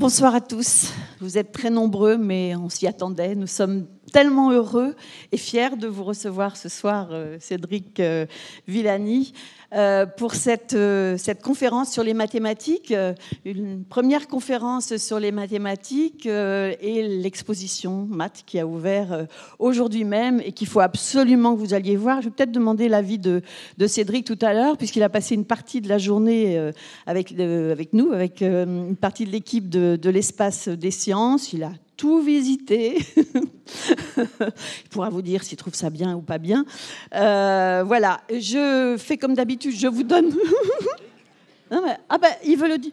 Bonsoir à tous. Vous êtes très nombreux, mais on s'y attendait. Nous sommes tellement heureux et fier de vous recevoir ce soir, euh, Cédric euh, Villani, euh, pour cette, cette conférence sur les mathématiques, une première conférence sur les mathématiques et l'exposition maths qui a ouvert aujourd'hui même et qu'il faut absolument que vous alliez voir. Je vais peut-être demander l'avis de, Cédric tout à l'heure, puisqu'il a passé une partie de la journée avec, avec nous, avec une partie de l'équipe de, de l'espace des sciences. Il a tout visiter, Il pourra vous dire s'il trouve ça bien ou pas bien. Euh, voilà, je fais comme d'habitude, je vous donne. ah ben, il veut le dire.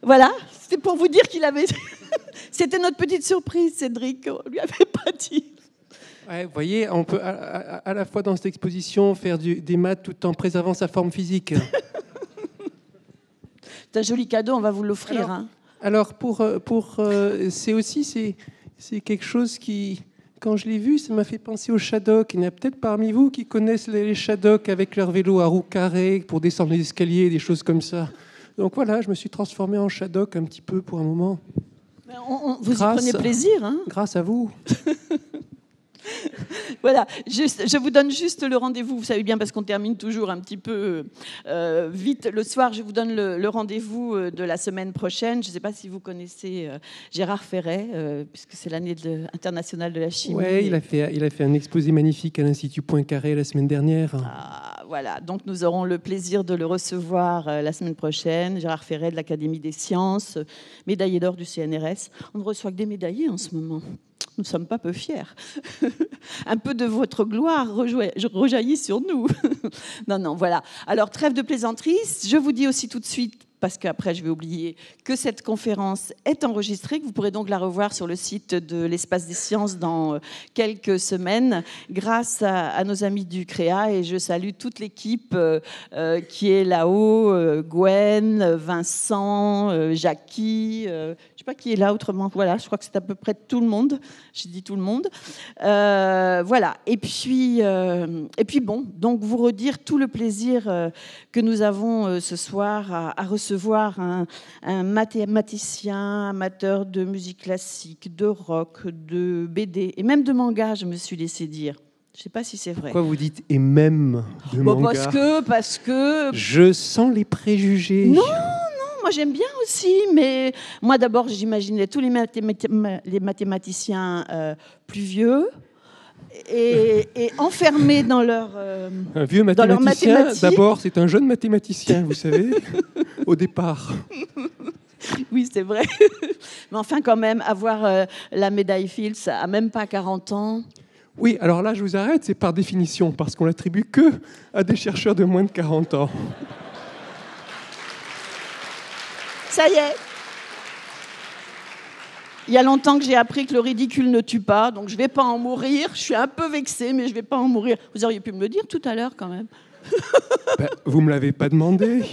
Voilà, c'était pour vous dire qu'il avait. c'était notre petite surprise, Cédric, on lui avait pas dit. vous voyez, on peut à, la fois dans cette exposition faire du, des maths tout en préservant sa forme physique. C'est un joli cadeau, on va vous l'offrir. Hein. Alors, pour, euh, pour, euh, c'est aussi c'est, c'est quelque chose qui, quand je l'ai vu, ça m'a fait penser aux Shadocks. Il y en a peut-être parmi vous qui connaissent les Shadocks avec leur vélo à roues carrées pour descendre les escaliers, des choses comme ça. Donc voilà, je me suis transformé en Shadok un petit peu pour un moment. vous y prenez plaisir. Hein grâce à vous. voilà, je vous donne juste le rendez-vous. Vous savez bien, parce qu'on termine toujours un petit peu euh, vite le soir, je vous donne le, rendez-vous euh, de la semaine prochaine. Je ne sais pas si vous connaissez euh, Gérard Ferret, puisque c'est l'année internationale de la chimie. Oui, il, a fait, un exposé magnifique à l'Institut Poincaré la semaine dernière. Ah, voilà, donc nous aurons le plaisir de le recevoir la semaine prochaine. Gérard Ferret de l'Académie des sciences, médaillé d'or du CNRS. On ne reçoit que des médaillés en ce moment nous ne sommes pas peu fiers. un peu de votre gloire rejaillit sur nous. non, non, voilà. Alors, trêve de plaisanterie. Je vous dis aussi tout de suite, parce qu'après je vais oublier, que cette conférence est enregistrée, que vous pourrez donc la revoir sur le site de l'Espace des Sciences dans euh, quelques semaines, grâce à, nos amis du CREA. Et je salue toute l'équipe euh, euh, qui est là-haut, Gwen, Vincent, Jackie, qui est là autrement. Voilà, je crois que c'est à peu près tout le monde. J'ai dit tout le monde. Euh, voilà. Et puis, euh, et puis bon, donc vous redire tout le plaisir euh, que nous avons ce soir à, recevoir un, mathématicien, amateur de musique classique, de rock, de BD et même de manga, je me suis laissé dire. Je ne sais pas si c'est vrai. Pourquoi vous dites et même de bah, manga Parce que, parce que. Je sens les préjugés. Non, moi j'aime bien aussi, mais moi d'abord j'imaginais tous les, mathématiciens, les mathématiciens euh, plus vieux. Et, enfermés dans leur euh, un vieux mathématicien. D'abord, c'est un jeune mathématicien, vous savez, au départ. Oui, c'est vrai. Mais enfin, quand même, avoir euh, la médaille Fields à même pas 40 ans. Oui, alors là, je vous arrête, c'est par définition, parce qu'on l'attribue que à des chercheurs de moins de 40 ans ça y est. Il y a longtemps que j'ai appris que le ridicule ne tue pas, donc je ne vais pas en mourir. Je suis un peu vexée, mais je ne vais pas en mourir. Vous auriez pu me le dire tout à l'heure quand même. Ben, vous ne me l'avez pas demandé.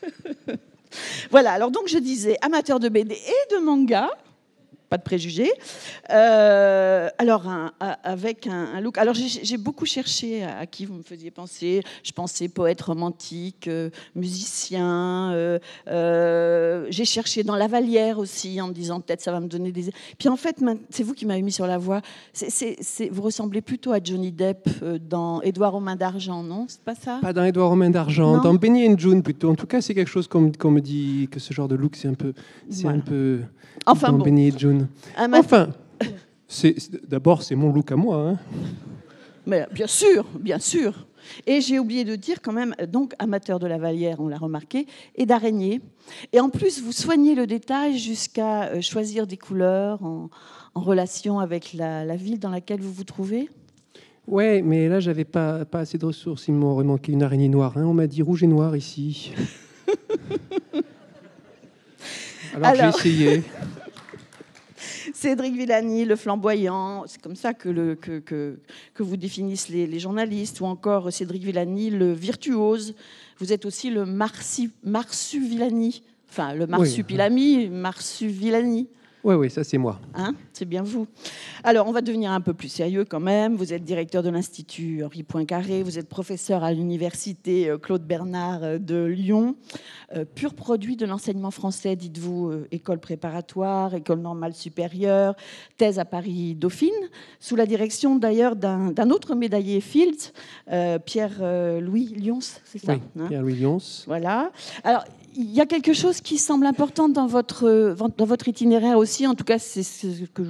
voilà, alors donc je disais amateur de BD et de manga de préjugés. Euh, alors, avec un, look. Alors, j'ai beaucoup cherché à, qui vous me faisiez penser. Je pensais poète romantique, euh, musicien. Euh, j'ai cherché dans la valière aussi, en me disant peut-être ça va me donner des. Puis en fait, c'est vous qui m'avez mis sur la voie. vous ressemblez plutôt à Johnny Depp dans Édouard Romain d'Argent, non C'est pas ça Pas dans Édouard Romain d'Argent, dans Benny and June plutôt. En tout cas, c'est quelque chose qu'on me dit que ce genre de look, c'est un peu. C'est un peu. Enfin, bon. Benny June enfin, d'abord, c'est mon look à moi. Hein. Mais bien sûr, bien sûr. Et j'ai oublié de dire quand même, donc amateur de la vallière, on l'a remarqué, et d'araignée. Et en plus, vous soignez le détail jusqu'à euh, choisir des couleurs en, relation avec la, ville dans laquelle vous vous trouvez. Ouais, mais là, j'avais pas, pas assez de ressources. Il m'aurait manqué une araignée noire. Hein. On m'a dit rouge et noir ici. Alors... j'ai essayé. Cédric Villani, le flamboyant, c'est comme ça que, que, vous définissent les, journalistes, ou encore Cédric Villani, le virtuose. Vous êtes aussi le Marsu Villani, enfin le Marsupilami, oui. Marsu Villani. Oui, oui, ça c'est moi. Hein c'est bien vous. Alors, on va devenir un peu plus sérieux quand même. Vous êtes directeur de l'Institut Henri Poincaré, vous êtes professeur à l'Université euh, Claude Bernard euh, de Lyon. Euh, pur produit de l'enseignement français, dites-vous, école préparatoire, école normale supérieure, thèse à Paris Dauphine, sous la direction d'ailleurs d'un autre médaillé Fields, Pierre-Louis Lyons, c'est ça hein Pierre-Louis Lyons. Voilà. Alors, il y a quelque chose qui semble important dans votre, euh, dans votre itinéraire aussi, en tout cas c'est ce que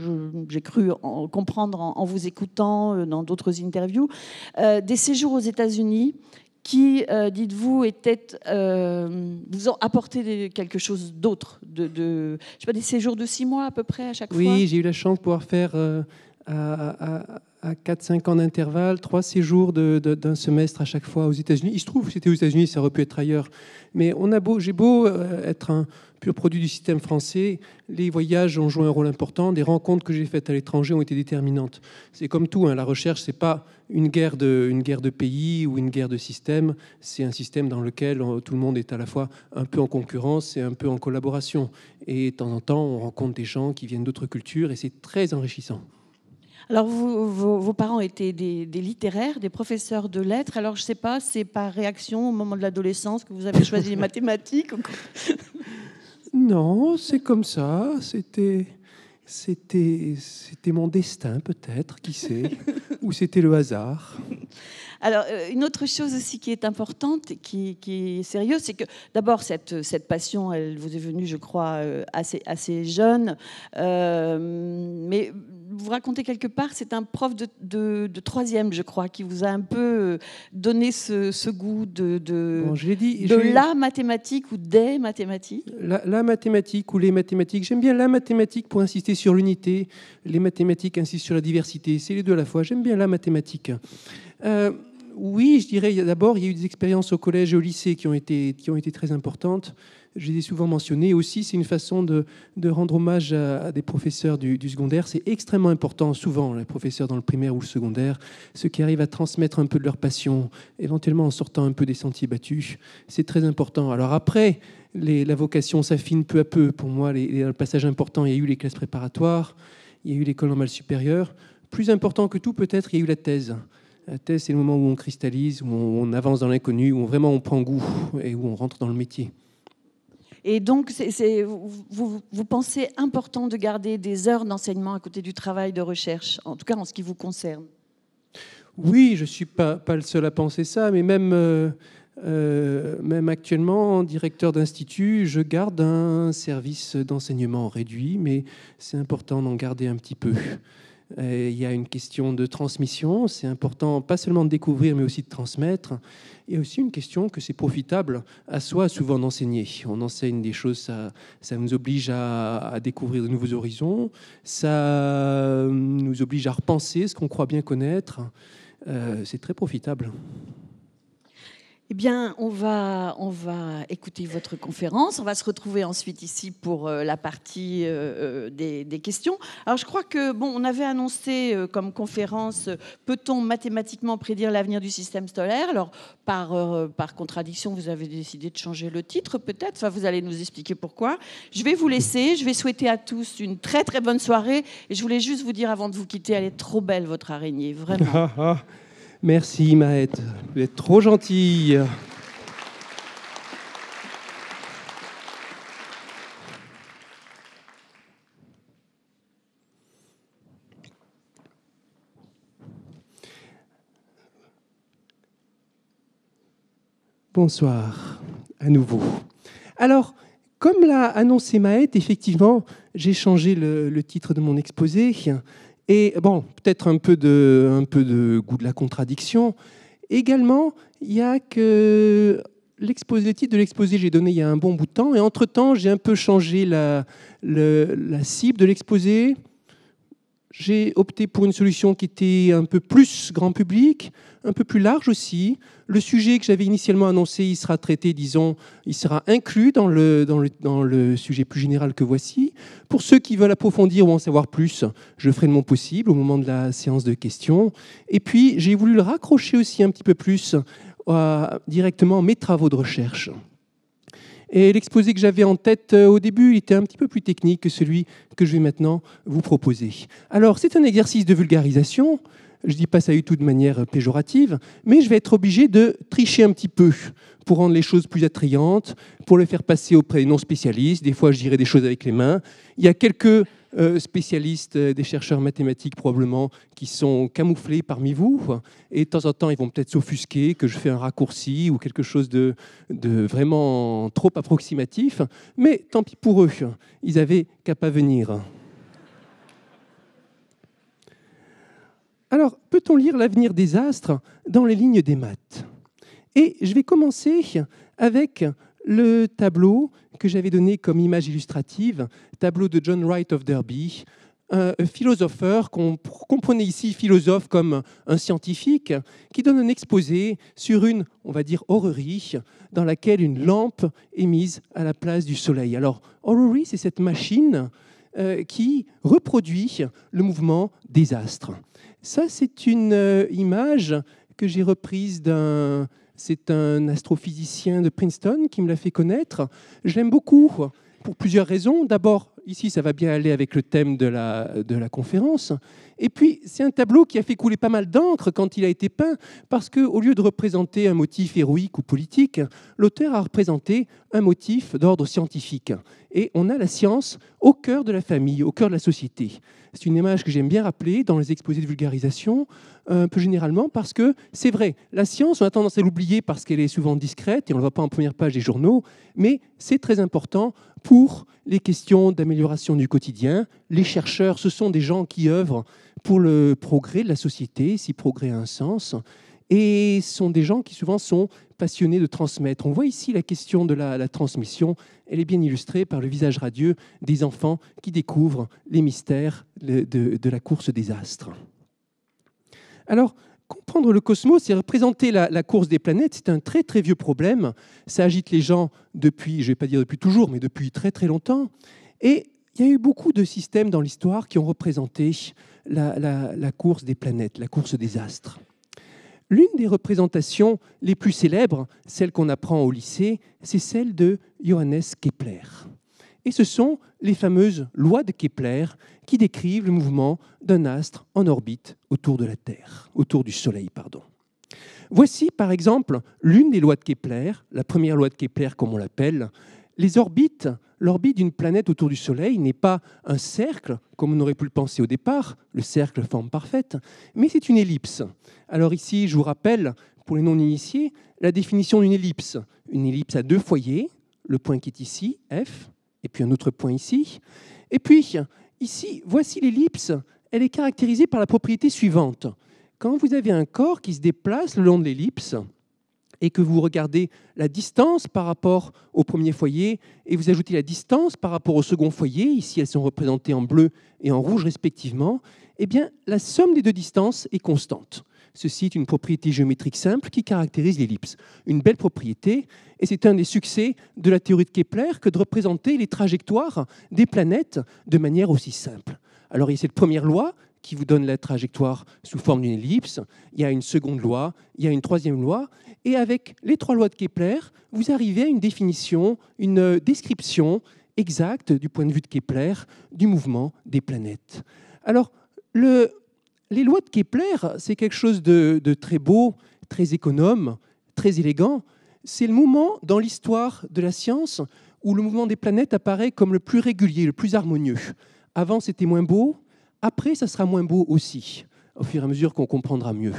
j'ai cru en, comprendre en, vous écoutant euh, dans d'autres interviews, euh, des séjours aux États-Unis qui, dites-vous, vous ont apporté quelque chose d'autre, de, de, sais pas, des séjours de six mois à peu près à chaque fois. Oui, j'ai eu la chance de pouvoir faire à à 4-5 ans d'intervalle, trois séjours d'un semestre à chaque fois aux États-Unis. Il se trouve que c'était aux États-Unis, ça aurait pu être ailleurs. Mais on a beau, j'ai beau euh, être un pur produit du système français, les voyages ont joué un rôle important. Des rencontres que j'ai faites à l'étranger ont été déterminantes. C'est comme tout, hein, la recherche, c'est pas une guerre, une guerre de pays ou une guerre de système. C'est un système dans lequel euh, tout le monde est à la fois un peu en concurrence et un peu en collaboration. Et de temps en temps, on rencontre des gens qui viennent d'autres cultures et c'est très enrichissant. Alors, vos, parents étaient des, littéraires, des professeurs de lettres. Alors, je ne sais pas, c'est par réaction au moment de l'adolescence que vous avez choisi les mathématiques Non, c'est comme ça. C'était, c'était, c'était mon destin, peut-être, qui sait, ou c'était le hasard. Alors, euh, une autre chose aussi qui est importante, qui, qui est sérieuse, c'est que d'abord, cette, cette, passion, elle vous est venue, je crois, euh, assez, assez jeune. Euh, mais vous racontez quelque part, c'est un prof de, de, troisième, je crois, qui vous a un peu euh, donné ce, ce goût de, de, dit, de la mathématique ou des mathématiques. La, mathématique ou les mathématiques. J'aime bien la mathématique pour insister sur l'unité. Les mathématiques insistent sur la diversité. C'est les deux à la fois. J'aime bien la mathématique. Euh, oui, je dirais d'abord, il y a eu des expériences au collège et au lycée qui ont été, qui ont été très importantes je les ai souvent mentionné. Aussi, c'est une façon de, rendre hommage à, des professeurs du, secondaire. C'est extrêmement important, souvent, les professeurs dans le primaire ou le secondaire, ceux qui arrivent à transmettre un peu de leur passion, éventuellement en sortant un peu des sentiers battus. C'est très important. Alors après, la vocation s'affine peu à peu. Pour moi, le passage important, il y a eu les classes préparatoires, il y a eu l'école normale supérieure. Plus important que tout, peut-être, il y a eu la thèse. La thèse, c'est le moment où on cristallise, où on, avance dans l'inconnu, où vraiment on prend goût et où on rentre dans le métier. Et donc, vous, pensez important de garder des heures d'enseignement à côté du travail de recherche, en tout cas en ce qui vous concerne Oui, je ne suis pas, le seul à penser ça, mais même, euh, euh, même actuellement, en directeur d'institut, je garde un service d'enseignement réduit, mais c'est important d'en garder un petit peu. Euh, il y a une question de transmission, c'est important pas seulement de découvrir, mais aussi de transmettre. Et aussi une question que c'est profitable à soi souvent d'enseigner. On enseigne des choses, ça, ça nous oblige à, découvrir de nouveaux horizons, ça nous oblige à repenser ce qu'on croit bien connaître. Euh, c'est très profitable. Eh bien, on va, on va écouter votre conférence. On va se retrouver ensuite ici pour euh, la partie euh, euh, des, questions. Alors, je crois que, bon, on avait annoncé comme conférence peut-on mathématiquement prédire l'avenir du système solaire Alors, par, par contradiction, vous avez décidé de changer le titre, peut-être. Enfin, vous allez nous expliquer pourquoi. Je vais vous laisser. Je vais souhaiter à tous une très, très bonne soirée. Et je voulais juste vous dire avant de vous quitter, elle est trop belle, votre araignée, vraiment. Ah, ah. Merci Maët, vous êtes trop gentille. Bonsoir à nouveau. Alors, comme l'a annoncé Maët, effectivement, j'ai changé le, le, titre de mon exposé. Et bon, peut-être un, peu de, goût de la contradiction. Également, il y a que le titre de l'exposé, j'ai donné il y a un bon bout de temps, et entre-temps, j'ai un peu changé la cible de l'exposé j'ai opté pour une solution qui était un peu plus grand public, un peu plus large aussi. Le sujet que j'avais initialement annoncé, il sera traité, disons, il sera inclus dans le, sujet plus général que voici. Pour ceux qui veulent approfondir ou en savoir plus, je ferai de mon possible au moment de la séance de questions. Et puis, j'ai voulu le raccrocher aussi un petit peu plus euh, directement à mes travaux de recherche. Et l'exposé que j'avais en tête euh, au début, était un petit peu plus technique que celui que je vais maintenant vous proposer. Alors, c'est un exercice de vulgarisation. Je ne dis pas ça du tout de manière péjorative, mais je vais être obligé de tricher un petit peu pour rendre les choses plus attrayantes, pour le faire passer auprès des non-spécialistes. Des fois, je dirais des choses avec les mains. Il y a quelques euh, spécialistes, euh, des chercheurs mathématiques probablement, qui sont camouflés parmi vous. Et de temps en temps, ils vont peut-être s'offusquer que je fais un raccourci ou quelque chose de, vraiment trop approximatif. Mais tant pis pour eux, ils avaient qu'à pas venir. Alors, peut-on lire l'avenir des astres dans les lignes des maths Et je vais commencer avec le tableau que j'avais donné comme image illustrative, tableau de John Wright of Derby, un philosopheur qu'on comprenait ici philosophe comme un scientifique, qui donne un exposé sur une, on va dire, horrerie, dans laquelle une lampe est mise à la place du soleil. Alors, horrerie, c'est cette machine euh, qui reproduit le mouvement des astres. Ça, c'est une euh, image que j'ai reprise d'un c'est un astrophysicien de Princeton qui me l'a fait connaître. Je l'aime beaucoup pour plusieurs raisons. D'abord, Ici, ça va bien aller avec le thème de la, de la conférence. Et puis, c'est un tableau qui a fait couler pas mal d'encre quand il a été peint, parce qu'au lieu de représenter un motif héroïque ou politique, l'auteur a représenté un motif d'ordre scientifique. Et on a la science au cœur de la famille, au cœur de la société. C'est une image que j'aime bien rappeler dans les exposés de vulgarisation, euh, un peu généralement, parce que c'est vrai, la science, on a tendance à l'oublier parce qu'elle est souvent discrète et on ne le voit pas en première page des journaux, mais c'est très important pour les questions d'amélioration du quotidien. Les chercheurs, ce sont des gens qui œuvrent pour le progrès de la société, si progrès a un sens, et ce sont des gens qui souvent sont passionnés de transmettre. On voit ici la question de la, transmission, elle est bien illustrée par le visage radieux des enfants qui découvrent les mystères de, la course des astres. Alors, comprendre le cosmos, c'est représenter la, course des planètes. C'est un très très vieux problème. Ça agite les gens depuis, je ne vais pas dire depuis toujours, mais depuis très très longtemps. Et il y a eu beaucoup de systèmes dans l'histoire qui ont représenté la, course des planètes, la course des astres. L'une des représentations les plus célèbres, celle qu'on apprend au lycée, c'est celle de Johannes Kepler. Et ce sont les fameuses lois de Kepler qui décrivent le mouvement d'un astre en orbite autour de la Terre, autour du Soleil, pardon. Voici par exemple l'une des lois de Kepler, la première loi de Kepler comme on l'appelle. Les orbites l'orbite d'une planète autour du Soleil n'est pas un cercle, comme on aurait pu le penser au départ, le cercle forme parfaite, mais c'est une ellipse. Alors ici, je vous rappelle, pour les non-initiés, la définition d'une ellipse. Une ellipse à deux foyers, le point qui est ici, F, et puis un autre point ici. Et puis, ici, voici l'ellipse, elle est caractérisée par la propriété suivante. Quand vous avez un corps qui se déplace le long de l'ellipse, et que vous regardez la distance par rapport au premier foyer et vous ajoutez la distance par rapport au second foyer, ici elles sont représentées en bleu et en rouge respectivement, eh bien la somme des deux distances est constante. Ceci est une propriété géométrique simple qui caractérise l'ellipse. Une belle propriété, et c'est un des succès de la théorie de Kepler que de représenter les trajectoires des planètes de manière aussi simple. Alors il y a cette première loi qui vous donne la trajectoire sous forme d'une ellipse, il y a une seconde loi, il y a une troisième loi, et avec les trois lois de Kepler, vous arrivez à une définition, une euh, description exacte du point de vue de Kepler du mouvement des planètes. Alors, le, les lois de Kepler, c'est quelque chose de très beau, très économe, très élégant. C'est le moment dans l'histoire de la science où le mouvement des planètes apparaît comme le plus régulier, le plus harmonieux. Avant, c'était moins beau, après, ça sera moins beau aussi, au fur et à mesure qu'on comprendra mieux.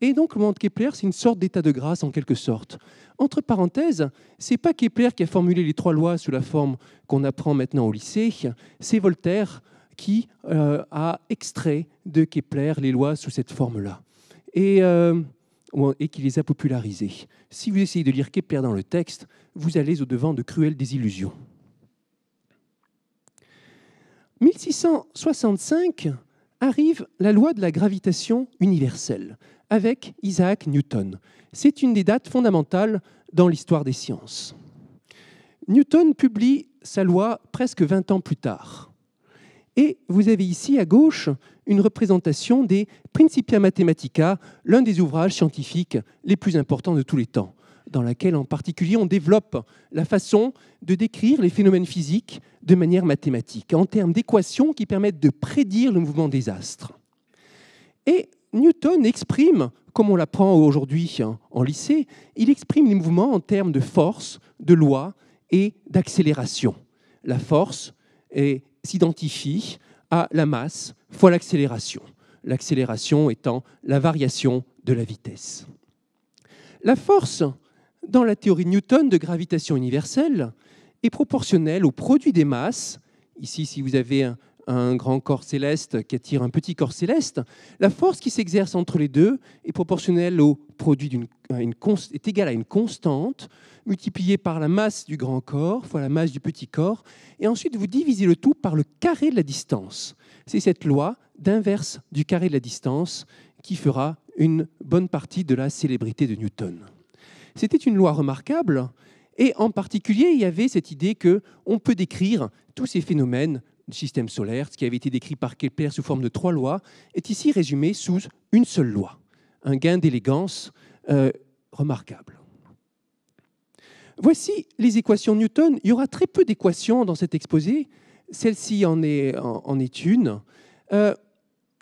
Et donc, le monde de Kepler, c'est une sorte d'état de grâce en quelque sorte. Entre parenthèses, c'est pas Kepler qui a formulé les trois lois sous la forme qu'on apprend maintenant au lycée, c'est Voltaire qui euh, a extrait de Kepler les lois sous cette forme-là et, euh, et qui les a popularisées. Si vous essayez de lire Kepler dans le texte, vous allez au-devant de cruelles désillusions. 1665 arrive la loi de la gravitation universelle avec Isaac Newton. C'est une des dates fondamentales dans l'histoire des sciences. Newton publie sa loi presque 20 ans plus tard. Et vous avez ici à gauche une représentation des Principia Mathematica, l'un des ouvrages scientifiques les plus importants de tous les temps dans laquelle en particulier on développe la façon de décrire les phénomènes physiques de manière mathématique, en termes d'équations qui permettent de prédire le mouvement des astres. Et Newton exprime, comme on l'apprend aujourd'hui hein, en lycée, il exprime les mouvements en termes de force, de loi et d'accélération. La force s'identifie à la masse fois l'accélération, l'accélération étant la variation de la vitesse. La force dans la théorie de Newton de gravitation universelle, est proportionnelle au produit des masses. Ici, si vous avez un, grand corps céleste qui attire un petit corps céleste, la force qui s'exerce entre les deux est proportionnelle au produit d'une est égale à une constante multipliée par la masse du grand corps fois la masse du petit corps, et ensuite vous divisez le tout par le carré de la distance. C'est cette loi d'inverse du carré de la distance qui fera une bonne partie de la célébrité de Newton. C'était une loi remarquable, et en particulier, il y avait cette idée que on peut décrire tous ces phénomènes du système solaire, ce qui avait été décrit par Kepler sous forme de trois lois, est ici résumé sous une seule loi. Un gain d'élégance euh, remarquable. Voici les équations de Newton. Il y aura très peu d'équations dans cet exposé. Celle-ci en est, une. Euh,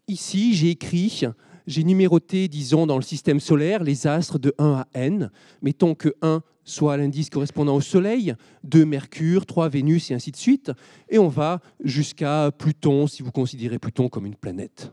ici, j'ai écrit j'ai numéroté, disons, dans le système solaire, les astres de 1 à n. Mettons que 1 soit l'indice correspondant au Soleil, 2 Mercure, 3 Vénus, et ainsi de suite. Et on va jusqu'à Pluton, si vous considérez Pluton comme une planète.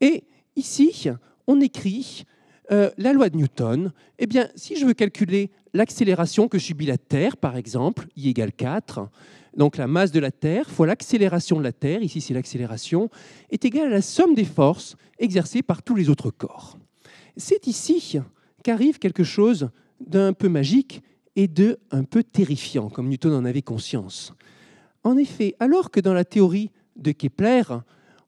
Et ici, on écrit euh, la loi de Newton. Eh bien, si je veux calculer l'accélération que subit la Terre, par exemple, I égale 4, donc la masse de la Terre fois l'accélération de la Terre, ici c'est l'accélération, est égale à la somme des forces exercées par tous les autres corps. C'est ici qu'arrive quelque chose d'un peu magique et de un peu terrifiant, comme Newton en avait conscience. En effet, alors que dans la théorie de Kepler,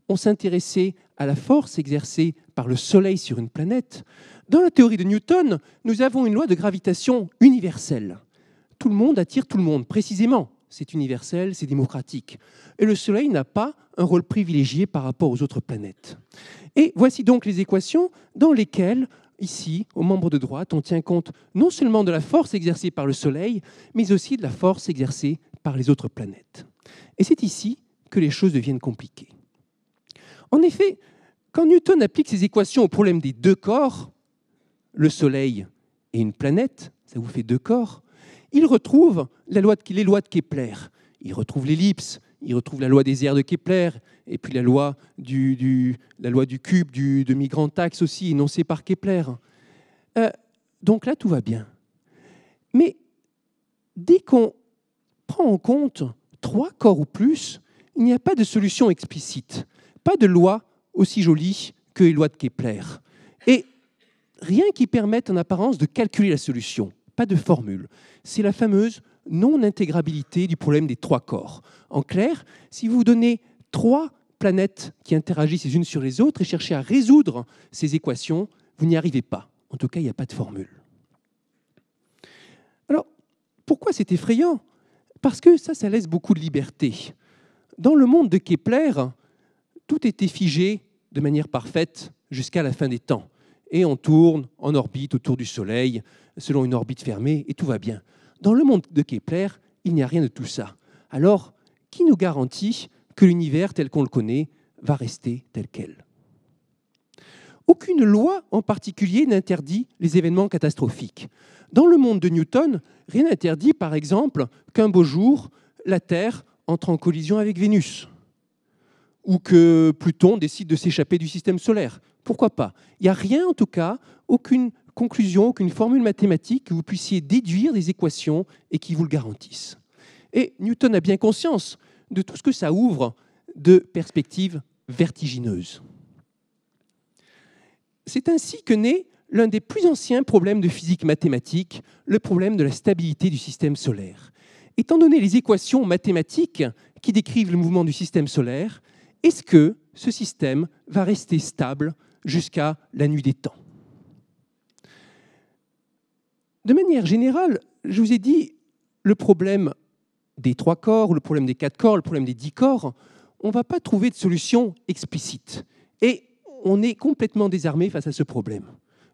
on s'intéressait à la force exercée par le Soleil sur une planète, dans la théorie de Newton, nous avons une loi de gravitation universelle. Tout le monde attire tout le monde, précisément c'est universel, c'est démocratique. Et le Soleil n'a pas un rôle privilégié par rapport aux autres planètes. Et voici donc les équations dans lesquelles, ici, aux membres de droite, on tient compte non seulement de la force exercée par le Soleil, mais aussi de la force exercée par les autres planètes. Et c'est ici que les choses deviennent compliquées. En effet, quand Newton applique ses équations au problème des deux corps, le Soleil et une planète, ça vous fait deux corps, il retrouve la loi de, les lois de Kepler. Il retrouve l'ellipse, il retrouve la loi des aires de Kepler, et puis la loi du, la loi du cube, du demi-grand axe aussi, énoncée par Kepler. Euh, donc là, tout va bien. Mais dès qu'on prend en compte trois corps ou plus, il n'y a pas de solution explicite, pas de loi aussi jolie que les lois de Kepler. Et rien qui permette en apparence de calculer la solution pas de formule. C'est la fameuse non-intégrabilité du problème des trois corps. En clair, si vous donnez trois planètes qui interagissent les unes sur les autres et cherchez à résoudre ces équations, vous n'y arrivez pas. En tout cas, il n'y a pas de formule. Alors, pourquoi c'est effrayant Parce que ça, ça laisse beaucoup de liberté. Dans le monde de Kepler, tout était figé de manière parfaite jusqu'à la fin des temps. Et on tourne en orbite autour du Soleil, selon une orbite fermée, et tout va bien. Dans le monde de Kepler, il n'y a rien de tout ça. Alors, qui nous garantit que l'univers tel qu'on le connaît va rester tel quel Aucune loi en particulier n'interdit les événements catastrophiques. Dans le monde de Newton, rien n'interdit, par exemple, qu'un beau jour, la Terre entre en collision avec Vénus, ou que Pluton décide de s'échapper du système solaire. Pourquoi pas Il n'y a rien, en tout cas, aucune conclusion, qu'une formule mathématique que vous puissiez déduire des équations et qui vous le garantisse. Et Newton a bien conscience de tout ce que ça ouvre de perspectives vertigineuses. C'est ainsi que naît l'un des plus anciens problèmes de physique mathématique, le problème de la stabilité du système solaire. Étant donné les équations mathématiques qui décrivent le mouvement du système solaire, est-ce que ce système va rester stable jusqu'à la nuit des temps de manière générale, je vous ai dit, le problème des trois corps, le problème des quatre corps, le problème des dix corps, on ne va pas trouver de solution explicite. Et on est complètement désarmé face à ce problème.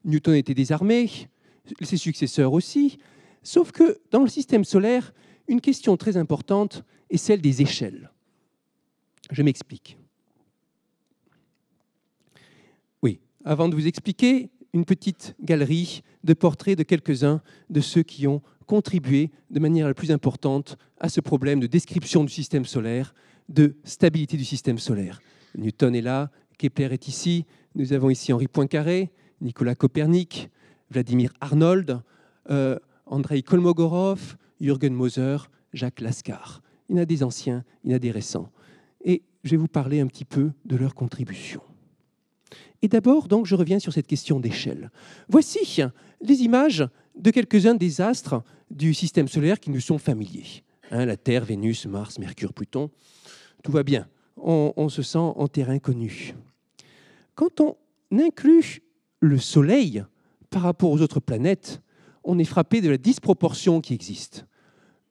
Newton était désarmé, ses successeurs aussi, sauf que dans le système solaire, une question très importante est celle des échelles. Je m'explique. Oui, avant de vous expliquer, une petite galerie de portraits de quelques-uns de ceux qui ont contribué de manière la plus importante à ce problème de description du système solaire, de stabilité du système solaire. Newton est là, Kepler est ici, nous avons ici Henri Poincaré, Nicolas Copernic, Vladimir Arnold, euh, Andrei Kolmogorov, Jürgen Moser, Jacques Lascar. Il y en a des anciens, il y en a des récents. Et je vais vous parler un petit peu de leurs contributions. Et d'abord, donc, je reviens sur cette question d'échelle. Voici les images de quelques-uns des astres du système solaire qui nous sont familiers. Hein, la Terre, Vénus, Mars, Mercure, Pluton. Tout va bien. on se sent en terrain connu. Quand on inclut le Soleil par rapport aux autres planètes, on est frappé de la disproportion qui existe.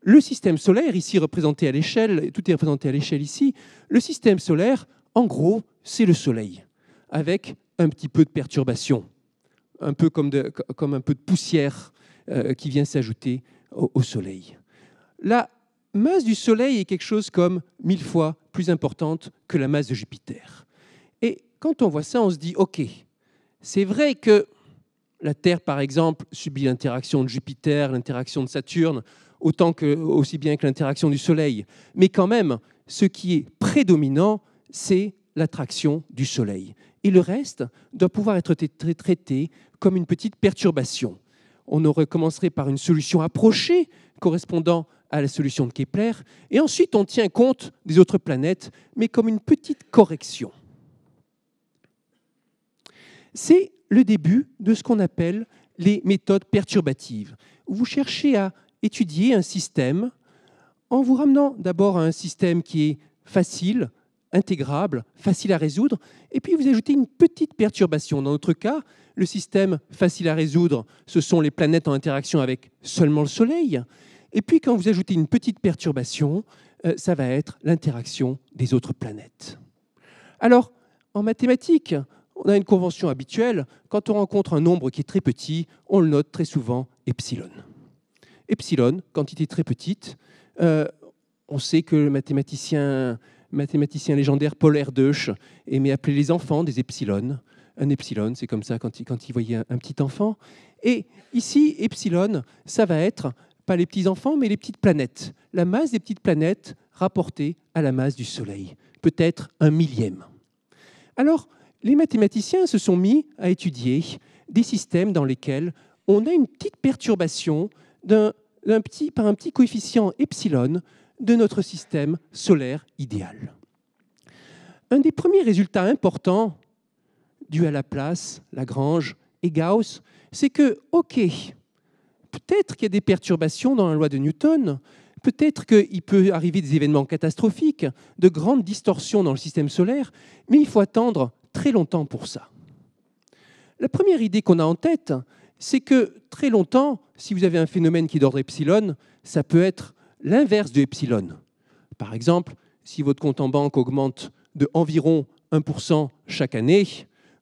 Le système solaire, ici représenté à l'échelle, tout est représenté à l'échelle ici, le système solaire, en gros, c'est le Soleil avec un petit peu de perturbation, un peu comme, un peu de poussière euh, qui vient s'ajouter au, soleil. La masse du soleil est quelque chose comme mille fois plus importante que la masse de Jupiter. Et quand on voit ça, on se dit, OK, c'est vrai que la Terre, par exemple, subit l'interaction de Jupiter, l'interaction de Saturne, autant que, aussi bien que l'interaction du Soleil. Mais quand même, ce qui est prédominant, c'est l'attraction du Soleil. Et le reste doit pouvoir être traité comme une petite perturbation. On aurait par une solution approchée correspondant à la solution de Kepler, et ensuite on tient compte des autres planètes, mais comme une petite correction. C'est le début de ce qu'on appelle les méthodes perturbatives. Vous cherchez à étudier un système en vous ramenant d'abord à un système qui est facile, intégrable, facile à résoudre, et puis vous ajoutez une petite perturbation. Dans notre cas, le système facile à résoudre, ce sont les planètes en interaction avec seulement le Soleil, et puis quand vous ajoutez une petite perturbation, euh, ça va être l'interaction des autres planètes. Alors, en mathématiques, on a une convention habituelle, quand on rencontre un nombre qui est très petit, on le note très souvent epsilon. Epsilon, quantité très petite, euh, on sait que le mathématicien mathématicien légendaire Paul Erdős aimait appeler les enfants des epsilon. Un epsilon, c'est comme ça quand il, quand il voyait un, petit enfant. Et ici, epsilon, ça va être pas les petits enfants, mais les petites planètes. La masse des petites planètes rapportée à la masse du Soleil, peut-être un millième. Alors, les mathématiciens se sont mis à étudier des systèmes dans lesquels on a une petite perturbation d'un petit, par un petit coefficient epsilon de notre système solaire idéal. Un des premiers résultats importants dû à Laplace, Lagrange et Gauss, c'est que, ok, peut-être qu'il y a des perturbations dans la loi de Newton, peut-être qu'il peut arriver des événements catastrophiques, de grandes distorsions dans le système solaire, mais il faut attendre très longtemps pour ça. La première idée qu'on a en tête, c'est que très longtemps, si vous avez un phénomène qui est d'ordre epsilon, ça peut être l'inverse de epsilon. Par exemple, si votre compte en banque augmente de environ 1% chaque année,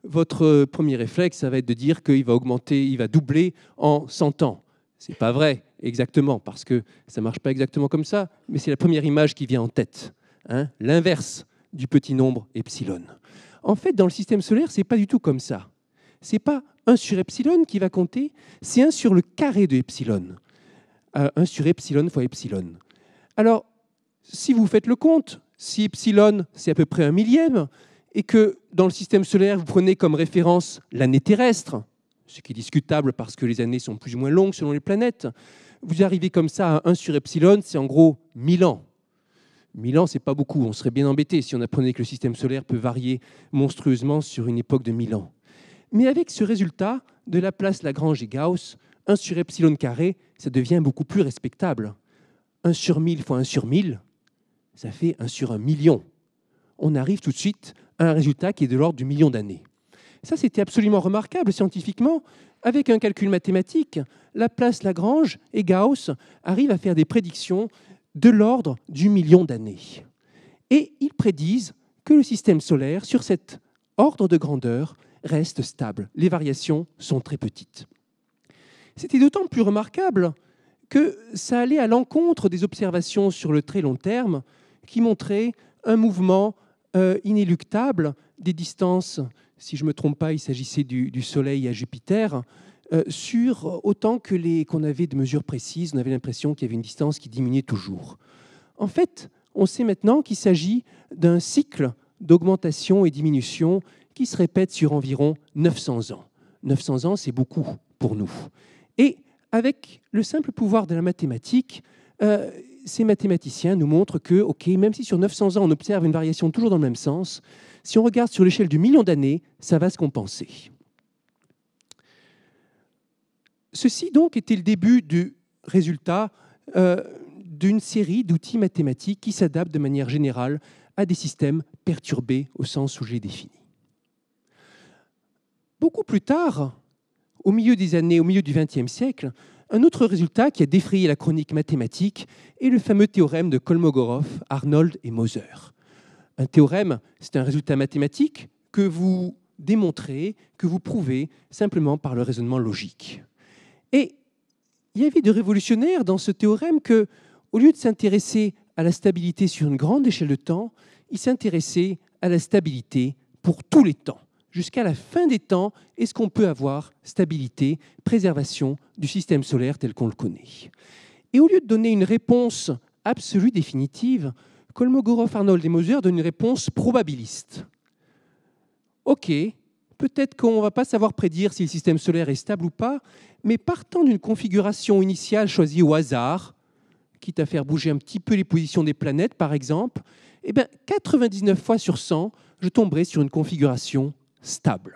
votre premier réflexe, ça va être de dire qu'il va augmenter, il va doubler en 100 ans. Ce n'est pas vrai, exactement, parce que ça ne marche pas exactement comme ça, mais c'est la première image qui vient en tête. Hein, l'inverse du petit nombre epsilon. En fait, dans le système solaire, c'est pas du tout comme ça. n'est pas un sur epsilon qui va compter, c'est un sur le carré de epsilon. 1 sur epsilon fois epsilon. Alors, si vous faites le compte, si epsilon, c'est à peu près un millième, et que dans le système solaire, vous prenez comme référence l'année terrestre, ce qui est discutable parce que les années sont plus ou moins longues selon les planètes, vous arrivez comme ça à 1 sur epsilon, c'est en gros 1000 ans. 1000 ans, c'est pas beaucoup. On serait bien embêté si on apprenait que le système solaire peut varier monstrueusement sur une époque de 1000 ans. Mais avec ce résultat de la place Lagrange et Gauss, 1 sur epsilon carré, ça devient beaucoup plus respectable. 1 sur 1000 fois 1 sur 1000, ça fait 1 sur 1 million. On arrive tout de suite à un résultat qui est de l'ordre du million d'années. Ça, c'était absolument remarquable scientifiquement. Avec un calcul mathématique, Laplace, Lagrange et Gauss arrivent à faire des prédictions de l'ordre du million d'années. Et ils prédisent que le système solaire, sur cet ordre de grandeur, reste stable. Les variations sont très petites. C'était d'autant plus remarquable que ça allait à l'encontre des observations sur le très long terme qui montraient un mouvement euh, inéluctable des distances, si je ne me trompe pas, il s'agissait du, Soleil à Jupiter, euh, sur autant que les qu'on avait de mesures précises, on avait l'impression qu'il y avait une distance qui diminuait toujours. En fait, on sait maintenant qu'il s'agit d'un cycle d'augmentation et diminution qui se répète sur environ 900 ans. 900 ans, c'est beaucoup pour nous avec le simple pouvoir de la mathématique, euh, ces mathématiciens nous montrent que, ok, même si sur 900 ans on observe une variation toujours dans le même sens, si on regarde sur l'échelle du million d'années, ça va se compenser. Ceci donc était le début du résultat euh, d'une série d'outils mathématiques qui s'adaptent de manière générale à des systèmes perturbés au sens où j'ai défini. Beaucoup plus tard, au milieu des années, au milieu du XXe siècle, un autre résultat qui a défrayé la chronique mathématique est le fameux théorème de Kolmogorov, Arnold et Moser. Un théorème, c'est un résultat mathématique que vous démontrez, que vous prouvez simplement par le raisonnement logique. Et il y avait de révolutionnaires dans ce théorème que, au lieu de s'intéresser à la stabilité sur une grande échelle de temps, il s'intéressait à la stabilité pour tous les temps jusqu'à la fin des temps, est-ce qu'on peut avoir stabilité, préservation du système solaire tel qu'on le connaît Et au lieu de donner une réponse absolue, définitive, Kolmogorov, Arnold et Moser donnent une réponse probabiliste. Ok, peut-être qu'on ne va pas savoir prédire si le système solaire est stable ou pas, mais partant d'une configuration initiale choisie au hasard, quitte à faire bouger un petit peu les positions des planètes par exemple, eh bien, 99 fois sur 100, je tomberai sur une configuration stable,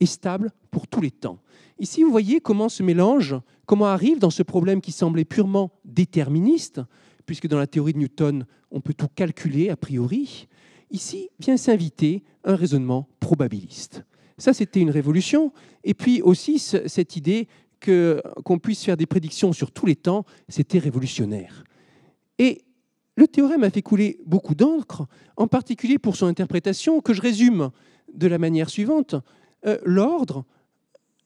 et stable pour tous les temps. Ici, vous voyez comment se mélange, comment arrive dans ce problème qui semblait purement déterministe, puisque dans la théorie de Newton, on peut tout calculer a priori, ici vient s'inviter un raisonnement probabiliste. Ça, c'était une révolution. Et puis aussi, cette idée que, qu'on puisse faire des prédictions sur tous les temps, c'était révolutionnaire. Et le théorème a fait couler beaucoup d'encre, en particulier pour son interprétation, que je résume de la manière suivante. Euh, l'ordre,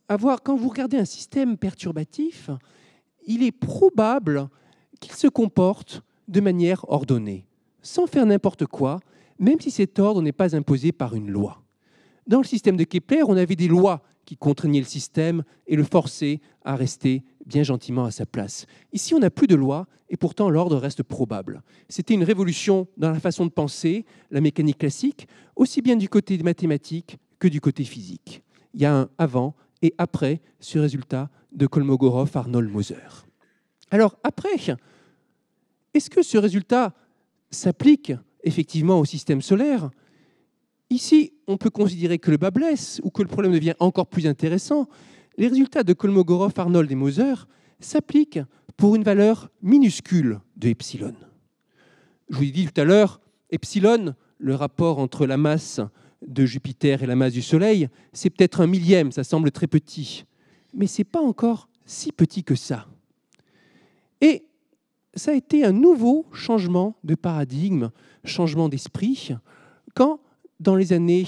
avoir, quand vous regardez un système perturbatif, il est probable qu'il se comporte de manière ordonnée, sans faire n'importe quoi, même si cet ordre n'est pas imposé par une loi. Dans le système de Kepler, on avait des lois qui contraignait le système et le forçait à rester bien gentiment à sa place. Ici, on n'a plus de loi et pourtant l'ordre reste probable. C'était une révolution dans la façon de penser, la mécanique classique, aussi bien du côté mathématique mathématiques que du côté physique. Il y a un avant et après ce résultat de Kolmogorov Arnold Moser. Alors après, est-ce que ce résultat s'applique effectivement au système solaire Ici, on peut considérer que le bas blesse ou que le problème devient encore plus intéressant. Les résultats de Kolmogorov, Arnold et Moser s'appliquent pour une valeur minuscule de epsilon. Je vous l'ai dit tout à l'heure, epsilon, le rapport entre la masse de Jupiter et la masse du Soleil, c'est peut-être un millième, ça semble très petit, mais ce n'est pas encore si petit que ça. Et ça a été un nouveau changement de paradigme, changement d'esprit, quand dans les années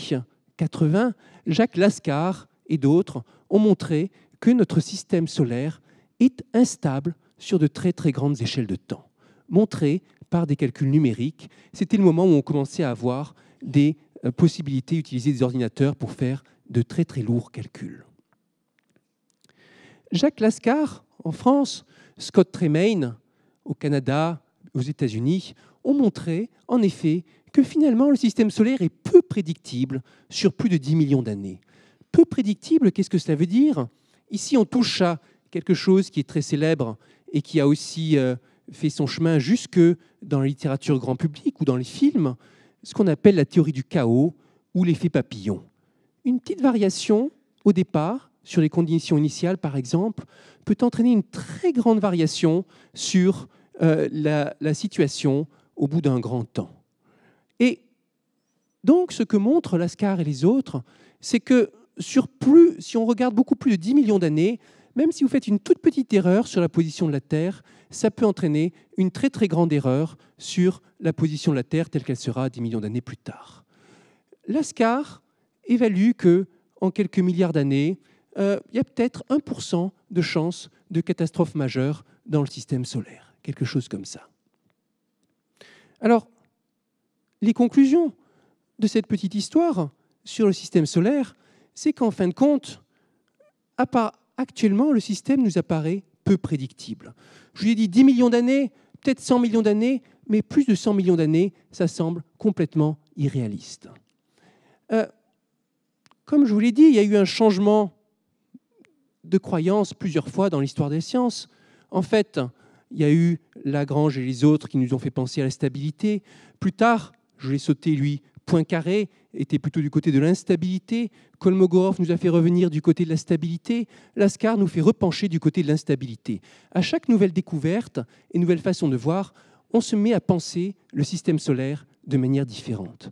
80, Jacques Lascar et d'autres ont montré que notre système solaire est instable sur de très très grandes échelles de temps, montré par des calculs numériques. C'était le moment où on commençait à avoir des euh, possibilités d'utiliser des ordinateurs pour faire de très très lourds calculs. Jacques Lascar en France, Scott Tremaine au Canada, aux États-Unis, ont montré en effet que finalement le système solaire est peu prédictible sur plus de 10 millions d'années. Peu prédictible, qu'est-ce que cela veut dire Ici, on touche à quelque chose qui est très célèbre et qui a aussi euh, fait son chemin jusque dans la littérature grand public ou dans les films, ce qu'on appelle la théorie du chaos ou l'effet papillon. Une petite variation au départ sur les conditions initiales, par exemple, peut entraîner une très grande variation sur euh, la situation au bout d'un grand temps. Et donc, ce que montrent Lascar et les autres, c'est que sur si on regarde beaucoup plus de 10 millions d'années, même si vous faites une toute petite erreur sur la position de la Terre, ça peut entraîner une très très grande erreur sur la position de la Terre telle qu'elle sera 10 millions d'années plus tard. Lascar évalue que en quelques milliards d'années, euh, il y a peut-être 1% de chances de catastrophe majeure dans le système solaire, quelque chose comme ça. Alors, les conclusions de cette petite histoire sur le système solaire, c'est qu'en fin de compte, à actuellement, le système nous apparaît peu prédictible. Je vous ai dit 10 millions d'années, peut-être 100 millions d'années, mais plus de 100 millions d'années, ça semble complètement irréaliste. Euh, comme je vous l'ai dit, il y a eu un changement de croyance plusieurs fois dans l'histoire des sciences. En fait, il y a eu Lagrange et les autres qui nous ont fait penser à la stabilité. Plus tard, je l'ai sauté lui. Poincaré était plutôt du côté de l'instabilité. Kolmogorov nous a fait revenir du côté de la stabilité. Lascar nous fait repencher du côté de l'instabilité. À chaque nouvelle découverte et nouvelle façon de voir, on se met à penser le système solaire de manière différente.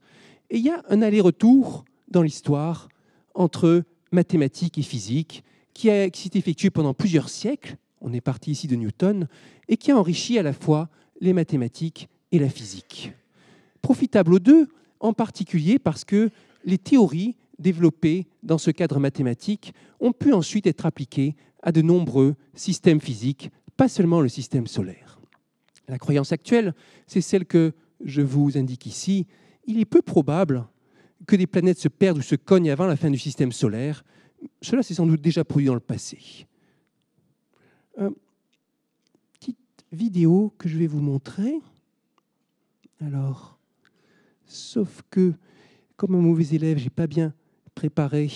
Et il y a un aller-retour dans l'histoire entre mathématiques et physique qui, qui s'est effectué pendant plusieurs siècles, on est parti ici de Newton, et qui a enrichi à la fois les mathématiques et la physique profitable aux deux, en particulier parce que les théories développées dans ce cadre mathématique ont pu ensuite être appliquées à de nombreux systèmes physiques, pas seulement le système solaire. La croyance actuelle, c'est celle que je vous indique ici. Il est peu probable que des planètes se perdent ou se cognent avant la fin du système solaire. Cela s'est sans doute déjà produit dans le passé. Euh, petite vidéo que je vais vous montrer. Alors, Sauf que, comme un mauvais élève, j'ai pas bien préparé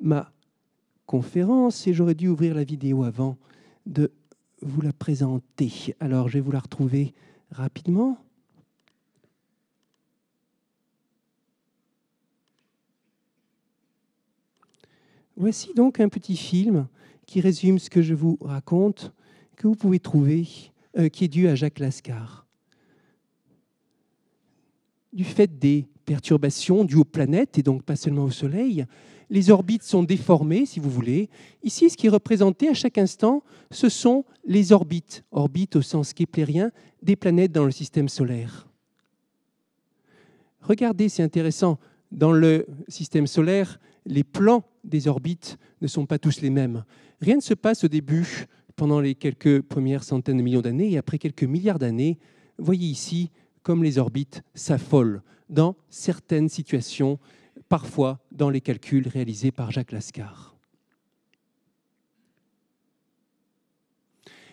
ma conférence et j'aurais dû ouvrir la vidéo avant de vous la présenter. Alors, je vais vous la retrouver rapidement. Voici donc un petit film qui résume ce que je vous raconte, que vous pouvez trouver, euh, qui est dû à Jacques Lascar du fait des perturbations dues aux planètes et donc pas seulement au Soleil, les orbites sont déformées, si vous voulez. Ici, ce qui est représenté à chaque instant, ce sont les orbites, orbites au sens keplérien, des planètes dans le système solaire. Regardez, c'est intéressant, dans le système solaire, les plans des orbites ne sont pas tous les mêmes. Rien ne se passe au début pendant les quelques premières centaines de millions d'années et après quelques milliards d'années, voyez ici comme les orbites, s'affolent dans certaines situations, parfois dans les calculs réalisés par Jacques Lascar.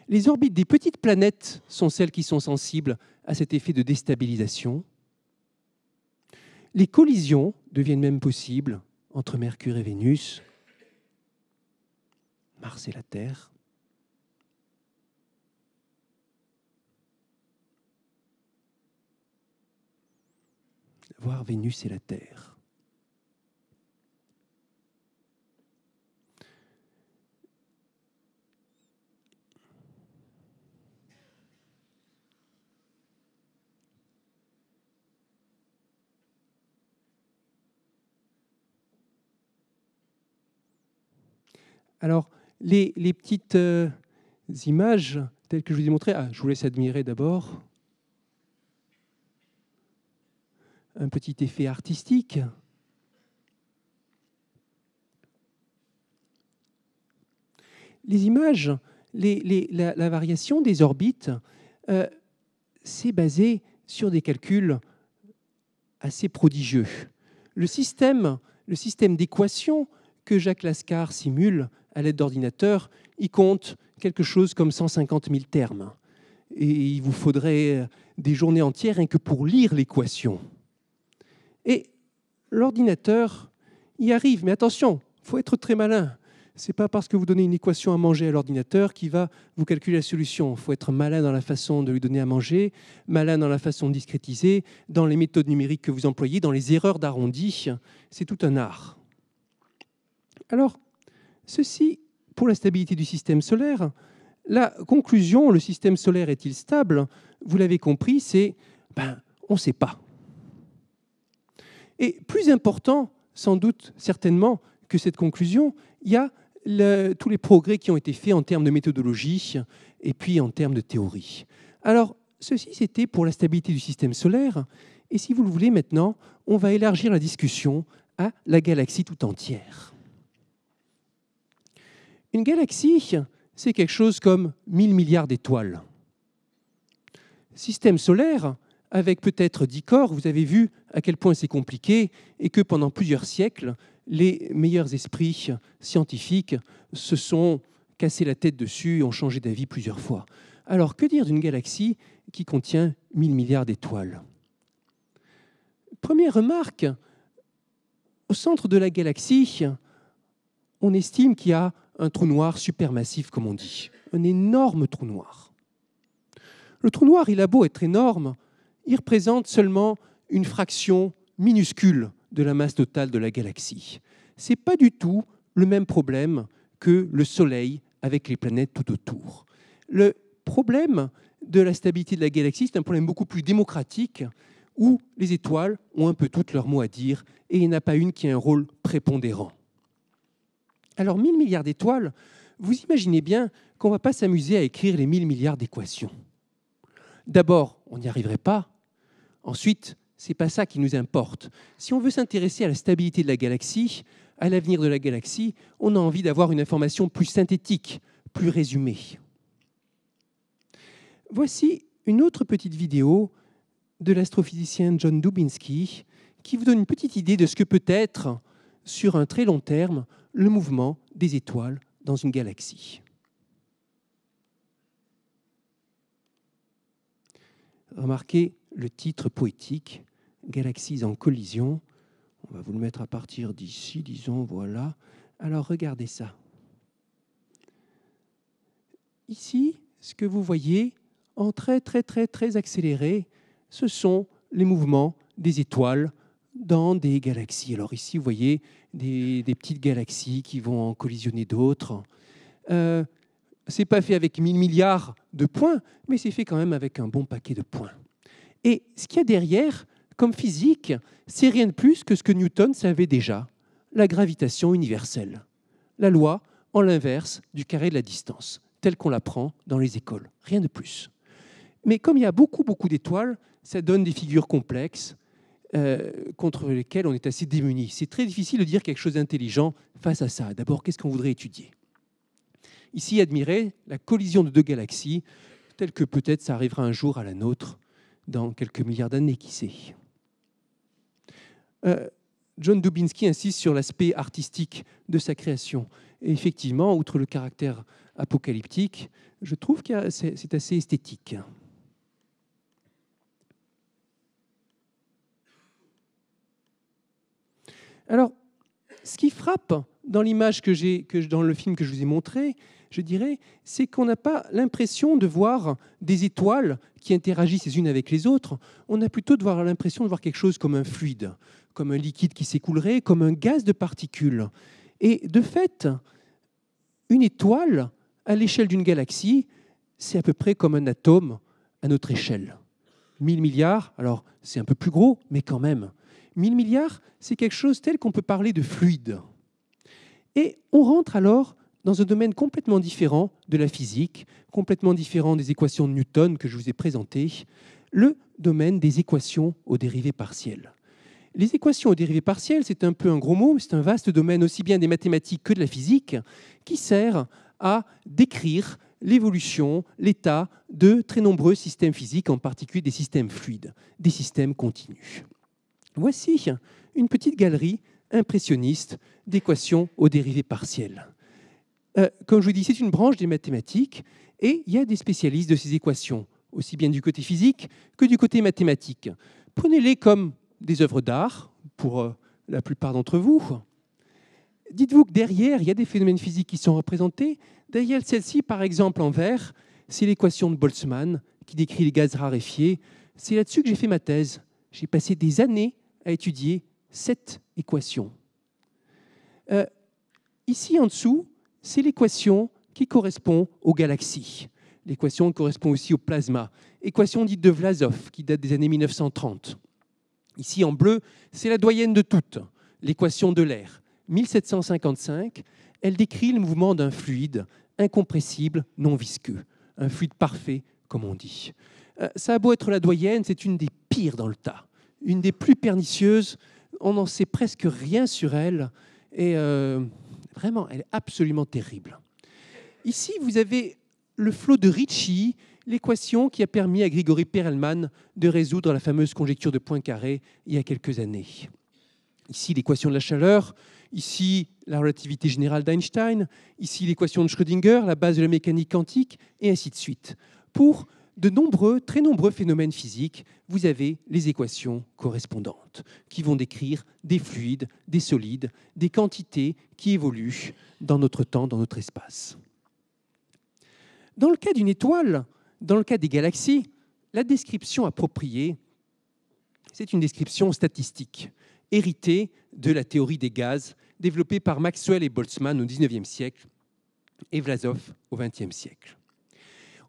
Les orbites des petites planètes sont celles qui sont sensibles à cet effet de déstabilisation. Les collisions deviennent même possibles entre Mercure et Vénus, Mars et la Terre. voir Vénus et la Terre. Alors, les, petites euh, images telles que je vous ai montrées, ah, je vous laisse admirer d'abord. un petit effet artistique. Les images, la, variation des orbites, euh, c'est basé sur des calculs assez prodigieux. Le système, le système d'équations que Jacques Lascar simule à l'aide d'ordinateurs, il compte quelque chose comme 150 000 termes. Et il vous faudrait des journées entières rien que pour lire l'équation. Et l'ordinateur y arrive, mais attention, il faut être très malin. Ce n'est pas parce que vous donnez une équation à manger à l'ordinateur qu'il va vous calculer la solution. Il faut être malin dans la façon de lui donner à manger, malin dans la façon de discrétiser, dans les méthodes numériques que vous employez, dans les erreurs d'arrondi. C'est tout un art. Alors, ceci pour la stabilité du système solaire. La conclusion, le système solaire est-il stable Vous l'avez compris, c'est ben, on ne sait pas. Et plus important, sans doute, certainement, que cette conclusion, il y a tous les progrès qui ont été faits en termes de méthodologie et puis en termes de théorie. Alors, ceci, c'était pour la stabilité du système solaire. Et si vous le voulez, maintenant, on va élargir la discussion à la galaxie tout entière. Une galaxie, c'est quelque chose comme 1000 milliards d'étoiles. Système solaire, avec peut-être dix corps, vous avez vu à quel point c'est compliqué et que pendant plusieurs siècles, les meilleurs esprits scientifiques se sont cassés la tête dessus et ont changé d'avis plusieurs fois. Alors que dire d'une galaxie qui contient 1000 milliards d'étoiles Première remarque, au centre de la galaxie, on estime qu'il y a un trou noir supermassif, comme on dit, un énorme trou noir. Le trou noir, il a beau être énorme, il représente seulement une fraction minuscule de la masse totale de la galaxie. Ce n'est pas du tout le même problème que le Soleil avec les planètes tout autour. Le problème de la stabilité de la galaxie, c'est un problème beaucoup plus démocratique où les étoiles ont un peu toutes leur mot à dire et il n'y en a pas une qui a un rôle prépondérant. Alors 1000 milliards d'étoiles, vous imaginez bien qu'on ne va pas s'amuser à écrire les 1000 milliards d'équations. D'abord, on n'y arriverait pas, Ensuite, ce n'est pas ça qui nous importe. Si on veut s'intéresser à la stabilité de la galaxie, à l'avenir de la galaxie, on a envie d'avoir une information plus synthétique, plus résumée. Voici une autre petite vidéo de l'astrophysicien John Dubinsky qui vous donne une petite idée de ce que peut être, sur un très long terme, le mouvement des étoiles dans une galaxie. Remarquez le titre poétique Galaxies en collision. On va vous le mettre à partir d'ici, disons, voilà. Alors regardez ça. Ici, ce que vous voyez en très très très très accéléré, ce sont les mouvements des étoiles dans des galaxies. Alors ici, vous voyez des, petites galaxies qui vont en collisionner d'autres. Euh, c'est pas fait avec 1000 milliards de points, mais c'est fait quand même avec un bon paquet de points. Et ce qu'il y a derrière, comme physique, c'est rien de plus que ce que Newton savait déjà, la gravitation universelle, la loi en l'inverse du carré de la distance, telle qu'on l'apprend dans les écoles, rien de plus. Mais comme il y a beaucoup, beaucoup d'étoiles, ça donne des figures complexes euh, contre lesquelles on est assez démuni. C'est très difficile de dire quelque chose d'intelligent face à ça. D'abord, qu'est-ce qu'on voudrait étudier Ici, admirer la collision de deux galaxies, telle que peut-être ça arrivera un jour à la nôtre dans quelques milliards d'années, qui sait. Euh, John Dubinsky insiste sur l'aspect artistique de sa création. Et effectivement, outre le caractère apocalyptique, je trouve que c'est assez esthétique. Alors, ce qui frappe dans l'image que j'ai, dans le film que je vous ai montré, je dirais, c'est qu'on n'a pas l'impression de voir des étoiles qui interagissent les unes avec les autres, on a plutôt de voir l'impression de voir quelque chose comme un fluide, comme un liquide qui s'écoulerait, comme un gaz de particules. Et de fait, une étoile, à l'échelle d'une galaxie, c'est à peu près comme un atome à notre échelle. 1000 milliards, alors c'est un peu plus gros, mais quand même. 1000 milliards, c'est quelque chose tel qu'on peut parler de fluide. Et on rentre alors dans un domaine complètement différent de la physique, complètement différent des équations de Newton que je vous ai présentées, le domaine des équations aux dérivés partielles. Les équations aux dérivés partielles, c'est un peu un gros mot, mais c'est un vaste domaine aussi bien des mathématiques que de la physique qui sert à décrire l'évolution, l'état de très nombreux systèmes physiques, en particulier des systèmes fluides, des systèmes continus. Voici une petite galerie impressionniste d'équations aux dérivés partielles. Euh, comme je vous dis, c'est une branche des mathématiques et il y a des spécialistes de ces équations, aussi bien du côté physique que du côté mathématique. Prenez-les comme des œuvres d'art pour euh, la plupart d'entre vous. Dites-vous que derrière, il y a des phénomènes physiques qui sont représentés. Derrière celle-ci, par exemple, en vert, c'est l'équation de Boltzmann qui décrit les gaz raréfiés. C'est là-dessus que j'ai fait ma thèse. J'ai passé des années à étudier cette équation. Euh, ici, en dessous, c'est l'équation qui correspond aux galaxies. L'équation correspond aussi au plasma. Équation dite de Vlasov, qui date des années 1930. Ici, en bleu, c'est la doyenne de toutes, l'équation de l'air. 1755, elle décrit le mouvement d'un fluide incompressible, non visqueux. Un fluide parfait, comme on dit. Euh, ça a beau être la doyenne, c'est une des pires dans le tas, une des plus pernicieuses. On n'en sait presque rien sur elle. Et euh, Vraiment, elle est absolument terrible. Ici, vous avez le flot de Ricci, l'équation qui a permis à Grigory Perelman de résoudre la fameuse conjecture de Poincaré il y a quelques années. Ici, l'équation de la chaleur, ici, la relativité générale d'Einstein, ici, l'équation de Schrödinger, la base de la mécanique quantique, et ainsi de suite, pour de nombreux, très nombreux phénomènes physiques, vous avez les équations correspondantes qui vont décrire des fluides, des solides, des quantités qui évoluent dans notre temps, dans notre espace. Dans le cas d'une étoile, dans le cas des galaxies, la description appropriée, c'est une description statistique, héritée de la théorie des gaz développée par Maxwell et Boltzmann au XIXe siècle et Vlasov au XXe siècle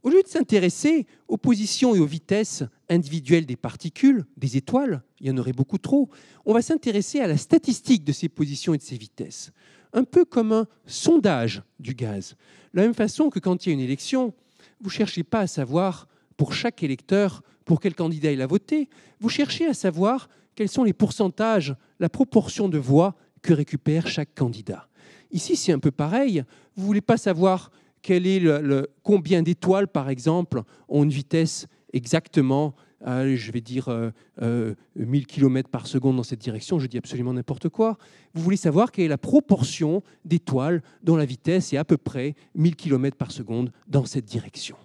au lieu de s'intéresser aux positions et aux vitesses individuelles des particules, des étoiles, il y en aurait beaucoup trop, on va s'intéresser à la statistique de ces positions et de ces vitesses, un peu comme un sondage du gaz. De la même façon que quand il y a une élection, vous ne cherchez pas à savoir pour chaque électeur pour quel candidat il a voté, vous cherchez à savoir quels sont les pourcentages, la proportion de voix que récupère chaque candidat. Ici, c'est un peu pareil, vous ne voulez pas savoir quel est le, combien d'étoiles, par exemple, ont une vitesse exactement, euh, je vais dire, 1000 euh, euh, km par seconde dans cette direction, je dis absolument n'importe quoi. Vous voulez savoir quelle est la proportion d'étoiles dont la vitesse est à peu près 1000 km par seconde dans cette direction.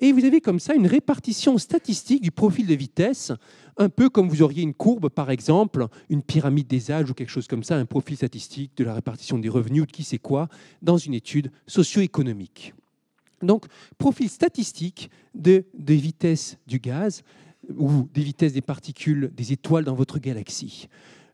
Et vous avez comme ça une répartition statistique du profil de vitesse, un peu comme vous auriez une courbe, par exemple, une pyramide des âges ou quelque chose comme ça, un profil statistique de la répartition des revenus ou de qui sait quoi, dans une étude socio-économique. Donc, profil statistique de, des vitesses du gaz ou des vitesses des particules, des étoiles dans votre galaxie.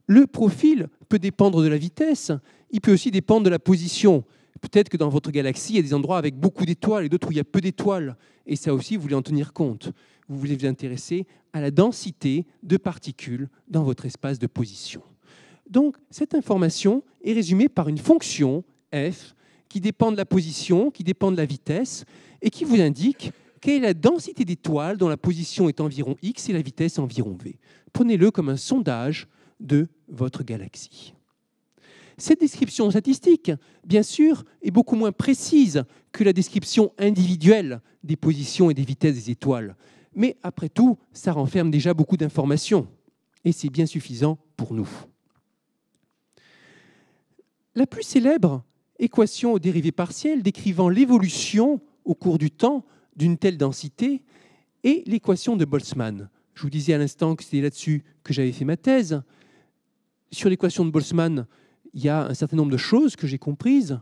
Le profil peut dépendre de la vitesse, il peut aussi dépendre de la position. Peut-être que dans votre galaxie, il y a des endroits avec beaucoup d'étoiles et d'autres où il y a peu d'étoiles. Et ça aussi, vous voulez en tenir compte. Vous voulez vous intéresser à la densité de particules dans votre espace de position. Donc, cette information est résumée par une fonction f qui dépend de la position, qui dépend de la vitesse, et qui vous indique quelle est la densité d'étoiles dont la position est environ x et la vitesse environ v. Prenez-le comme un sondage de votre galaxie. Cette description statistique, bien sûr, est beaucoup moins précise que la description individuelle des positions et des vitesses des étoiles. Mais après tout, ça renferme déjà beaucoup d'informations. Et c'est bien suffisant pour nous. La plus célèbre équation aux dérivés partielles décrivant l'évolution au cours du temps d'une telle densité est l'équation de Boltzmann. Je vous disais à l'instant que c'était là-dessus que j'avais fait ma thèse. Sur l'équation de Boltzmann, il y a un certain nombre de choses que j'ai comprises.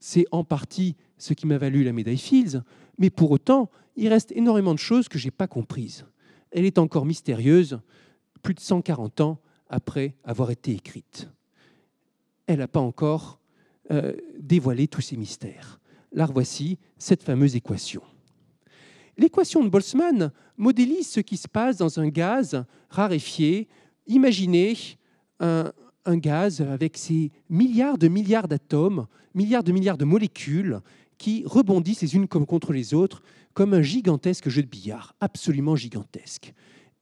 C'est en partie ce qui m'a valu la médaille Fields, mais pour autant, il reste énormément de choses que je n'ai pas comprises. Elle est encore mystérieuse, plus de 140 ans après avoir été écrite. Elle n'a pas encore euh, dévoilé tous ses mystères. Là, voici cette fameuse équation. L'équation de Boltzmann modélise ce qui se passe dans un gaz raréfié. Imaginez un, un gaz avec ses milliards de milliards d'atomes, milliards de milliards de molécules qui rebondissent les unes contre les autres comme un gigantesque jeu de billard, absolument gigantesque.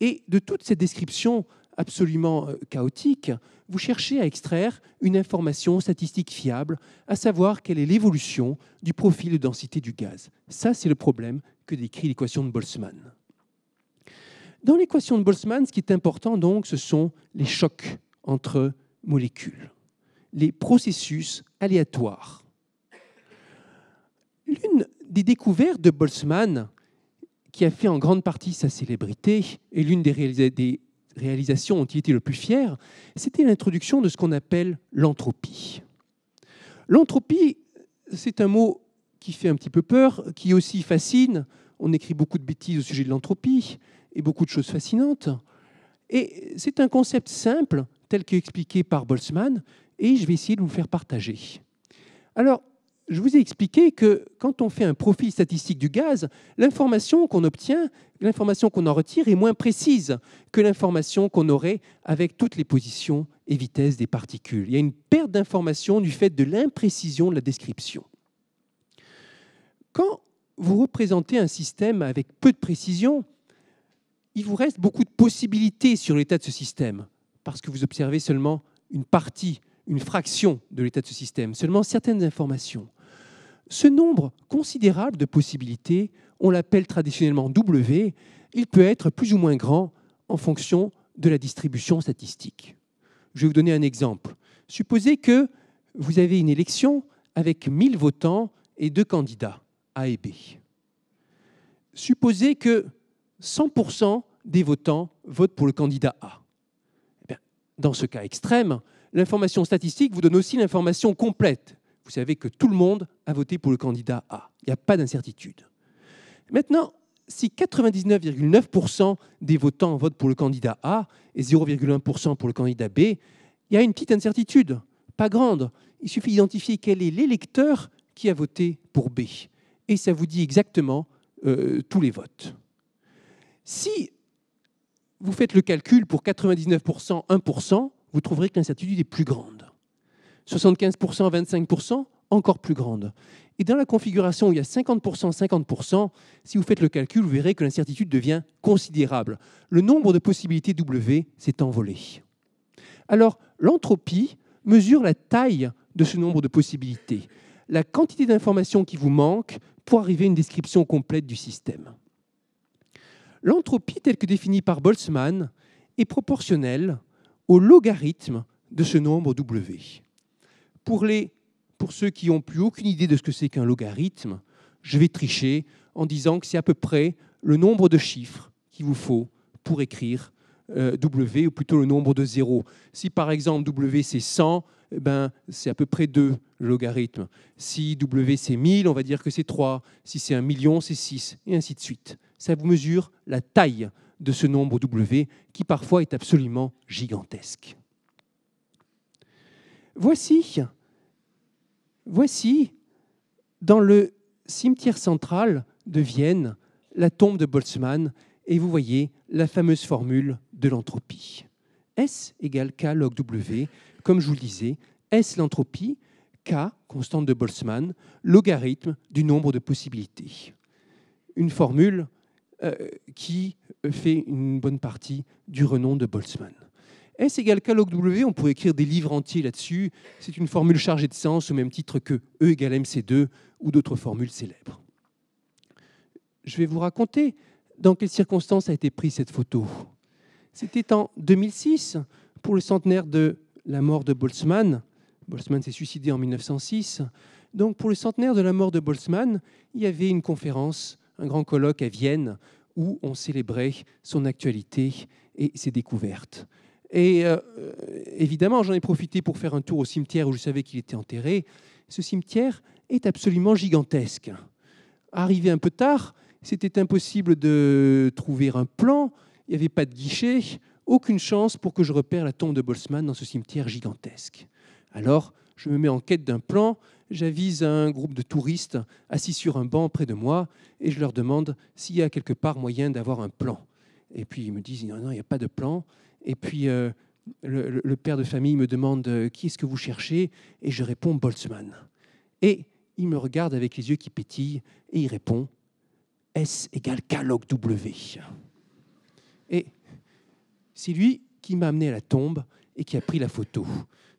Et de toute cette description absolument euh, chaotique, vous cherchez à extraire une information statistique fiable, à savoir quelle est l'évolution du profil de densité du gaz. Ça, c'est le problème que décrit l'équation de Boltzmann. Dans l'équation de Boltzmann, ce qui est important, donc, ce sont les chocs entre molécules, les processus aléatoires. L'une des découvertes de Boltzmann, qui a fait en grande partie sa célébrité et l'une des, réalisations dont il était le plus fier, c'était l'introduction de ce qu'on appelle l'entropie. L'entropie, c'est un mot qui fait un petit peu peur, qui aussi fascine. On écrit beaucoup de bêtises au sujet de l'entropie et beaucoup de choses fascinantes. Et c'est un concept simple tel qu'expliqué par Boltzmann, et je vais essayer de vous faire partager. Alors, je vous ai expliqué que quand on fait un profil statistique du gaz, l'information qu'on obtient, l'information qu'on en retire est moins précise que l'information qu'on aurait avec toutes les positions et vitesses des particules. Il y a une perte d'information du fait de l'imprécision de la description. Quand vous représentez un système avec peu de précision, il vous reste beaucoup de possibilités sur l'état de ce système parce que vous observez seulement une partie, une fraction de l'état de ce système, seulement certaines informations. Ce nombre considérable de possibilités, on l'appelle traditionnellement W, il peut être plus ou moins grand en fonction de la distribution statistique. Je vais vous donner un exemple. Supposez que vous avez une élection avec 1000 votants et deux candidats, A et B. Supposez que 100% des votants votent pour le candidat A. Dans ce cas extrême, l'information statistique vous donne aussi l'information complète. Vous savez que tout le monde a voté pour le candidat A. Il n'y a pas d'incertitude. Maintenant, si 99,9% des votants votent pour le candidat A et 0,1% pour le candidat B, il y a une petite incertitude, pas grande. Il suffit d'identifier quel est l'électeur qui a voté pour B. Et ça vous dit exactement euh, tous les votes. Si vous faites le calcul pour 99%, 1%, vous trouverez que l'incertitude est plus grande. 75%, 25%, encore plus grande. Et dans la configuration où il y a 50%, 50%, si vous faites le calcul, vous verrez que l'incertitude devient considérable. Le nombre de possibilités W s'est envolé. Alors, l'entropie mesure la taille de ce nombre de possibilités, la quantité d'informations qui vous manque pour arriver à une description complète du système. L'entropie telle que définie par Boltzmann est proportionnelle au logarithme de ce nombre W. Pour, ceux qui n'ont plus aucune idée de ce que c'est qu'un logarithme, je vais tricher en disant que c'est à peu près le nombre de chiffres qu'il vous faut pour écrire euh, W, ou plutôt le nombre de zéros. Si par exemple W c'est 100, eh ben, c'est à peu près 2 le logarithme. Si W c'est 1000, on va dire que c'est 3. Si c'est 1 million, c'est 6, et ainsi de suite ça vous mesure la taille de ce nombre W qui parfois est absolument gigantesque. Voici, voici dans le cimetière central de Vienne la tombe de Boltzmann et vous voyez la fameuse formule de l'entropie. S égale K log W, comme je vous le disais, S l'entropie, K, constante de Boltzmann, logarithme du nombre de possibilités. Une formule euh, qui euh, fait une bonne partie du renom de Boltzmann. S égale K log W, on pourrait écrire des livres entiers là-dessus. C'est une formule chargée de sens au même titre que E égale MC2 ou d'autres formules célèbres. Je vais vous raconter dans quelles circonstances a été prise cette photo. C'était en 2006, pour le centenaire de la mort de Boltzmann. Boltzmann s'est suicidé en 1906. Donc pour le centenaire de la mort de Boltzmann, il y avait une conférence un grand colloque à Vienne où on célébrait son actualité et ses découvertes. Et euh, euh, évidemment, j'en ai profité pour faire un tour au cimetière où je savais qu'il était enterré. Ce cimetière est absolument gigantesque. Arrivé un peu tard, c'était impossible de trouver un plan, il n'y avait pas de guichet, aucune chance pour que je repère la tombe de Boltzmann dans ce cimetière gigantesque. Alors, je me mets en quête d'un plan, j'avise un groupe de touristes assis sur un banc près de moi et je leur demande s'il y a quelque part moyen d'avoir un plan. Et puis ils me disent non, non, il n'y a pas de plan. Et puis euh, le, père de famille me demande euh, qui est-ce que vous cherchez et je réponds Boltzmann. Et il me regarde avec les yeux qui pétillent et il répond S égale K log W. Et c'est lui qui m'a amené à la tombe et qui a pris la photo.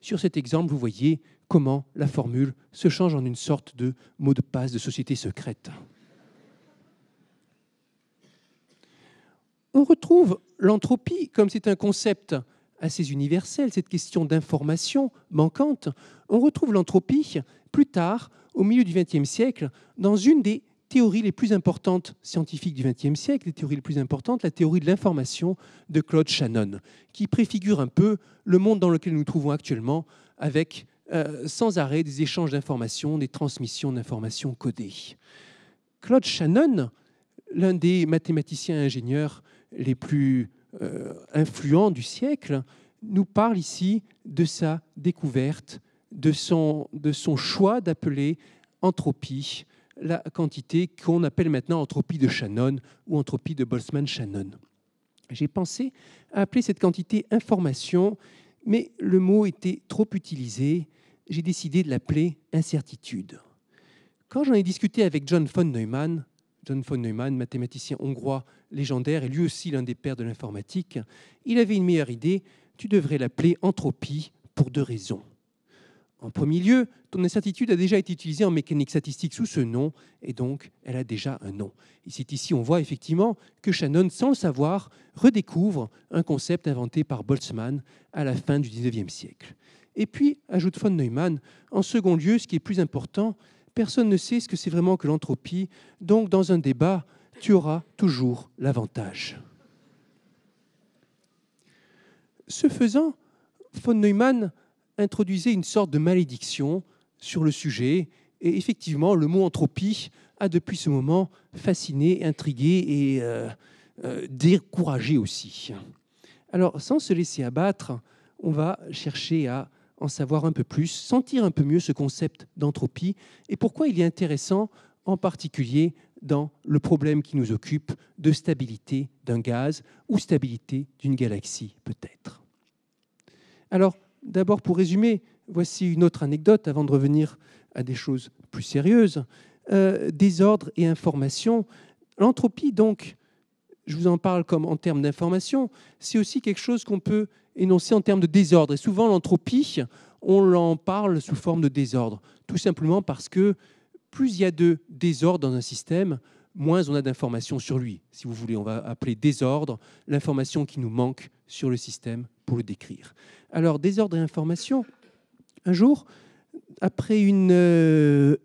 Sur cet exemple, vous voyez comment la formule se change en une sorte de mot de passe de société secrète. On retrouve l'entropie comme c'est un concept assez universel, cette question d'information manquante. On retrouve l'entropie plus tard, au milieu du XXe siècle, dans une des théories les plus importantes scientifiques du XXe siècle, les théories les plus importantes, la théorie de l'information de Claude Shannon, qui préfigure un peu le monde dans lequel nous nous trouvons actuellement, avec euh, sans arrêt des échanges d'informations, des transmissions d'informations codées. Claude Shannon, l'un des mathématiciens et ingénieurs les plus euh, influents du siècle, nous parle ici de sa découverte, de son, de son choix d'appeler entropie la quantité qu'on appelle maintenant entropie de Shannon ou entropie de Boltzmann-Shannon. J'ai pensé à appeler cette quantité information, mais le mot était trop utilisé. J'ai décidé de l'appeler incertitude. Quand j'en ai discuté avec John von Neumann, John von Neumann, mathématicien hongrois légendaire et lui aussi l'un des pères de l'informatique, il avait une meilleure idée, tu devrais l'appeler entropie pour deux raisons. En premier lieu, ton incertitude a déjà été utilisée en mécanique statistique sous ce nom, et donc elle a déjà un nom. ici on voit effectivement que Shannon, sans le savoir, redécouvre un concept inventé par Boltzmann à la fin du 19e siècle. Et puis, ajoute von Neumann, en second lieu, ce qui est plus important, personne ne sait ce que c'est vraiment que l'entropie, donc dans un débat, tu auras toujours l'avantage. Ce faisant, von Neumann introduisait une sorte de malédiction sur le sujet. Et effectivement, le mot entropie a depuis ce moment fasciné, intrigué et euh, euh, découragé aussi. Alors, sans se laisser abattre, on va chercher à en savoir un peu plus, sentir un peu mieux ce concept d'entropie et pourquoi il est intéressant en particulier dans le problème qui nous occupe de stabilité d'un gaz ou stabilité d'une galaxie peut-être. Alors, d'abord pour résumer, voici une autre anecdote avant de revenir à des choses plus sérieuses. Euh, désordre et information. L'entropie, donc, je vous en parle comme en termes d'information, c'est aussi quelque chose qu'on peut énoncer en termes de désordre. Et souvent, l'entropie, on l'en parle sous forme de désordre, tout simplement parce que plus il y a de désordre dans un système, moins on a d'informations sur lui. Si vous voulez, on va appeler désordre l'information qui nous manque sur le système pour le décrire. Alors, désordre et information, un jour, après une euh,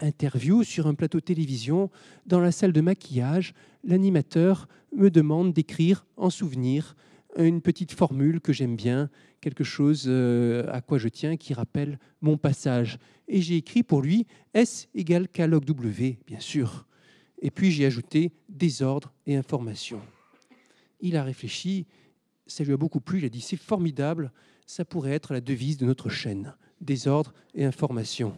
interview sur un plateau télévision, dans la salle de maquillage, l'animateur me demande d'écrire en souvenir une petite formule que j'aime bien, quelque chose euh, à quoi je tiens qui rappelle mon passage. Et j'ai écrit pour lui S égale K log W, bien sûr. Et puis j'ai ajouté désordre et information. Il a réfléchi ça lui a beaucoup plu, il a dit c'est formidable, ça pourrait être la devise de notre chaîne, désordre et information.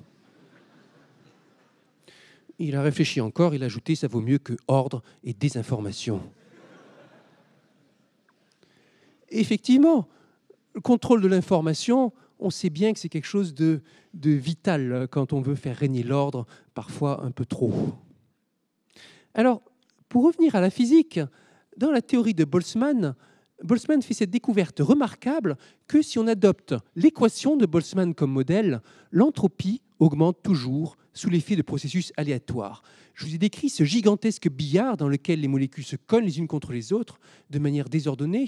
Il a réfléchi encore, il a ajouté ça vaut mieux que ordre et désinformation. Effectivement, le contrôle de l'information, on sait bien que c'est quelque chose de, de, vital quand on veut faire régner l'ordre, parfois un peu trop. Alors, pour revenir à la physique, dans la théorie de Boltzmann, Boltzmann fait cette découverte remarquable que si on adopte l'équation de Boltzmann comme modèle, l'entropie augmente toujours sous l'effet de processus aléatoires. Je vous ai décrit ce gigantesque billard dans lequel les molécules se collent les unes contre les autres de manière désordonnée.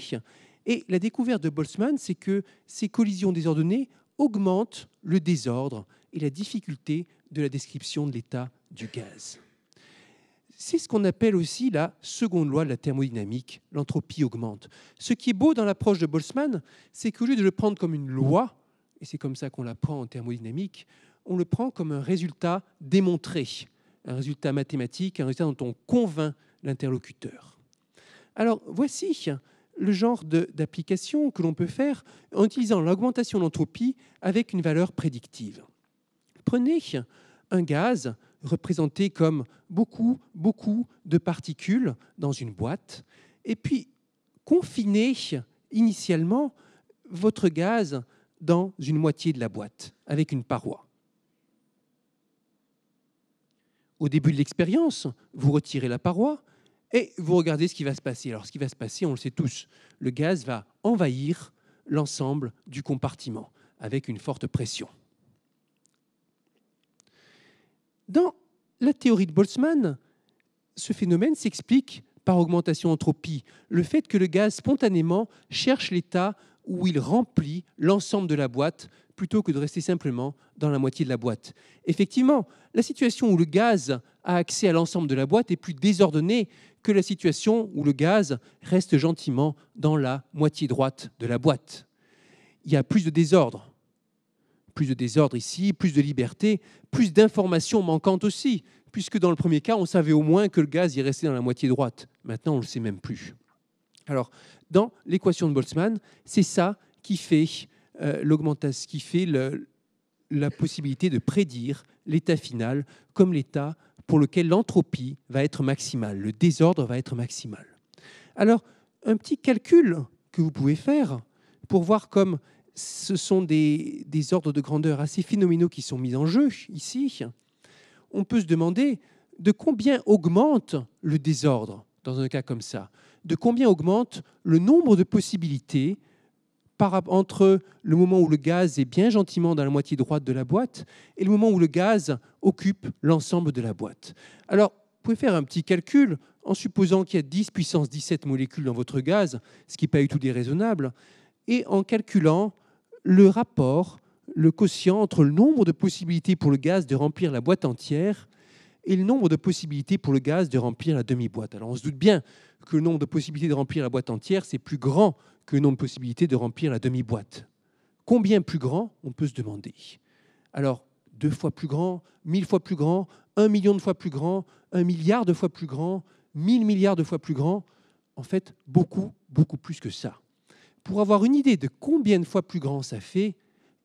Et la découverte de Boltzmann, c'est que ces collisions désordonnées augmentent le désordre et la difficulté de la description de l'état du gaz. C'est ce qu'on appelle aussi la seconde loi de la thermodynamique, l'entropie augmente. Ce qui est beau dans l'approche de Boltzmann, c'est qu'au lieu de le prendre comme une loi, et c'est comme ça qu'on la prend en thermodynamique, on le prend comme un résultat démontré, un résultat mathématique, un résultat dont on convainc l'interlocuteur. Alors voici le genre d'application que l'on peut faire en utilisant l'augmentation d'entropie avec une valeur prédictive. Prenez un gaz représenté comme beaucoup, beaucoup de particules dans une boîte. Et puis, confiner initialement votre gaz dans une moitié de la boîte, avec une paroi. Au début de l'expérience, vous retirez la paroi et vous regardez ce qui va se passer. Alors, ce qui va se passer, on le sait tous, le gaz va envahir l'ensemble du compartiment avec une forte pression. Dans la théorie de Boltzmann, ce phénomène s'explique par augmentation d'entropie, le fait que le gaz spontanément cherche l'état où il remplit l'ensemble de la boîte plutôt que de rester simplement dans la moitié de la boîte. Effectivement, la situation où le gaz a accès à l'ensemble de la boîte est plus désordonnée que la situation où le gaz reste gentiment dans la moitié droite de la boîte. Il y a plus de désordre plus de désordre ici, plus de liberté, plus d'informations manquantes aussi, puisque dans le premier cas, on savait au moins que le gaz y restait dans la moitié droite. Maintenant, on ne le sait même plus. Alors, dans l'équation de Boltzmann, c'est ça qui fait euh, l'augmentation, qui fait la possibilité de prédire l'état final comme l'état pour lequel l'entropie va être maximale, le désordre va être maximal. Alors, un petit calcul que vous pouvez faire pour voir comme ce sont des, ordres de grandeur assez phénoménaux qui sont mis en jeu ici, on peut se demander de combien augmente le désordre dans un cas comme ça, de combien augmente le nombre de possibilités entre le moment où le gaz est bien gentiment dans la moitié droite de la boîte et le moment où le gaz occupe l'ensemble de la boîte. Alors, vous pouvez faire un petit calcul en supposant qu'il y a 10 puissance 17 molécules dans votre gaz, ce qui n'est pas du tout déraisonnable, et en calculant le rapport, le quotient entre le nombre de possibilités pour le gaz de remplir la boîte entière et le nombre de possibilités pour le gaz de remplir la demi-boîte. Alors on se doute bien que le nombre de possibilités de remplir la boîte entière, c'est plus grand que le nombre de possibilités de remplir la demi-boîte. Combien plus grand, on peut se demander. Alors, deux fois plus grand, mille fois plus grand, un million de fois plus grand, un milliard de fois plus grand, mille milliards de fois plus grand, en fait, beaucoup, beaucoup plus que ça pour avoir une idée de combien de fois plus grand ça fait,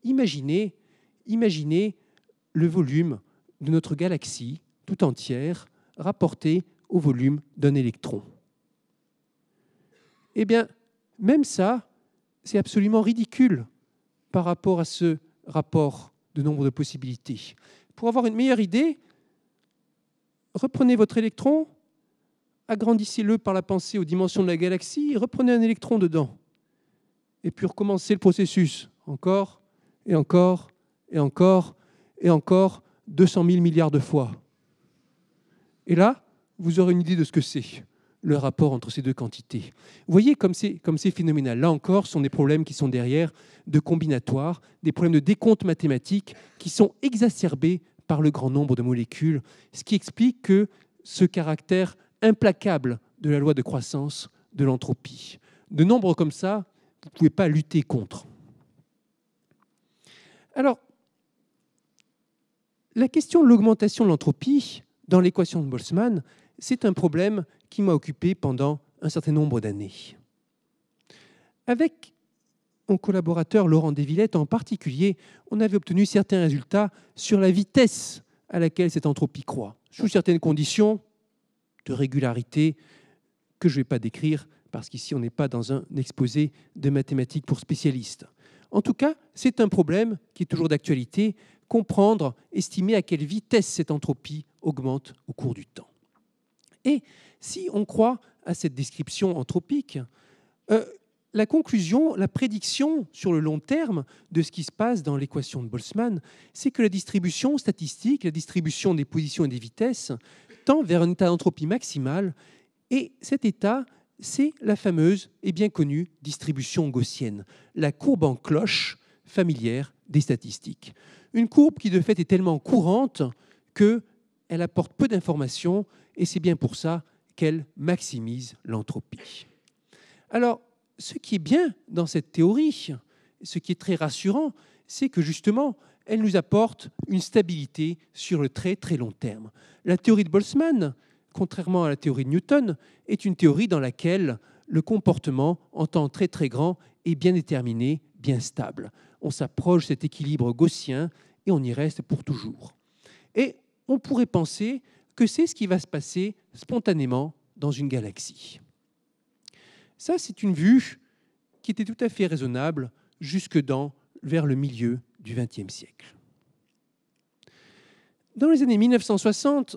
imaginez, imaginez le volume de notre galaxie tout entière rapporté au volume d'un électron. Eh bien, même ça, c'est absolument ridicule par rapport à ce rapport de nombre de possibilités. Pour avoir une meilleure idée, reprenez votre électron, agrandissez-le par la pensée aux dimensions de la galaxie, et reprenez un électron dedans et puis recommencer le processus encore et encore et encore et encore 200 000 milliards de fois. Et là, vous aurez une idée de ce que c'est le rapport entre ces deux quantités. Vous voyez comme c'est, comme phénoménal. Là encore, ce sont des problèmes qui sont derrière de combinatoire, des problèmes de décompte mathématique qui sont exacerbés par le grand nombre de molécules, ce qui explique que ce caractère implacable de la loi de croissance de l'entropie. De nombres comme ça, ne pouvez pas lutter contre. Alors, la question de l'augmentation de l'entropie dans l'équation de Boltzmann, c'est un problème qui m'a occupé pendant un certain nombre d'années. Avec mon collaborateur Laurent Desvillettes en particulier, on avait obtenu certains résultats sur la vitesse à laquelle cette entropie croît, sous certaines conditions de régularité que je ne vais pas décrire parce qu'ici on n'est pas dans un exposé de mathématiques pour spécialistes. En tout cas, c'est un problème qui est toujours d'actualité, comprendre, estimer à quelle vitesse cette entropie augmente au cours du temps. Et si on croit à cette description entropique, euh, la conclusion, la prédiction sur le long terme de ce qui se passe dans l'équation de Boltzmann, c'est que la distribution statistique, la distribution des positions et des vitesses, tend vers un état d'entropie maximale, et cet état c'est la fameuse et bien connue distribution gaussienne, la courbe en cloche familière des statistiques. Une courbe qui de fait est tellement courante qu'elle apporte peu d'informations et c'est bien pour ça qu'elle maximise l'entropie. Alors, ce qui est bien dans cette théorie, ce qui est très rassurant, c'est que justement, elle nous apporte une stabilité sur le très très long terme. La théorie de Boltzmann, contrairement à la théorie de Newton, est une théorie dans laquelle le comportement en temps très très grand est bien déterminé, bien stable. On s'approche de cet équilibre gaussien et on y reste pour toujours. Et on pourrait penser que c'est ce qui va se passer spontanément dans une galaxie. Ça, c'est une vue qui était tout à fait raisonnable jusque dans, vers le milieu du XXe siècle. Dans les années 1960,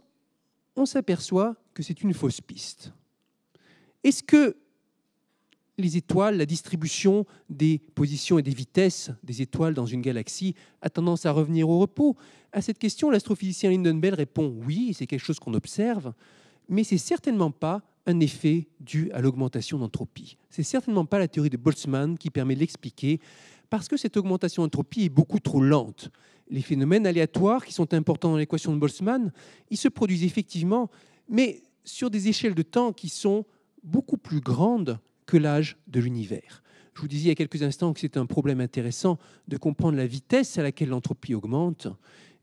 on s'aperçoit que c'est une fausse piste. Est-ce que les étoiles, la distribution des positions et des vitesses des étoiles dans une galaxie a tendance à revenir au repos À cette question, l'astrophysicien Lindenbell Bell répond oui, c'est quelque chose qu'on observe, mais c'est certainement pas un effet dû à l'augmentation d'entropie. C'est certainement pas la théorie de Boltzmann qui permet de l'expliquer parce que cette augmentation d'entropie est beaucoup trop lente les phénomènes aléatoires qui sont importants dans l'équation de Boltzmann, ils se produisent effectivement, mais sur des échelles de temps qui sont beaucoup plus grandes que l'âge de l'univers. Je vous disais il y a quelques instants que c'est un problème intéressant de comprendre la vitesse à laquelle l'entropie augmente,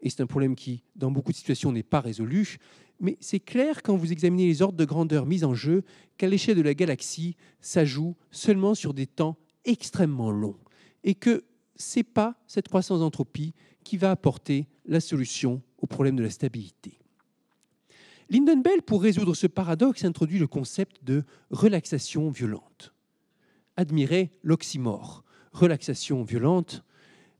et c'est un problème qui, dans beaucoup de situations, n'est pas résolu. Mais c'est clair quand vous examinez les ordres de grandeur mis en jeu qu'à l'échelle de la galaxie, ça joue seulement sur des temps extrêmement longs, et que ce n'est pas cette croissance d'entropie qui va apporter la solution au problème de la stabilité. Lindenbell, pour résoudre ce paradoxe, introduit le concept de relaxation violente. Admirez l'oxymore. Relaxation violente,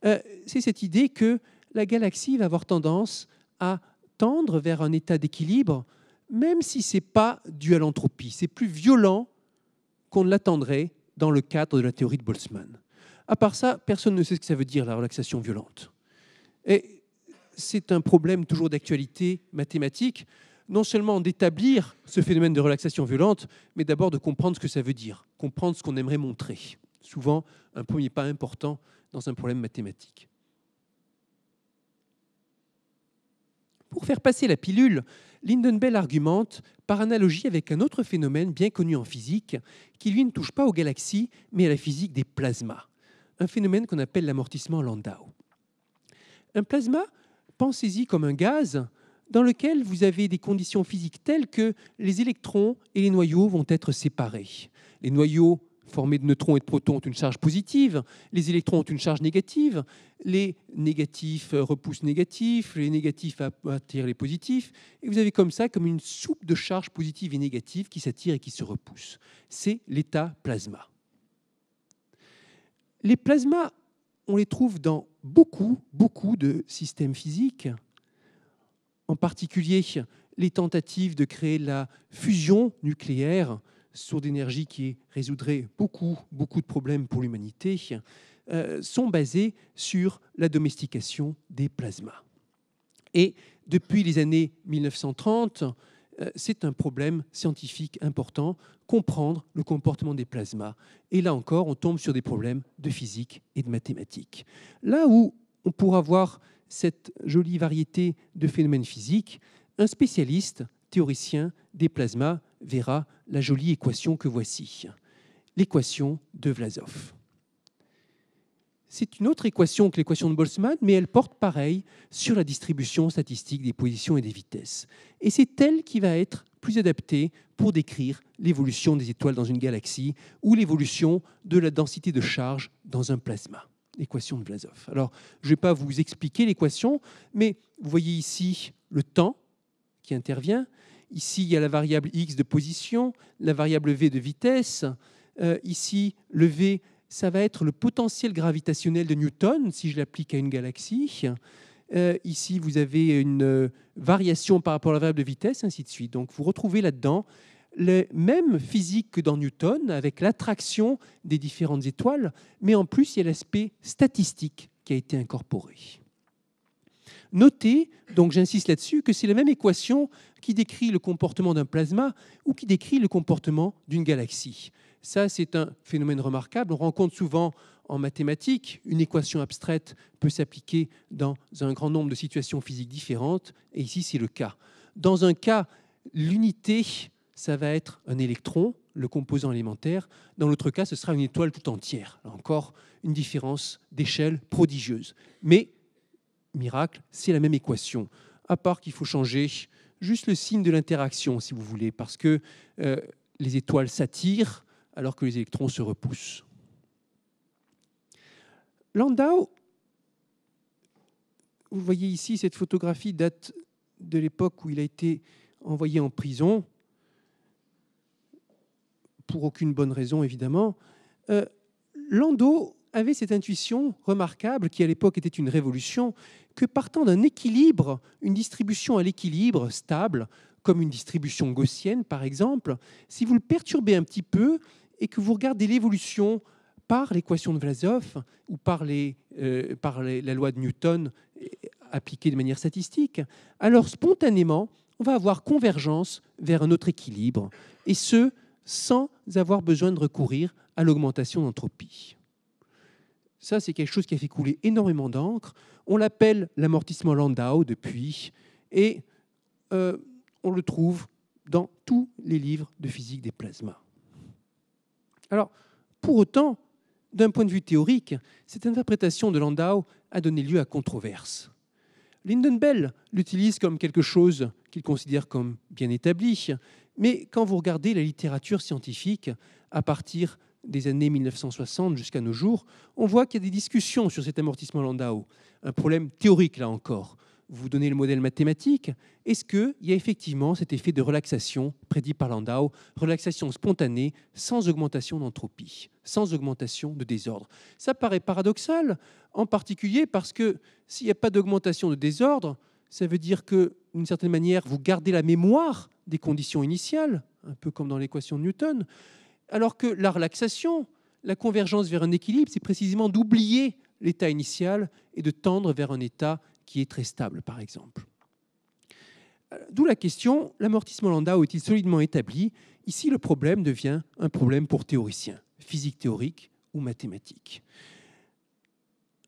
euh, c'est cette idée que la galaxie va avoir tendance à tendre vers un état d'équilibre, même si ce n'est pas dû à l'entropie. C'est plus violent qu'on ne l'attendrait dans le cadre de la théorie de Boltzmann. À part ça, personne ne sait ce que ça veut dire la relaxation violente. Et c'est un problème toujours d'actualité mathématique, non seulement d'établir ce phénomène de relaxation violente, mais d'abord de comprendre ce que ça veut dire, comprendre ce qu'on aimerait montrer. Souvent un premier pas important dans un problème mathématique. Pour faire passer la pilule, Lindenbell argumente par analogie avec un autre phénomène bien connu en physique, qui lui ne touche pas aux galaxies, mais à la physique des plasmas un phénomène qu'on appelle l'amortissement Landau. Un plasma, pensez-y comme un gaz dans lequel vous avez des conditions physiques telles que les électrons et les noyaux vont être séparés. Les noyaux formés de neutrons et de protons ont une charge positive, les électrons ont une charge négative, les négatifs repoussent négatifs, les négatifs attirent les positifs, et vous avez comme ça comme une soupe de charges positives et négatives qui s'attirent et qui se repoussent. C'est l'état plasma. Les plasmas, on les trouve dans beaucoup, beaucoup de systèmes physiques, en particulier les tentatives de créer la fusion nucléaire, source d'énergie qui résoudrait beaucoup, beaucoup de problèmes pour l'humanité, euh, sont basées sur la domestication des plasmas. Et depuis les années 1930, euh, c'est un problème scientifique important comprendre le comportement des plasmas. Et là encore, on tombe sur des problèmes de physique et de mathématiques. Là où on pourra voir cette jolie variété de phénomènes physiques, un spécialiste, théoricien des plasmas, verra la jolie équation que voici, l'équation de Vlasov. C'est une autre équation que l'équation de Boltzmann, mais elle porte pareil sur la distribution statistique des positions et des vitesses. Et c'est elle qui va être plus adapté pour décrire l'évolution des étoiles dans une galaxie ou l'évolution de la densité de charge dans un plasma. L'équation de Vlasov. Alors, je ne vais pas vous expliquer l'équation, mais vous voyez ici le temps qui intervient. Ici, il y a la variable x de position, la variable v de vitesse. Euh, ici, le v, ça va être le potentiel gravitationnel de Newton si je l'applique à une galaxie. Euh, ici, vous avez une euh, variation par rapport à la variable de vitesse, ainsi de suite. Donc, vous retrouvez là-dedans la même physique que dans Newton, avec l'attraction des différentes étoiles, mais en plus, il y a l'aspect statistique qui a été incorporé. Notez, donc j'insiste là-dessus, que c'est la même équation qui décrit le comportement d'un plasma ou qui décrit le comportement d'une galaxie. Ça, c'est un phénomène remarquable. On rencontre souvent en mathématiques, une équation abstraite peut s'appliquer dans un grand nombre de situations physiques différentes, et ici c'est le cas. Dans un cas, l'unité, ça va être un électron, le composant élémentaire. Dans l'autre cas, ce sera une étoile tout entière. encore, une différence d'échelle prodigieuse. Mais, miracle, c'est la même équation, à part qu'il faut changer juste le signe de l'interaction, si vous voulez, parce que euh, les étoiles s'attirent alors que les électrons se repoussent. Landau, vous voyez ici, cette photographie date de l'époque où il a été envoyé en prison, pour aucune bonne raison évidemment. Euh, Landau avait cette intuition remarquable, qui à l'époque était une révolution, que partant d'un équilibre, une distribution à l'équilibre stable, comme une distribution gaussienne par exemple, si vous le perturbez un petit peu et que vous regardez l'évolution par l'équation de Vlasov ou par, euh, par la loi de Newton euh, appliquée de manière statistique, alors spontanément, on va avoir convergence vers un autre équilibre, et ce, sans avoir besoin de recourir à l'augmentation d'entropie. Ça, c'est quelque chose qui a fait couler énormément d'encre. On l'appelle l'amortissement Landau depuis, et euh, on le trouve dans tous les livres de physique des plasmas. Alors, pour autant, d'un point de vue théorique, cette interprétation de Landau a donné lieu à controverse. Lindenbell l'utilise comme quelque chose qu'il considère comme bien établi, mais quand vous regardez la littérature scientifique à partir des années 1960 jusqu'à nos jours, on voit qu'il y a des discussions sur cet amortissement Landau. Un problème théorique, là encore vous donnez le modèle mathématique, est-ce qu'il y a effectivement cet effet de relaxation prédit par Landau, relaxation spontanée sans augmentation d'entropie, sans augmentation de désordre Ça paraît paradoxal, en particulier parce que s'il n'y a pas d'augmentation de désordre, ça veut dire que, d'une certaine manière, vous gardez la mémoire des conditions initiales, un peu comme dans l'équation de Newton, alors que la relaxation, la convergence vers un équilibre, c'est précisément d'oublier l'état initial et de tendre vers un état qui est très stable, par exemple. Euh, d'où la question, l'amortissement Landau est-il solidement établi Ici, le problème devient un problème pour théoriciens, physique théorique ou mathématiques.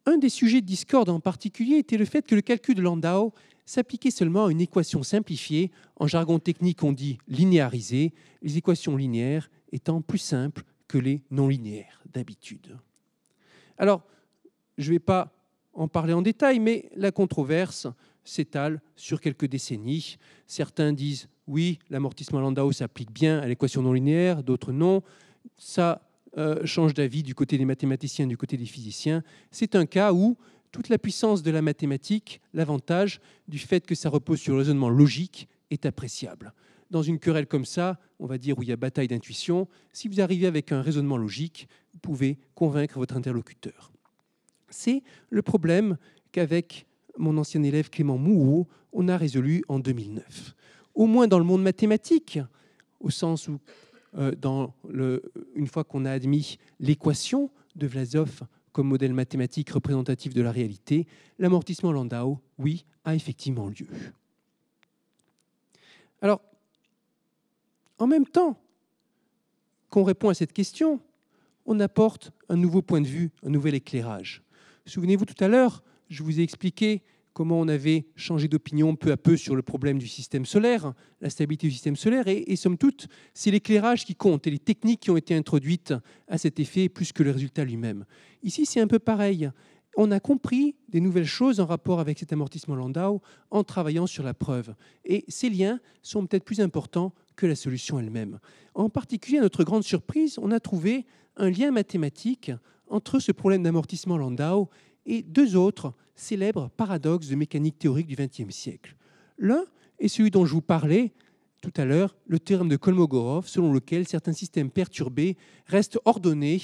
Un des sujets de discorde en particulier était le fait que le calcul de Landau s'appliquait seulement à une équation simplifiée, en jargon technique on dit linéarisée, les équations linéaires étant plus simples que les non linéaires d'habitude. Alors, je ne vais pas en parler en détail, mais la controverse s'étale sur quelques décennies. Certains disent oui, l'amortissement Landau s'applique bien à l'équation non linéaire, d'autres non. Ça euh, change d'avis du côté des mathématiciens, du côté des physiciens. C'est un cas où toute la puissance de la mathématique, l'avantage du fait que ça repose sur le raisonnement logique, est appréciable. Dans une querelle comme ça, on va dire où il y a bataille d'intuition, si vous arrivez avec un raisonnement logique, vous pouvez convaincre votre interlocuteur. C'est le problème qu'avec mon ancien élève Clément Mouhot, on a résolu en 2009. Au moins dans le monde mathématique, au sens où, euh, dans une fois qu'on a admis l'équation de Vlasov comme modèle mathématique représentatif de la réalité, l'amortissement Landau, oui, a effectivement lieu. Alors, en même temps qu'on répond à cette question, on apporte un nouveau point de vue, un nouvel éclairage. Souvenez-vous tout à l'heure, je vous ai expliqué comment on avait changé d'opinion peu à peu sur le problème du système solaire, la stabilité du système solaire, et, somme toute, c'est l'éclairage qui compte et les techniques qui ont été introduites à cet effet plus que le résultat lui-même. Ici, c'est un peu pareil. On a compris des nouvelles choses en rapport avec cet amortissement Landau en travaillant sur la preuve. Et ces liens sont peut-être plus importants que la solution elle-même. En particulier, à notre grande surprise, on a trouvé un lien mathématique entre ce problème d'amortissement Landau et deux autres célèbres paradoxes de mécanique théorique du XXe siècle. L'un est celui dont je vous parlais tout à l'heure, le théorème de Kolmogorov, selon lequel certains systèmes perturbés restent ordonnés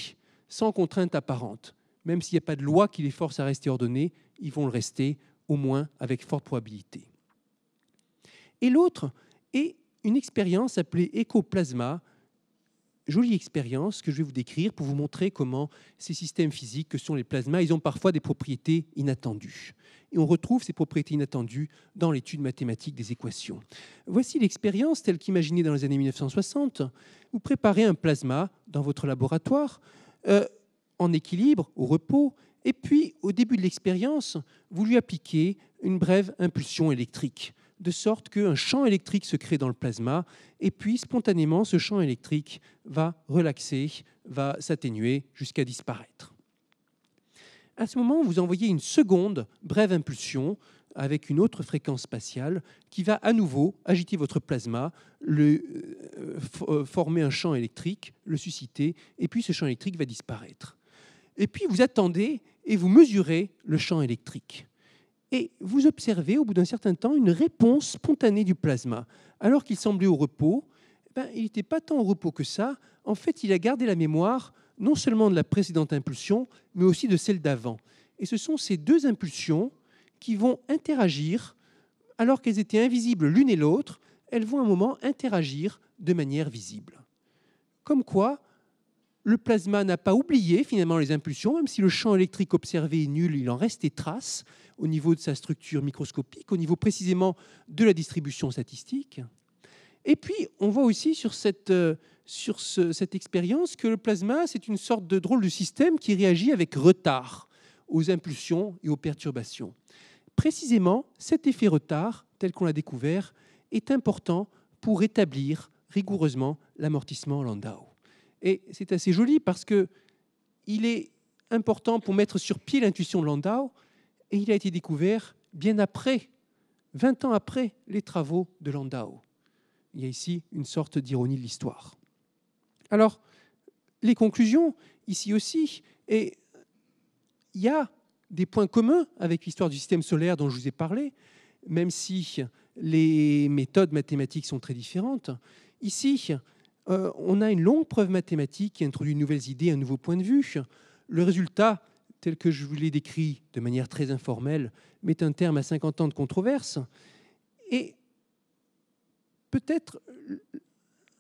sans contrainte apparente. Même s'il n'y a pas de loi qui les force à rester ordonnés, ils vont le rester, au moins avec forte probabilité. Et l'autre est une expérience appelée écoplasma, jolie expérience que je vais vous décrire pour vous montrer comment ces systèmes physiques que sont les plasmas, ils ont parfois des propriétés inattendues. Et on retrouve ces propriétés inattendues dans l'étude mathématique des équations. Voici l'expérience telle qu'imaginée dans les années 1960. Vous préparez un plasma dans votre laboratoire euh, en équilibre, au repos, et puis au début de l'expérience, vous lui appliquez une brève impulsion électrique de sorte qu'un champ électrique se crée dans le plasma, et puis spontanément, ce champ électrique va relaxer, va s'atténuer jusqu'à disparaître. À ce moment, vous envoyez une seconde brève impulsion avec une autre fréquence spatiale qui va à nouveau agiter votre plasma, euh, euh, former un champ électrique, le susciter, et puis ce champ électrique va disparaître. Et puis vous attendez et vous mesurez le champ électrique. Et vous observez au bout d'un certain temps une réponse spontanée du plasma. Alors qu'il semblait au repos, eh ben, il n'était pas tant au repos que ça. En fait, il a gardé la mémoire non seulement de la précédente impulsion, mais aussi de celle d'avant. Et ce sont ces deux impulsions qui vont interagir, alors qu'elles étaient invisibles l'une et l'autre, elles vont à un moment interagir de manière visible. Comme quoi, le plasma n'a pas oublié finalement les impulsions, même si le champ électrique observé est nul, il en reste des traces au niveau de sa structure microscopique, au niveau précisément de la distribution statistique. Et puis, on voit aussi sur cette, euh, sur cette expérience que le plasma, c'est une sorte de drôle de système qui réagit avec retard aux impulsions et aux perturbations. Précisément, cet effet retard, tel qu'on l'a découvert, est important pour établir rigoureusement l'amortissement Landau. Et c'est assez joli parce que il est important pour mettre sur pied l'intuition de Landau et il a été découvert bien après, 20 ans après les travaux de Landau. Il y a ici une sorte d'ironie de l'histoire. Alors, les conclusions, ici aussi, et il y a des points communs avec l'histoire du système solaire dont je vous ai parlé, même si les méthodes mathématiques sont très différentes. Ici, euh, on a une longue preuve mathématique qui introduit de nouvelles idées, un nouveau point de vue. Le résultat tel que je vous l'ai décrit de manière très informelle, met un terme à 50 ans de controverse. Et peut-être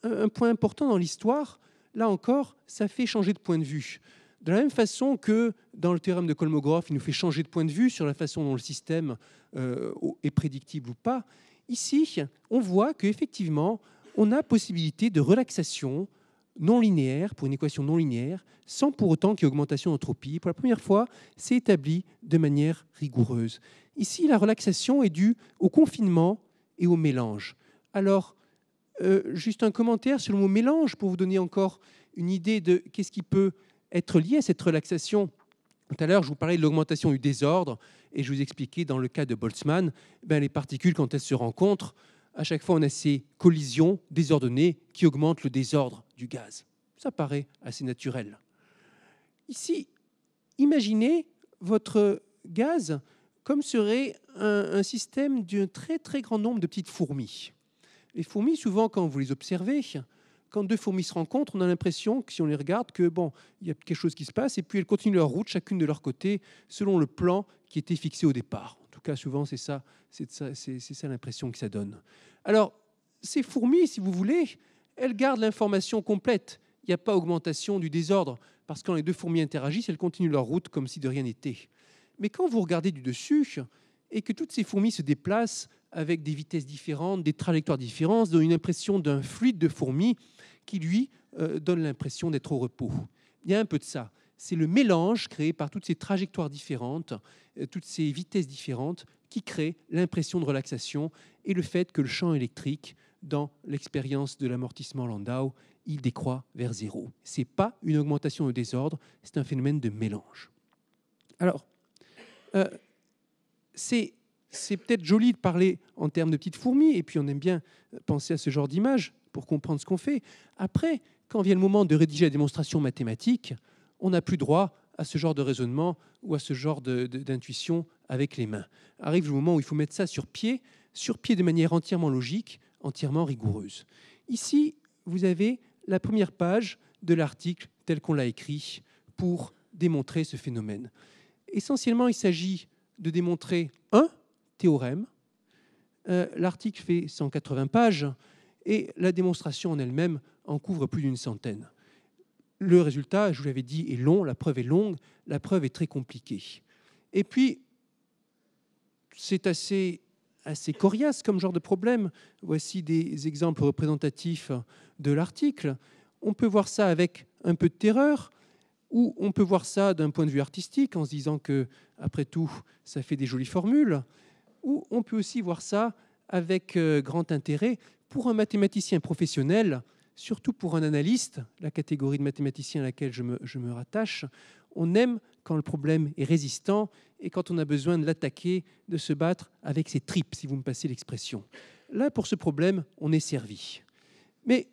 un point important dans l'histoire, là encore, ça fait changer de point de vue. De la même façon que dans le théorème de Kolmogorov, il nous fait changer de point de vue sur la façon dont le système euh, est prédictible ou pas, ici, on voit qu'effectivement, on a possibilité de relaxation non linéaire, pour une équation non linéaire, sans pour autant qu'il y ait augmentation d'entropie. Pour la première fois, c'est établi de manière rigoureuse. Ici, la relaxation est due au confinement et au mélange. Alors, euh, juste un commentaire sur le mot mélange pour vous donner encore une idée de qu'est-ce qui peut être lié à cette relaxation. Tout à l'heure, je vous parlais de l'augmentation du désordre et je vous expliquais dans le cas de Boltzmann, ben, les particules, quand elles se rencontrent, à chaque fois, on a ces collisions désordonnées qui augmentent le désordre du gaz. Ça paraît assez naturel. Ici, imaginez votre gaz comme serait un, système d'un très très grand nombre de petites fourmis. Les fourmis, souvent, quand vous les observez, quand deux fourmis se rencontrent, on a l'impression que si on les regarde, que bon, il y a quelque chose qui se passe, et puis elles continuent leur route, chacune de leur côté, selon le plan qui était fixé au départ cas, souvent, c'est ça, ça l'impression que ça donne. Alors, ces fourmis, si vous voulez, elles gardent l'information complète. Il n'y a pas augmentation du désordre, parce que quand les deux fourmis interagissent, elles continuent leur route comme si de rien n'était. Mais quand vous regardez du dessus et que toutes ces fourmis se déplacent avec des vitesses différentes, des trajectoires différentes, donne une impression d'un fluide de fourmis qui, lui, euh, donne l'impression d'être au repos. Il y a un peu de ça c'est le mélange créé par toutes ces trajectoires différentes, euh, toutes ces vitesses différentes, qui crée l'impression de relaxation et le fait que le champ électrique, dans l'expérience de l'amortissement Landau, il décroît vers zéro. Ce n'est pas une augmentation de désordre, c'est un phénomène de mélange. Alors, euh, c'est peut-être joli de parler en termes de petites fourmis, et puis on aime bien euh, penser à ce genre d'image pour comprendre ce qu'on fait. Après, quand vient le moment de rédiger la démonstration mathématique, on n'a plus droit à ce genre de raisonnement ou à ce genre d'intuition avec les mains. Arrive le moment où il faut mettre ça sur pied, sur pied de manière entièrement logique, entièrement rigoureuse. Ici, vous avez la première page de l'article tel qu'on l'a écrit pour démontrer ce phénomène. Essentiellement, il s'agit de démontrer un théorème. Euh, l'article fait 180 pages et la démonstration en elle-même en couvre plus d'une centaine. Le résultat, je vous l'avais dit, est long, la preuve est longue, la preuve est très compliquée. Et puis, c'est assez, assez coriace comme genre de problème. Voici des exemples représentatifs de l'article. On peut voir ça avec un peu de terreur, ou on peut voir ça d'un point de vue artistique, en se disant que, après tout, ça fait des jolies formules, ou on peut aussi voir ça avec euh, grand intérêt pour un mathématicien professionnel surtout pour un analyste, la catégorie de mathématicien à laquelle je me, je me rattache, on aime quand le problème est résistant et quand on a besoin de l'attaquer, de se battre avec ses tripes, si vous me passez l'expression. Là, pour ce problème, on est servi. Mais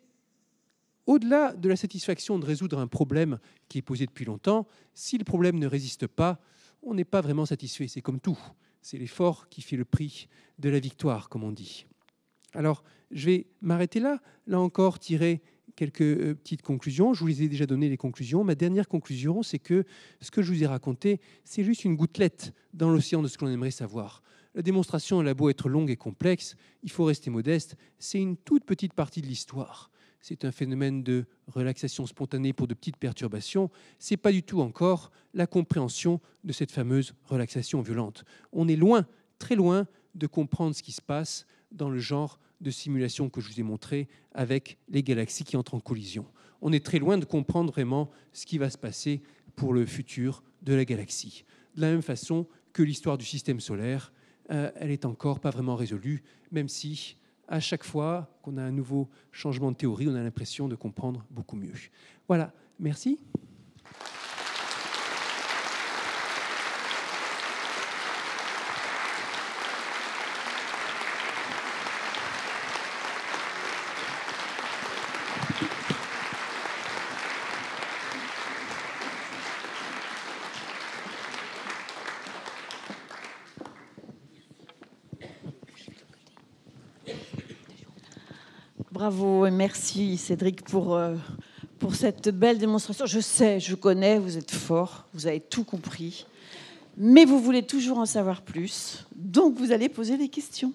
au-delà de la satisfaction de résoudre un problème qui est posé depuis longtemps, si le problème ne résiste pas, on n'est pas vraiment satisfait. C'est comme tout. C'est l'effort qui fait le prix de la victoire, comme on dit. Alors, je vais m'arrêter là. Là encore, tirer quelques euh, petites conclusions. Je vous les ai déjà donné les conclusions. Ma dernière conclusion, c'est que ce que je vous ai raconté, c'est juste une gouttelette dans l'océan de ce que l'on aimerait savoir. La démonstration, elle a beau être longue et complexe, il faut rester modeste. C'est une toute petite partie de l'histoire. C'est un phénomène de relaxation spontanée pour de petites perturbations. Ce n'est pas du tout encore la compréhension de cette fameuse relaxation violente. On est loin, très loin, de comprendre ce qui se passe dans le genre de simulation que je vous ai montré avec les galaxies qui entrent en collision. On est très loin de comprendre vraiment ce qui va se passer pour le futur de la galaxie. De la même façon que l'histoire du système solaire, euh, elle n'est encore pas vraiment résolue, même si à chaque fois qu'on a un nouveau changement de théorie, on a l'impression de comprendre beaucoup mieux. Voilà, merci. merci Cédric euh, pour, cette belle démonstration. Je sais, je connais, vous êtes fort, vous avez tout compris, mais vous voulez toujours en savoir plus, donc vous allez poser des questions.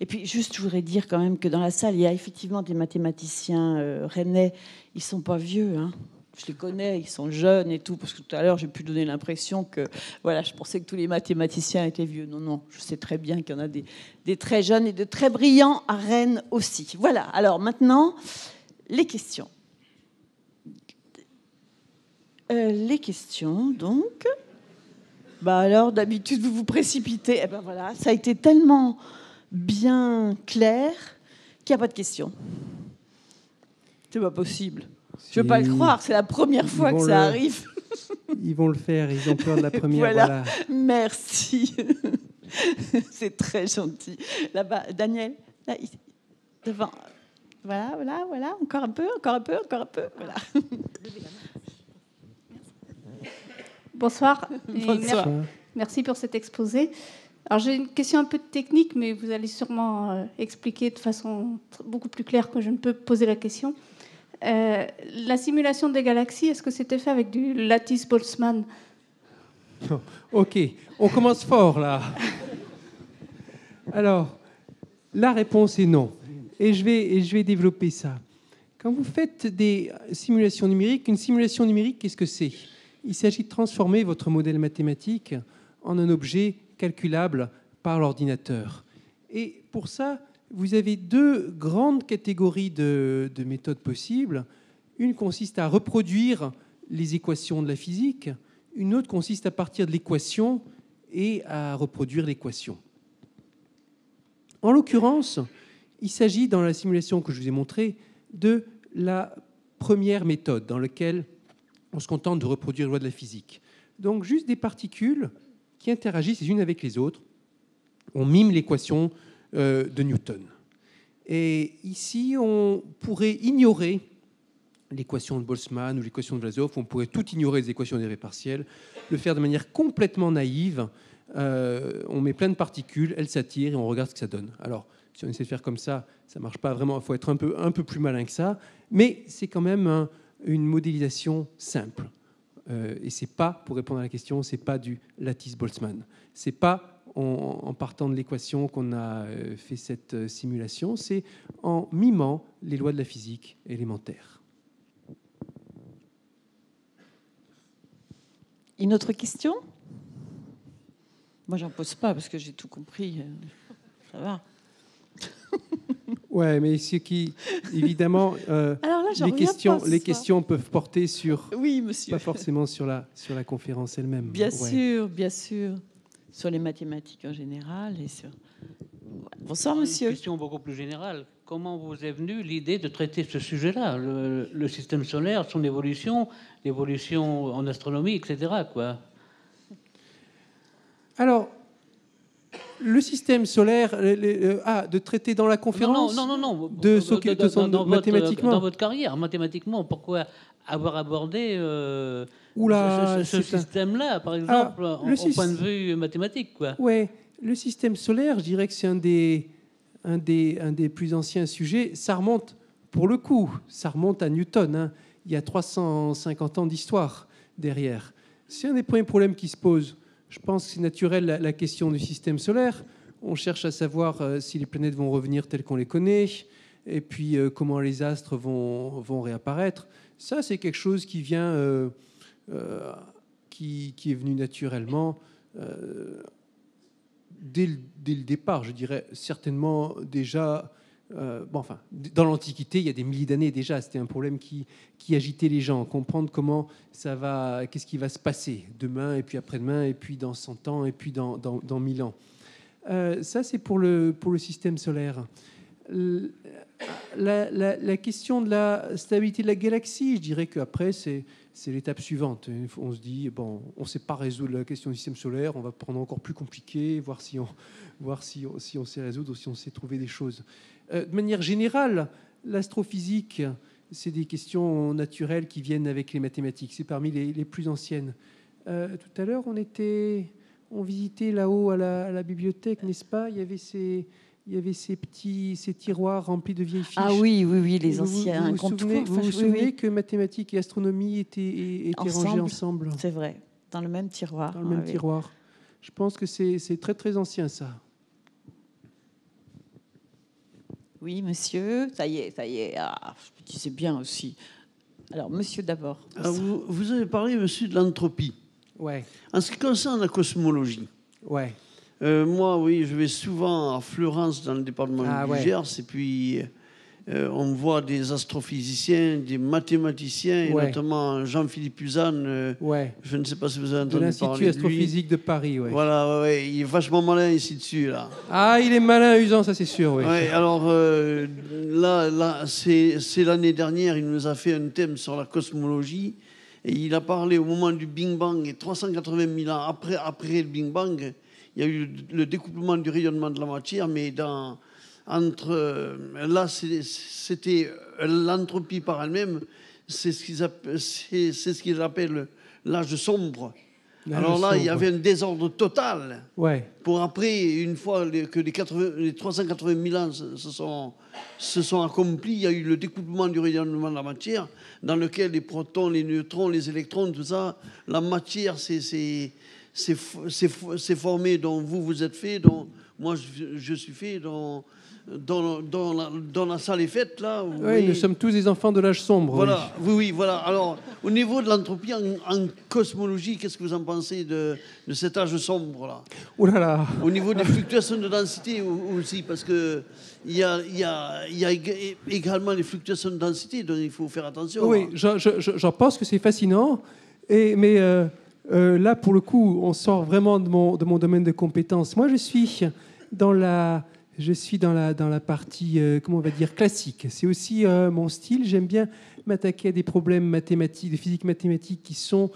Et puis juste, je voudrais dire quand même que dans la salle, il y a effectivement des mathématiciens euh, rennais, ils sont pas vieux, hein je les connais, ils sont jeunes et tout, parce que tout à l'heure j'ai pu donner l'impression que voilà, je pensais que tous les mathématiciens étaient vieux. Non, non, je sais très bien qu'il y en a des, très jeunes et de très brillants à Rennes aussi. Voilà, alors maintenant, les questions. Euh, les questions, donc. Bah alors, d'habitude, vous vous précipitez. Eh ben voilà, ça a été tellement bien clair qu'il n'y a pas de questions. C'est pas possible. Je veux pas le croire, c'est la première fois que ça arrive. Ils vont le faire, ils ont peur de la première. voilà. voilà. merci. c'est très gentil. Là-bas, Daniel, là, devant. Voilà, voilà, voilà, encore un peu, encore un peu, encore un peu. Bonsoir. Merci pour cet exposé. Alors j'ai une question un peu technique, mais vous allez sûrement euh, expliquer de façon beaucoup plus claire que je ne peux poser la question. Euh, la simulation des galaxies, est-ce que c'était fait avec du lattice Boltzmann Ok, on commence fort là. Alors, la réponse est non. Et je vais, et je vais développer ça. Quand vous faites des simulations numériques, une simulation numérique, qu'est-ce que c'est Il s'agit de transformer votre modèle mathématique en un objet calculable par l'ordinateur. Et pour ça, vous avez deux grandes catégories de, méthodes possibles. Une consiste à reproduire les équations de la physique, une autre consiste à partir de l'équation et à reproduire l'équation. En l'occurrence, il s'agit dans la simulation que je vous ai montrée de la première méthode dans laquelle on se contente de reproduire la loi de la physique. Donc juste des particules qui interagissent les unes avec les autres. On mime l'équation euh, de Newton. Et ici, on pourrait ignorer l'équation de Boltzmann ou l'équation de Vlasov, on pourrait tout ignorer les équations dérivées partielles, le faire de manière complètement naïve. Euh, on met plein de particules, elles s'attirent et on regarde ce que ça donne. Alors, si on essaie de faire comme ça, ça marche pas vraiment, il faut être un peu, un peu plus malin que ça, mais c'est quand même une modélisation simple. Euh, et c'est pas, pour répondre à la question, c'est pas du lattice-Boltzmann. C'est pas en partant de l'équation qu'on a euh, fait cette euh, simulation, c'est en mimant les lois de la physique élémentaire. Une autre question Moi, j'en pose pas parce que j'ai tout compris. Euh, ça va. Ouais, mais ce qui, évidemment, les questions, les questions peuvent porter sur, oui, monsieur. pas forcément sur la sur la conférence elle-même. Bien sûr, bien sûr sur les mathématiques en général et sur. Bonsoir, monsieur. Une question beaucoup plus générale. Comment vous est venue l'idée de traiter ce sujet-là, le, système solaire, son évolution, l'évolution en astronomie, etc. Quoi Alors, le système solaire, euh, ah, de traiter dans la conférence Non, non, non, De, s'occuper de, mathématiquement. Votre, dans votre carrière, mathématiquement, pourquoi avoir abordé euh, Oula, ce, ce système-là, par ah, exemple, au point de vue mathématique. Quoi. Ouais, le système solaire, je dirais que c'est un des, un, des, un des plus anciens sujets. Ça remonte, pour le coup, ça remonte à Newton. Hein. Il y a 350 ans d'histoire derrière. C'est un des premiers problèmes qui se posent. Je pense que c'est naturel la, question du système solaire. On cherche à savoir euh, si les planètes vont revenir telles qu'on les connaît, et puis euh, comment les astres vont, vont réapparaître. Ça, c'est quelque chose qui vient euh, euh, qui, qui, est venu naturellement euh, dès le, départ, je dirais certainement déjà euh, bon, enfin, dans l'Antiquité, il y a des milliers d'années déjà, c'était un problème qui, qui, agitait les gens. Comprendre comment ça va, qu'est-ce qui va se passer demain, et puis après-demain, et puis dans 100 ans, et puis dans, dans, 1000 ans. ça, c'est pour le, pour le système solaire la, question de la stabilité de la galaxie, je dirais qu'après, c'est, c'est l'étape suivante. On se dit, bon, on ne sait pas résoudre la question du système solaire, on va prendre encore plus compliqué, voir si on, voir si si on sait résoudre ou si on sait trouver des choses. Euh, de manière générale, l'astrophysique, c'est des questions naturelles qui viennent avec les mathématiques. C'est parmi les, plus anciennes. Euh, tout à l'heure, on était, on visitait là-haut à la, à la bibliothèque, n'est-ce pas Il y avait ces, il y avait ces petits ces tiroirs remplis de vieilles ah fiches. Ah oui, oui, oui, les anciens vous, vous, souvenez, que mathématiques et astronomie étaient, ensemble, rangées ensemble C'est vrai, dans le même tiroir. Dans le même ah tiroir. Je pense que c'est très très ancien ça. Oui, monsieur, ça y est, ça y est. Ah, bien aussi. Alors, monsieur d'abord. Ah, vous, vous, avez parlé, monsieur, de l'entropie. Ouais. En ce qui concerne la cosmologie. Ouais. Euh, moi, oui, je vais souvent à Florence, dans le département de ah du Gers, et puis euh, on voit des astrophysiciens, des mathématiciens, notamment Jean-Philippe Usan. Euh, ouais. Je ne sais pas si vous avez entendu de parler de l'Institut astrophysique de Paris, oui. Voilà, il est vachement malin ici dessus, là. Ah, il est malin, usant, ça c'est sûr, oui. alors euh, là, là c'est l'année dernière, il nous a fait un thème sur la cosmologie, et il a parlé au moment du Big Bang, et 380 000 ans après, après le Big Bang, il y a eu le découplement du rayonnement de la matière, mais dans, entre, là, c'était l'entropie par elle-même, c'est ce qu'ils appellent, l'âge sombre. Alors là, il y avait un désordre total. Ouais. Pour après, une fois que les, 380 000 ans se sont, se sont, accomplis, il y a eu le découpement du rayonnement de la matière, dans lequel les protons, les neutrons, les électrons, tout ça, la matière, c'est c'est formé dont vous vous êtes fait, dont moi je, suis fait, dont, dans, la, la, salle est faite, là. Oui, nous sommes tous des enfants de l'âge sombre. Voilà, oui. oui, voilà. Alors, au niveau de l'entropie en, cosmologie, qu'est-ce que vous en pensez de, de cet âge sombre, là Ouh là là Au niveau des fluctuations de densité aussi, parce que il y, a, il, y a, il y a, également les fluctuations de densité, donc il faut faire attention. Oui, hein. j'en pense que c'est fascinant, et, mais. Euh, euh, là, pour le coup, on sort vraiment de mon, domaine de compétences. Moi, je suis dans la, je suis dans la, partie, euh, comment on va dire, classique. C'est aussi euh, mon style. J'aime bien m'attaquer à des problèmes mathématiques, de physique mathématique qui sont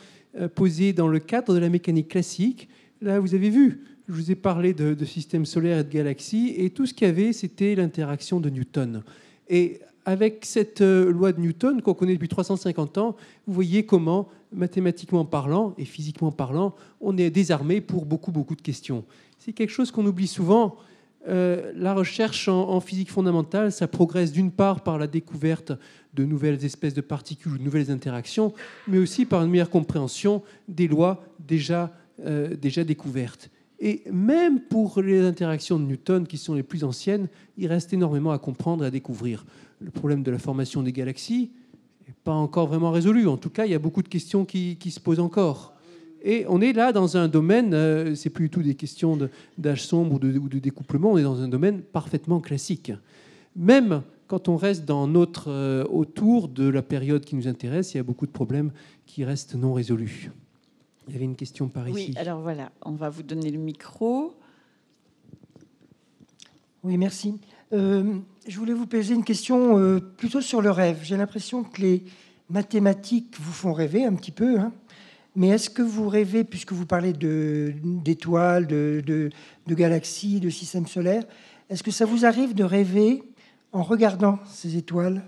posés dans le cadre de la mécanique classique. Là, vous avez vu, je vous ai parlé de, de systèmes solaires et de galaxies, et tout ce qu'il y avait, c'était l'interaction de Newton. Et avec cette loi de Newton qu'on connaît depuis 350 ans, vous voyez comment mathématiquement parlant et physiquement parlant, on est désarmé pour beaucoup, beaucoup de questions. C'est quelque chose qu'on oublie souvent. Euh, la recherche en, physique fondamentale, ça progresse d'une part par la découverte de nouvelles espèces de particules ou de nouvelles interactions, mais aussi par une meilleure compréhension des lois déjà, euh, déjà découvertes. Et même pour les interactions de Newton, qui sont les plus anciennes, il reste énormément à comprendre et à découvrir. Le problème de la formation des galaxies, pas encore vraiment résolu. En tout cas, il y a beaucoup de questions qui, se posent encore. Et on est là dans un domaine, euh, c'est plus du tout des questions d'âge sombre ou de, découplement, on est dans un domaine parfaitement classique. Même quand on reste dans notre euh, autour de la période qui nous intéresse, il y a beaucoup de problèmes qui restent non résolus. Il y avait une question par ici. Oui, alors voilà, on va vous donner le micro. Oui, merci. Euh, je voulais vous poser une question euh, plutôt sur le rêve. J'ai l'impression que les mathématiques vous font rêver un petit peu. Hein. Mais est-ce que vous rêvez, puisque vous parlez d'étoiles, de, galaxies, de systèmes solaires, est-ce que ça vous arrive de rêver en regardant ces étoiles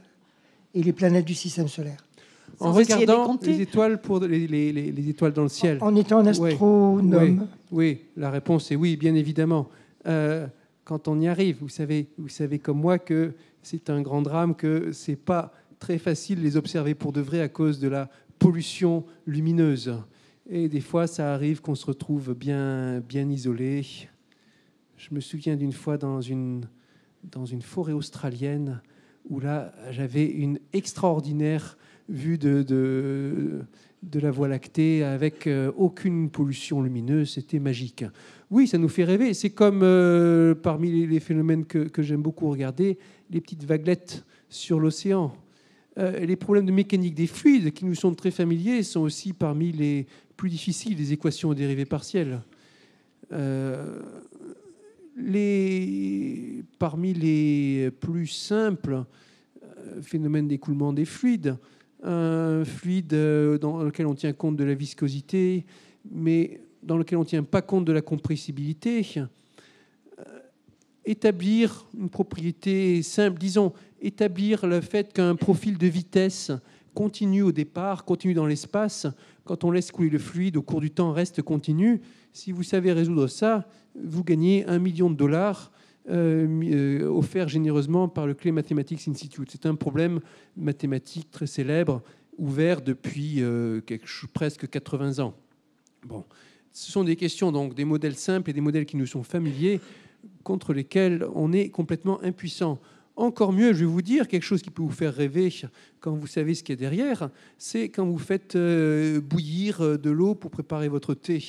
et les planètes du système solaire en regardant les étoiles, pour les, étoiles dans le ciel. En, étant un astronome. Oui, la réponse est oui, bien évidemment. Euh, quand on y arrive. Vous savez, vous savez comme moi que c'est un grand drame, que c'est pas très facile de les observer pour de vrai à cause de la pollution lumineuse. Et des fois, ça arrive qu'on se retrouve bien, bien isolé. Je me souviens d'une fois dans une, dans une forêt australienne où là, j'avais une extraordinaire Vu de, de, la Voie lactée avec euh, aucune pollution lumineuse. C'était magique. Oui, ça nous fait rêver. C'est comme euh, parmi les, phénomènes que, j'aime beaucoup regarder, les petites vaguelettes sur l'océan. Euh, les problèmes de mécanique des fluides qui nous sont très familiers sont aussi parmi les plus difficiles des équations aux dérivées partielles. parmi les plus simples, phénomènes d'écoulement des fluides, un euh, fluide euh, dans lequel on tient compte de la viscosité, mais dans lequel on ne tient pas compte de la compressibilité, euh, établir une propriété simple, disons, établir le fait qu'un profil de vitesse continue au départ, continue dans l'espace, quand on laisse couler le fluide au cours du temps, reste continu. Si vous savez résoudre ça, vous gagnez un million de dollars euh, euh, offert généreusement par le Clay Mathematics Institute. C'est un problème mathématique très célèbre, ouvert depuis euh, presque 80 ans. Bon. Ce sont des questions, donc des modèles simples et des modèles qui nous sont familiers, contre lesquels on est complètement impuissant. Encore mieux, je vais vous dire quelque chose qui peut vous faire rêver quand vous savez ce qu'il y a derrière, c'est quand vous faites bouillir de l'eau pour préparer votre thé.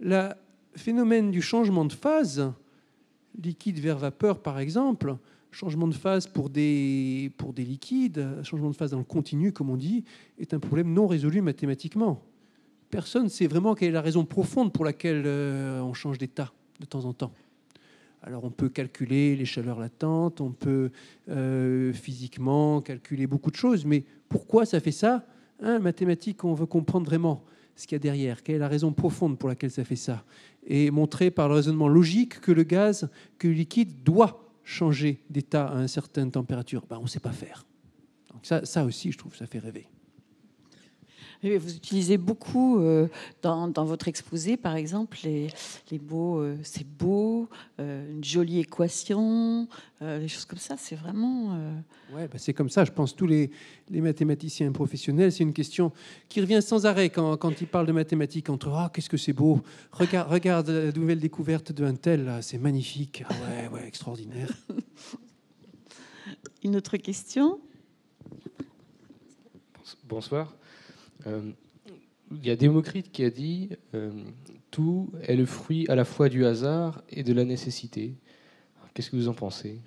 Le phénomène du changement de phase liquide vers vapeur, par exemple, changement de phase pour des, pour des liquides, changement de phase dans le continu, comme on dit, est un problème non résolu mathématiquement. Personne ne sait vraiment quelle est la raison profonde pour laquelle euh, on change d'état de temps en temps. Alors on peut calculer les chaleurs latentes, on peut euh, physiquement calculer beaucoup de choses, mais pourquoi ça fait ça hein, Mathématiques, on veut comprendre vraiment ce qu'il y a derrière, quelle est la raison profonde pour laquelle ça fait ça, et montrer par le raisonnement logique que le gaz, que le liquide doit changer d'état à une certaine température. Ben, on ne sait pas faire. Donc ça, ça aussi, je trouve, ça fait rêver. Vous utilisez beaucoup euh, dans, votre exposé, par exemple, les, les beaux, c'est beau, euh, une jolie équation, les euh, choses comme ça. C'est vraiment. Ouais, bah, c'est comme ça. Je pense tous les, mathématiciens professionnels, c'est une question qui revient sans arrêt quand, ils parlent de mathématiques. Entre ah, qu'est-ce que c'est beau, regarde, regarde la nouvelle découverte de tel, c'est magnifique, ah ouais, ouais, extraordinaire. Une autre question Bonsoir. Euh, il y a Démocrite qui a dit euh, Tout est le fruit à la fois du hasard et de la nécessité. Qu'est-ce que vous en pensez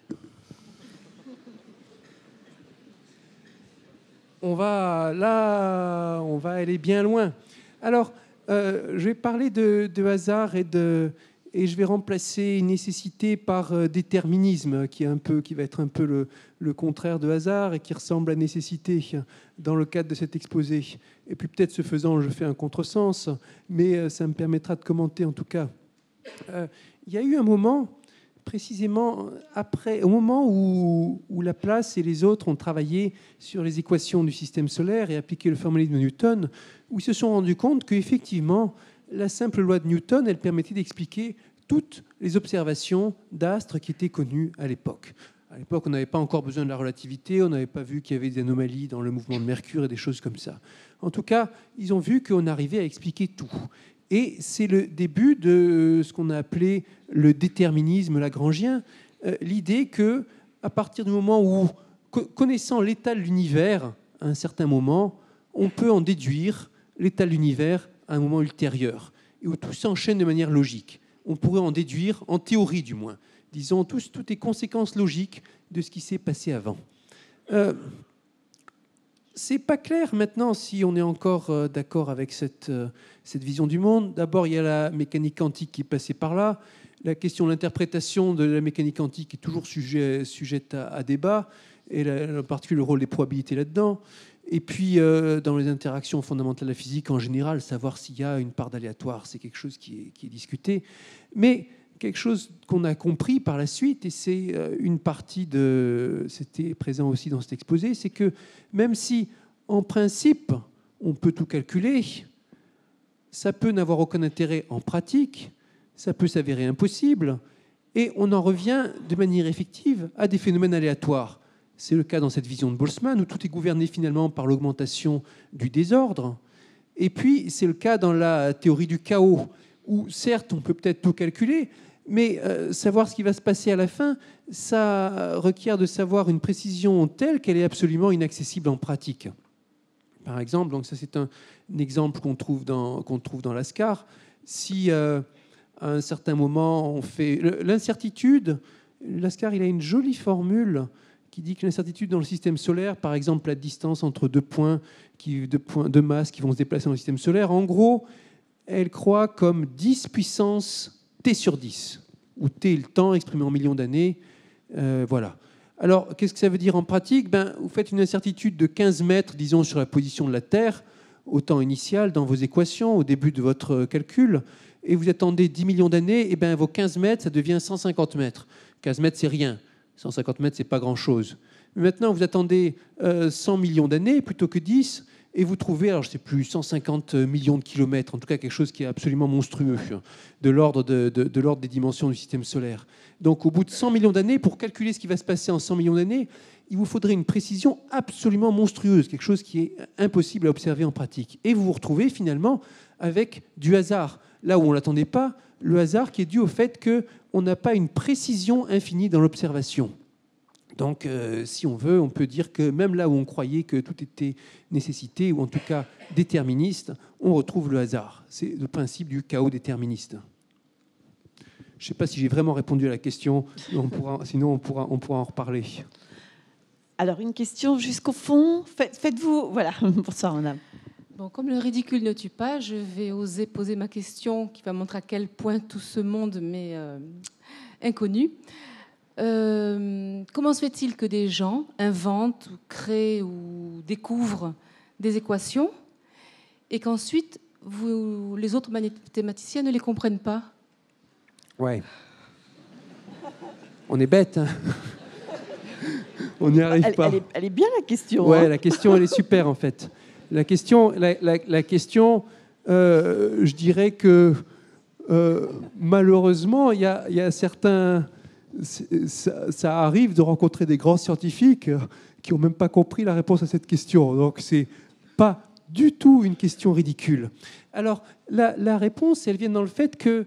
On va là, on va aller bien loin. Alors, euh, je vais parler de hasard et de, et je vais remplacer nécessité par euh, déterminisme, qui, est un peu, qui va être un peu le, contraire de hasard et qui ressemble à nécessité dans le cadre de cet exposé. Et puis peut-être ce faisant, je fais un contresens, mais euh, ça me permettra de commenter en tout cas. Euh, il y a eu un moment, précisément après, au moment où, où, Laplace et les autres ont travaillé sur les équations du système solaire et appliqué le formalisme de Newton, où ils se sont rendus compte qu'effectivement, effectivement la simple loi de Newton, elle permettait d'expliquer toutes les observations d'astres qui étaient connues à l'époque. À l'époque, on n'avait pas encore besoin de la relativité, on n'avait pas vu qu'il y avait des anomalies dans le mouvement de Mercure et des choses comme ça. En tout cas, ils ont vu qu'on arrivait à expliquer tout. Et c'est le début de ce qu'on a appelé le déterminisme lagrangien, euh, l'idée que à partir du moment où, connaissant l'état de l'univers à un certain moment, on peut en déduire l'état de l'univers à un moment ultérieur, et où tout s'enchaîne de manière logique. On pourrait en déduire, en théorie du moins, disons tous, toutes les conséquences logiques de ce qui s'est passé avant. Ce euh, c'est pas clair maintenant si on est encore euh, d'accord avec euh, cette, vision du monde. D'abord, il y a la mécanique quantique qui est passée par là. La question de l'interprétation de la mécanique quantique est toujours sujet, sujette à, débat, et en particulier le rôle des probabilités là-dedans. Et puis, euh, dans les interactions fondamentales de la physique, en général, savoir s'il y a une part d'aléatoire, c'est quelque chose qui est, qui est, discuté. Mais quelque chose qu'on a compris par la suite, et c'est euh, une partie de... C'était présent aussi dans cet exposé, c'est que même si, en principe, on peut tout calculer, ça peut n'avoir aucun intérêt en pratique, ça peut s'avérer impossible, et on en revient de manière effective à des phénomènes aléatoires. C'est le cas dans cette vision de Boltzmann, où tout est gouverné finalement par l'augmentation du désordre. Et puis, c'est le cas dans la théorie du chaos, où certes, on peut peut-être tout calculer, mais euh, savoir ce qui va se passer à la fin, ça requiert de savoir une précision telle qu'elle est absolument inaccessible en pratique. Par exemple, donc ça c'est un, exemple qu'on trouve dans, qu'on trouve dans l'ASCAR, si euh, à un certain moment on fait... L'incertitude, l'ASCAR il a une jolie formule qui dit que l'incertitude dans le système solaire, par exemple la distance entre deux points, qui, deux points de masse qui vont se déplacer dans le système solaire, en gros, elle croît comme 10 puissance t sur 10, où t est le temps exprimé en millions d'années. Euh, voilà. Alors, qu'est-ce que ça veut dire en pratique ben, Vous faites une incertitude de 15 mètres, disons, sur la position de la Terre, au temps initial, dans vos équations, au début de votre euh, calcul, et vous attendez 10 millions d'années, et bien vos 15 mètres, ça devient 150 mètres. 15 mètres, c'est rien. 150 mètres, c'est pas grand-chose. Maintenant, vous attendez 100 euh, millions d'années plutôt que 10, et vous trouvez, alors je ne sais plus, 150 millions de kilomètres, en tout cas quelque chose qui est absolument monstrueux, hein, de l'ordre de, des dimensions du système solaire. Donc au bout de 100 millions d'années, pour calculer ce qui va se passer en 100 millions d'années, il vous faudrait une précision absolument monstrueuse, quelque chose qui est impossible à observer en pratique. Et vous vous retrouvez finalement avec du hasard. Là où on ne l'attendait pas, le hasard qui est dû au fait qu'on n'a pas une précision infinie dans l'observation. Donc, euh, si on veut, on peut dire que même là où on croyait que tout était nécessité, ou en tout cas déterministe, on retrouve le hasard. C'est le principe du chaos déterministe. Je ne sais pas si j'ai vraiment répondu à la question, sinon on pourra, on pourra en reparler. Alors, une question jusqu'au fond. Faites-vous. Voilà, bonsoir, madame comme le ridicule ne tue pas, je vais oser poser ma question qui va montrer à quel point tout ce monde m'est euh, inconnu. Euh, comment se fait-il que des gens inventent ou créent ou découvrent des équations et qu'ensuite les autres mathématiciens ne les comprennent pas Ouais. On est bête. Hein. On n'y arrive pas. Elle est, bien la question. Ouais, hein. la question elle est super en fait. La question, la, question euh, je dirais que euh, malheureusement, il y, a, certains. Ça, arrive de rencontrer des grands scientifiques euh, qui n'ont même pas compris la réponse à cette question. Donc, c'est pas du tout une question ridicule. Alors, la, réponse, elle vient dans le fait que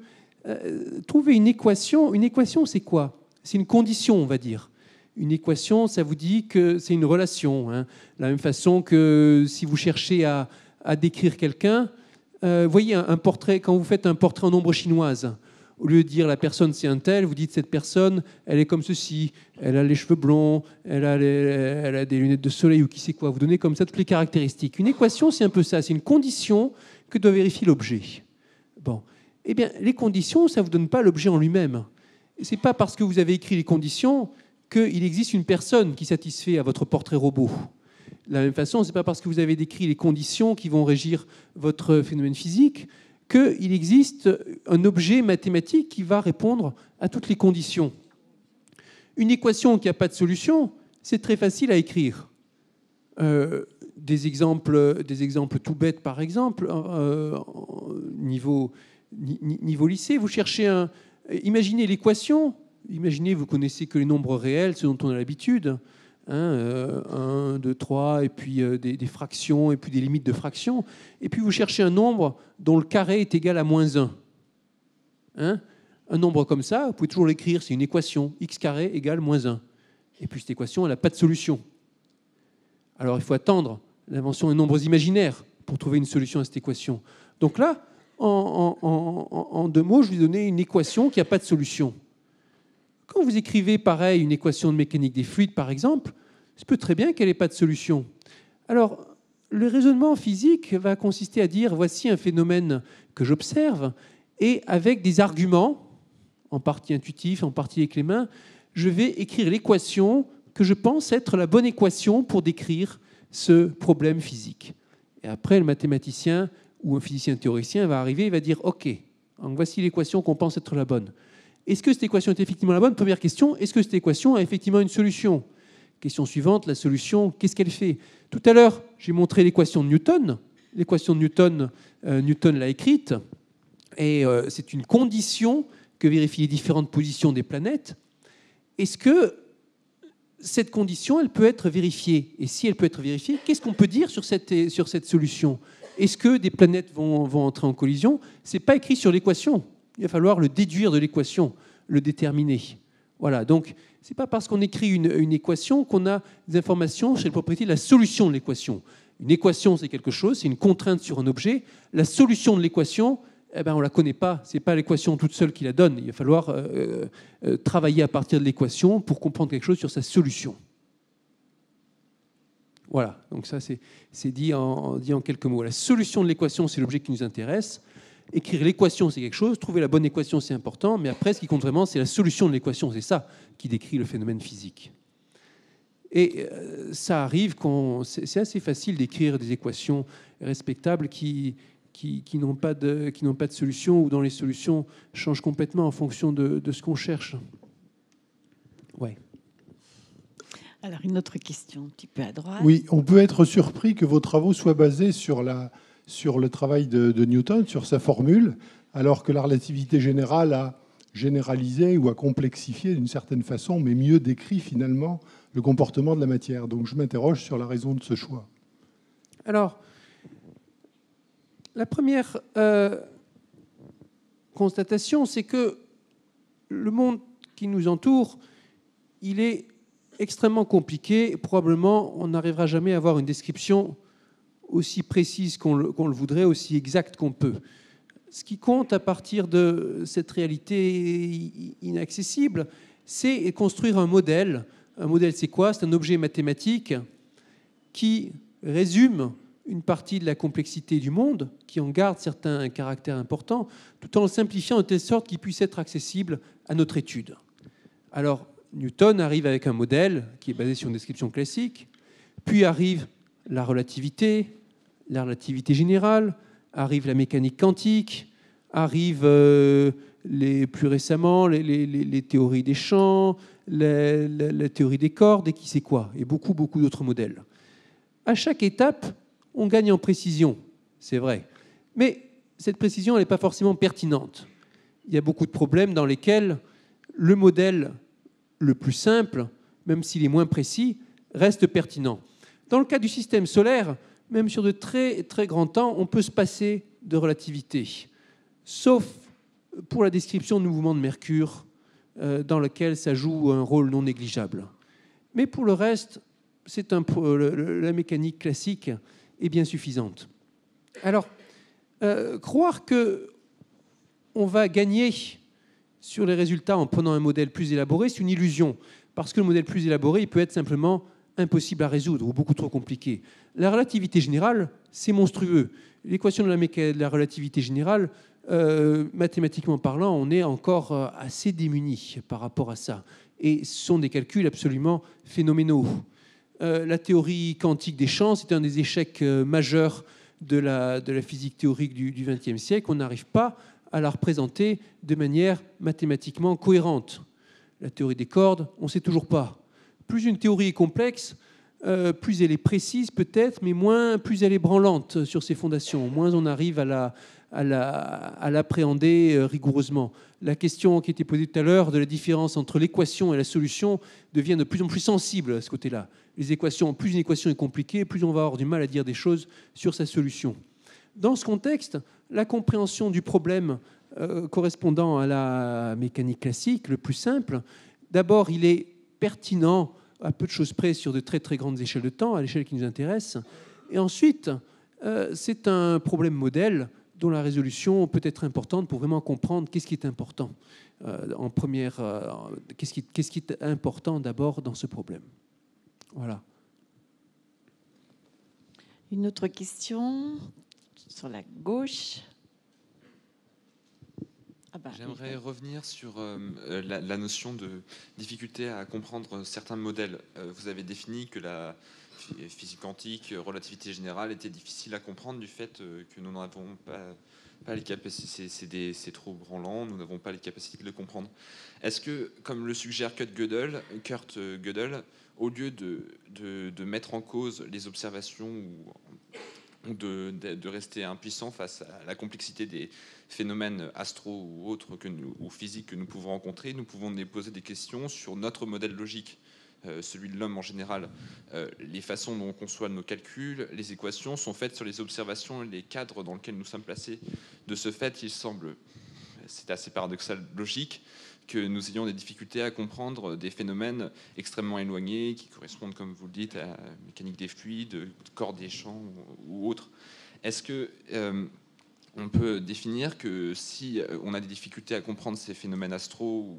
trouver une équation, une équation, c'est quoi C'est une condition, on va dire. Une équation, ça vous dit que c'est une relation. Hein. la même façon que si vous cherchez à, décrire quelqu'un, euh, voyez un, portrait, quand vous faites un portrait en ombre chinoise, au lieu de dire la personne c'est un tel, vous dites cette personne, elle est comme ceci, elle a les cheveux blonds, elle a, elle a des lunettes de soleil ou qui sait quoi. Vous donnez comme ça toutes les caractéristiques. Une équation, c'est un peu ça, c'est une condition que doit vérifier l'objet. Bon. Eh bien, les conditions, ça ne vous donne pas l'objet en lui-même. Ce n'est pas parce que vous avez écrit les conditions qu'il existe une personne qui satisfait à votre portrait robot. De la même façon, ce n'est pas parce que vous avez décrit les conditions qui vont régir votre phénomène physique qu'il existe un objet mathématique qui va répondre à toutes les conditions. Une équation qui n'a pas de solution, c'est très facile à écrire. Euh, des, exemples, des exemples tout bêtes, par exemple, euh, euh, niveau, niveau lycée, vous cherchez un... Imaginez l'équation imaginez, vous connaissez que les nombres réels, ce dont on a l'habitude. 1, 2, 3, et puis euh, des, fractions, et puis des limites de fractions. Et puis vous cherchez un nombre dont le carré est égal à moins 1. Hein, un nombre comme ça, vous pouvez toujours l'écrire, c'est une équation, x carré égale moins 1. Et puis cette équation, elle n'a pas de solution. Alors il faut attendre l'invention des nombres imaginaires pour trouver une solution à cette équation. Donc là, en, deux mots, je vais donner une équation qui n'a pas de solution. Quand vous écrivez pareil une équation de mécanique des fluides, par exemple, il peut très bien qu'elle n'ait pas de solution. Alors, le raisonnement physique va consister à dire voici un phénomène que j'observe, et avec des arguments, en partie intuitifs, en partie avec les mains, je vais écrire l'équation que je pense être la bonne équation pour décrire ce problème physique. Et après, le mathématicien ou un physicien théoricien va arriver et va dire ok, donc voici l'équation qu'on pense être la bonne. Est-ce que cette équation est effectivement la bonne Première question, est-ce que cette équation a effectivement une solution Question suivante, la solution, qu'est-ce qu'elle fait Tout à l'heure, j'ai montré l'équation de Newton. L'équation de Newton, euh, Newton l'a écrite, et euh, c'est une condition que vérifient les différentes positions des planètes. Est-ce que cette condition, elle peut être vérifiée Et si elle peut être vérifiée, qu'est-ce qu'on peut dire sur cette, sur cette solution Est-ce que des planètes vont, vont entrer en collision Ce n'est pas écrit sur l'équation il va falloir le déduire de l'équation, le déterminer. Voilà, donc ce n'est pas parce qu'on écrit une, équation qu'on a des informations sur les propriétés de la solution de l'équation. Une équation, c'est quelque chose, c'est une contrainte sur un objet. La solution de l'équation, eh ben, on ne la connaît pas. Ce n'est pas l'équation toute seule qui la donne. Il va falloir euh, euh, euh, travailler à partir de l'équation pour comprendre quelque chose sur sa solution. Voilà, donc ça c'est dit dit en quelques mots. La solution de l'équation, c'est l'objet qui nous intéresse écrire l'équation, c'est quelque chose, trouver la bonne équation, c'est important, mais après, ce qui compte vraiment, c'est la solution de l'équation, c'est ça qui décrit le phénomène physique. Et euh, ça arrive qu'on... C'est assez facile d'écrire des équations respectables qui, qui, n'ont pas, de, qui pas de solution ou dont les solutions changent complètement en fonction de, de ce qu'on cherche. Ouais. Alors, une autre question un petit peu à droite. Oui, on peut être surpris que vos travaux soient basés sur la, sur le travail de, Newton, sur sa formule, alors que la relativité générale a généralisé ou a complexifié d'une certaine façon, mais mieux décrit finalement le comportement de la matière. Donc je m'interroge sur la raison de ce choix. Alors, la première euh, constatation, c'est que le monde qui nous entoure, il est extrêmement compliqué. Probablement, on n'arrivera jamais à avoir une description aussi précise qu'on le, voudrait, aussi exacte qu'on peut. Ce qui compte à partir de cette réalité inaccessible, c'est construire un modèle. Un modèle, c'est quoi C'est un objet mathématique qui résume une partie de la complexité du monde, qui en garde certains caractères importants, tout en le simplifiant de telle sorte qu'il puisse être accessible à notre étude. Alors, Newton arrive avec un modèle qui est basé sur une description classique, puis arrive la relativité, la relativité générale, arrive la mécanique quantique, arrive euh, les, plus récemment les, théories des champs, la, théorie des cordes et qui sait quoi, et beaucoup, beaucoup d'autres modèles. À chaque étape, on gagne en précision, c'est vrai. Mais cette précision, elle n'est pas forcément pertinente. Il y a beaucoup de problèmes dans lesquels le modèle le plus simple, même s'il est moins précis, reste pertinent. Dans le cas du système solaire, même sur de très très grands temps, on peut se passer de relativité, sauf pour la description du mouvement de Mercure, euh, dans lequel ça joue un rôle non négligeable. Mais pour le reste, c'est la mécanique classique est bien suffisante. Alors, euh, croire que on va gagner sur les résultats en prenant un modèle plus élaboré, c'est une illusion, parce que le modèle plus élaboré, il peut être simplement impossible à résoudre ou beaucoup trop compliqué. La relativité générale, c'est monstrueux. L'équation de la, relativité générale, euh, mathématiquement parlant, on est encore euh, assez démunis par rapport à ça. Et ce sont des calculs absolument phénoménaux. Euh, la théorie quantique des champs, c'est un des échecs majeurs de la, de la, physique théorique du XXe siècle. On n'arrive pas à la représenter de manière mathématiquement cohérente. La théorie des cordes, on ne sait toujours pas plus une théorie est complexe, euh, plus elle est précise peut-être, mais moins, plus elle est branlante sur ses fondations, moins on arrive à la, à l'appréhender euh, rigoureusement. La question qui était posée tout à l'heure de la différence entre l'équation et la solution devient de plus en plus sensible à ce côté-là. Les équations, plus une équation est compliquée, plus on va avoir du mal à dire des choses sur sa solution. Dans ce contexte, la compréhension du problème euh, correspondant à la mécanique classique, le plus simple, d'abord, il est pertinent à peu de choses près sur de très très grandes échelles de temps, à l'échelle qui nous intéresse. Et ensuite, euh, c'est un problème modèle dont la résolution peut être importante pour vraiment comprendre qu'est-ce qui est important euh, en première, euh, qu'est-ce qui, est important d'abord dans ce problème. Voilà. Une autre question sur la gauche. Ah bah, J'aimerais revenir sur euh, euh, la, notion de difficulté à comprendre certains modèles. Euh, vous avez défini que la physique quantique, relativité générale était difficile à comprendre du fait que nous n'avons pas, les capacités, c'est trop branlant, nous n'avons pas les capacités de le comprendre. Est-ce que, comme le suggère Kurt Gödel, Kurt Gödel au lieu de, de, de mettre en cause les observations ou de, rester impuissant face à la complexité des phénomènes astro ou autres que nous, ou physiques que nous pouvons rencontrer, nous pouvons nous poser des questions sur notre modèle logique, euh, celui de l'homme en général. Euh, les façons dont on conçoit nos calculs, les équations sont faites sur les observations et les cadres dans lesquels nous sommes placés. De ce fait, il semble, c'est assez paradoxal, logique, que nous ayons des difficultés à comprendre des phénomènes extrêmement éloignés qui correspondent, comme vous le dites, à la mécanique des fluides, corps des champs ou, autres. Est-ce que euh, on peut définir que si euh, on a des difficultés à comprendre ces phénomènes astro ou,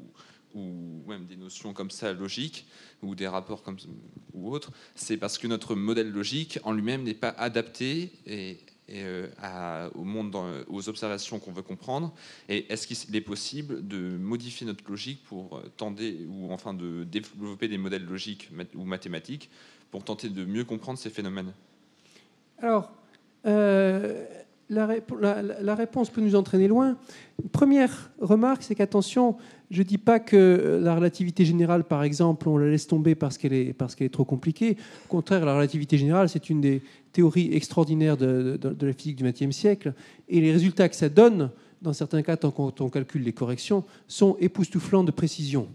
même des notions comme ça logiques ou des rapports comme ou autres, c'est parce que notre modèle logique en lui-même n'est pas adapté et et, euh, à, au monde, aux observations qu'on veut comprendre Et est-ce qu'il est possible de modifier notre logique pour euh, tenter, ou enfin de développer des modèles logiques ou mathématiques pour tenter de mieux comprendre ces phénomènes Alors, euh, la, réponse peut nous entraîner loin. première remarque, c'est qu'attention, je ne dis pas que euh, la relativité générale, par exemple, on la laisse tomber parce qu'elle est, parce qu'elle est trop compliquée. Au contraire, la relativité générale, c'est une des théories extraordinaires de, de, la physique du XXe siècle. Et les résultats que ça donne, dans certains cas, tant qu'on on calcule les corrections, sont époustouflants de précision.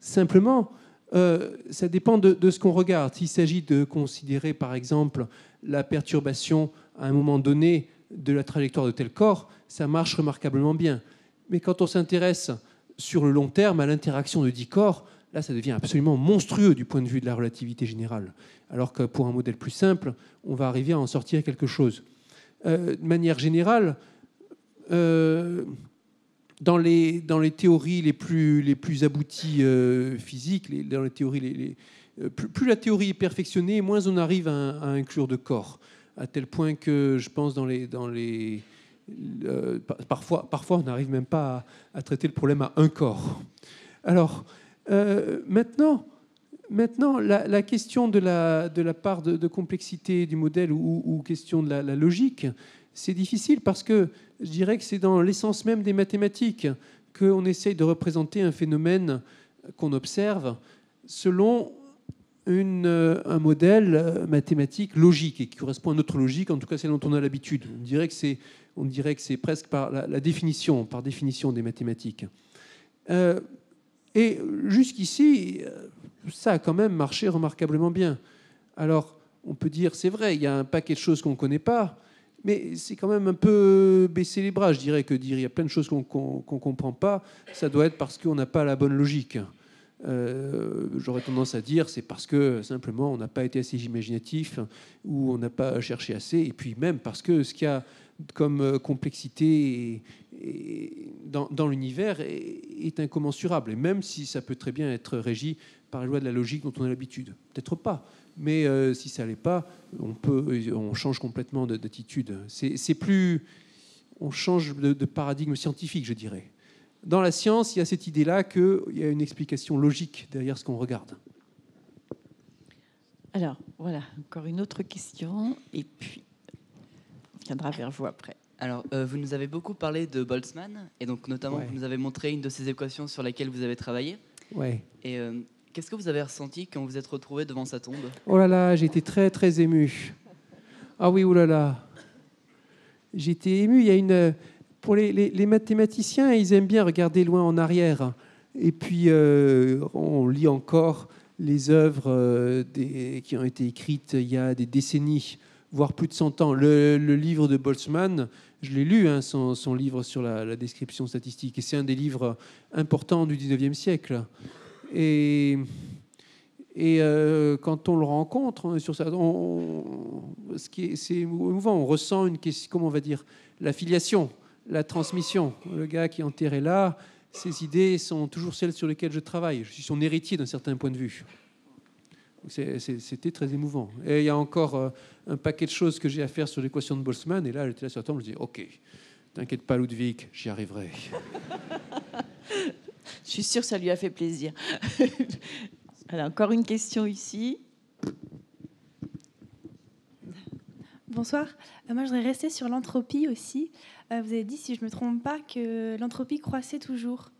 Simplement, euh, ça dépend de, de ce qu'on regarde. S'il s'agit de considérer, par exemple, la perturbation à un moment donné de la trajectoire de tel corps, ça marche remarquablement bien. Mais quand on s'intéresse sur le long terme à l'interaction de dix corps, là, ça devient absolument monstrueux du point de vue de la relativité générale. Alors que pour un modèle plus simple, on va arriver à en sortir quelque chose. Euh, de manière générale, euh, dans, les, théories les plus, les abouties euh, physiques, dans les théories plus, la théorie est perfectionnée, moins on arrive à inclure de corps à tel point que je pense dans les, dans les euh, parfois, parfois on n'arrive même pas à, traiter le problème à un corps. Alors euh, maintenant, maintenant la, question de la, de la part de, complexité du modèle ou, question de la, la logique, c'est difficile parce que je dirais que c'est dans l'essence même des mathématiques qu'on essaye de représenter un phénomène qu'on observe selon euh, un modèle euh, mathématique logique et qui correspond à notre logique, en tout cas celle dont on a l'habitude. On dirait que c'est, presque par la, définition, par définition des mathématiques. Euh, et jusqu'ici, ça a quand même marché remarquablement bien. Alors, on peut dire, c'est vrai, il y a un paquet de choses qu'on ne connaît pas, mais c'est quand même un peu baisser les bras, je dirais, que dire il y a plein de choses qu'on ne comprend pas, ça doit être parce qu'on n'a pas la bonne logique. Euh, j'aurais tendance à dire c'est parce que simplement on n'a pas été assez imaginatif ou on n'a pas cherché assez, et puis même parce que ce qu'il y a comme euh, complexité dans, l'univers est, incommensurable, et même si ça peut très bien être régi par les loi de la logique dont on a l'habitude, peut-être pas. Mais euh, si ça l'est pas, on, peut, on change complètement d'attitude. C'est plus. On change de paradigme scientifique, je dirais dans la science, il y a cette idée-là qu'il y a une explication logique derrière ce qu'on regarde. Alors, voilà, encore une autre question, et puis on viendra vers vous après. Alors, euh, vous nous avez beaucoup parlé de Boltzmann, et donc notamment, vous nous avez montré une de ces équations sur laquelle vous avez travaillé. Oui. Et euh, qu'est-ce que vous avez ressenti quand vous êtes retrouvé devant sa tombe Oh là là, j'étais très très ému. Ah oui, oh là là. J'étais ému. Il y a une, pour les, mathématiciens, ils aiment bien regarder loin en arrière. Et puis, euh, on lit encore les œuvres euh, des, qui ont été écrites il y a des décennies, voire plus de 100 ans. Le, livre de Boltzmann, je l'ai lu, hein, son, livre sur la, description statistique, et c'est un des livres importants du 19e siècle. Et, et euh, quand on le rencontre hein, sur ça, on, ce qui c'est émouvant, on ressent une, comment on va dire, la filiation la transmission. Le gars qui est enterré là, ses idées sont toujours celles sur lesquelles je travaille. Je suis son héritier d'un certain point de vue. C'était très émouvant. Et il y a encore euh, un paquet de choses que j'ai à faire sur l'équation de Boltzmann. Et là, j'étais là sur la tombe, je dis Ok, t'inquiète pas, Ludwig, j'y arriverai. je suis sûr que ça lui a fait plaisir. Alors, encore une question ici. Bonsoir. Euh, moi, je voudrais rester sur l'entropie aussi. Euh, vous avez dit, si je ne me trompe pas, que l'entropie croissait toujours.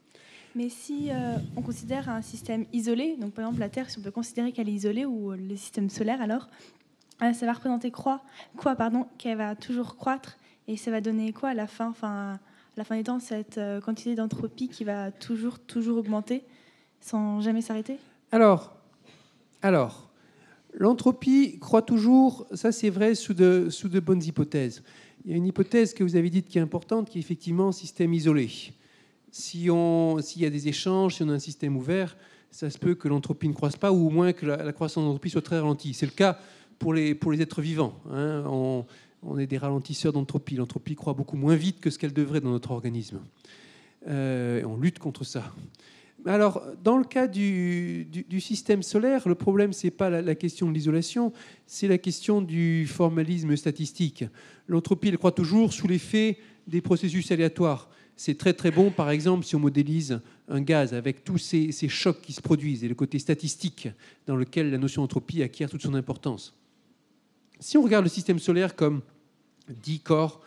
Mais si euh, on considère un système isolé, donc par exemple la Terre, si on peut considérer qu'elle est isolée, ou le système solaire, alors ça va représenter quoi, quoi pardon, qu'elle va toujours croître, et ça va donner quoi à la fin, enfin, à la fin des temps, cette quantité d'entropie qui va toujours, toujours augmenter, sans jamais s'arrêter Alors, alors, L'entropie croît toujours, ça c'est vrai, sous de, bonnes hypothèses. Il y a une hypothèse que vous avez dite qui est importante, qui est effectivement un système isolé. Si s'il y a des échanges, si on a un système ouvert, ça se peut que l'entropie ne croisse pas, ou au moins que la, croissance d'entropie soit très ralentie. C'est le cas pour les, pour les êtres vivants. Hein. On, est des ralentisseurs d'entropie. L'entropie croît beaucoup moins vite que ce qu'elle devrait dans notre organisme. Euh, on lutte contre ça. Alors, dans le cas du, système solaire, le problème, ce n'est pas la, question de l'isolation, c'est la question du formalisme statistique. L'entropie, elle croit toujours sous l'effet des processus aléatoires. C'est très très bon, par exemple, si on modélise un gaz avec tous ces, chocs qui se produisent et le côté statistique dans lequel la notion d'entropie acquiert toute son importance. Si on regarde le système solaire comme 10 corps,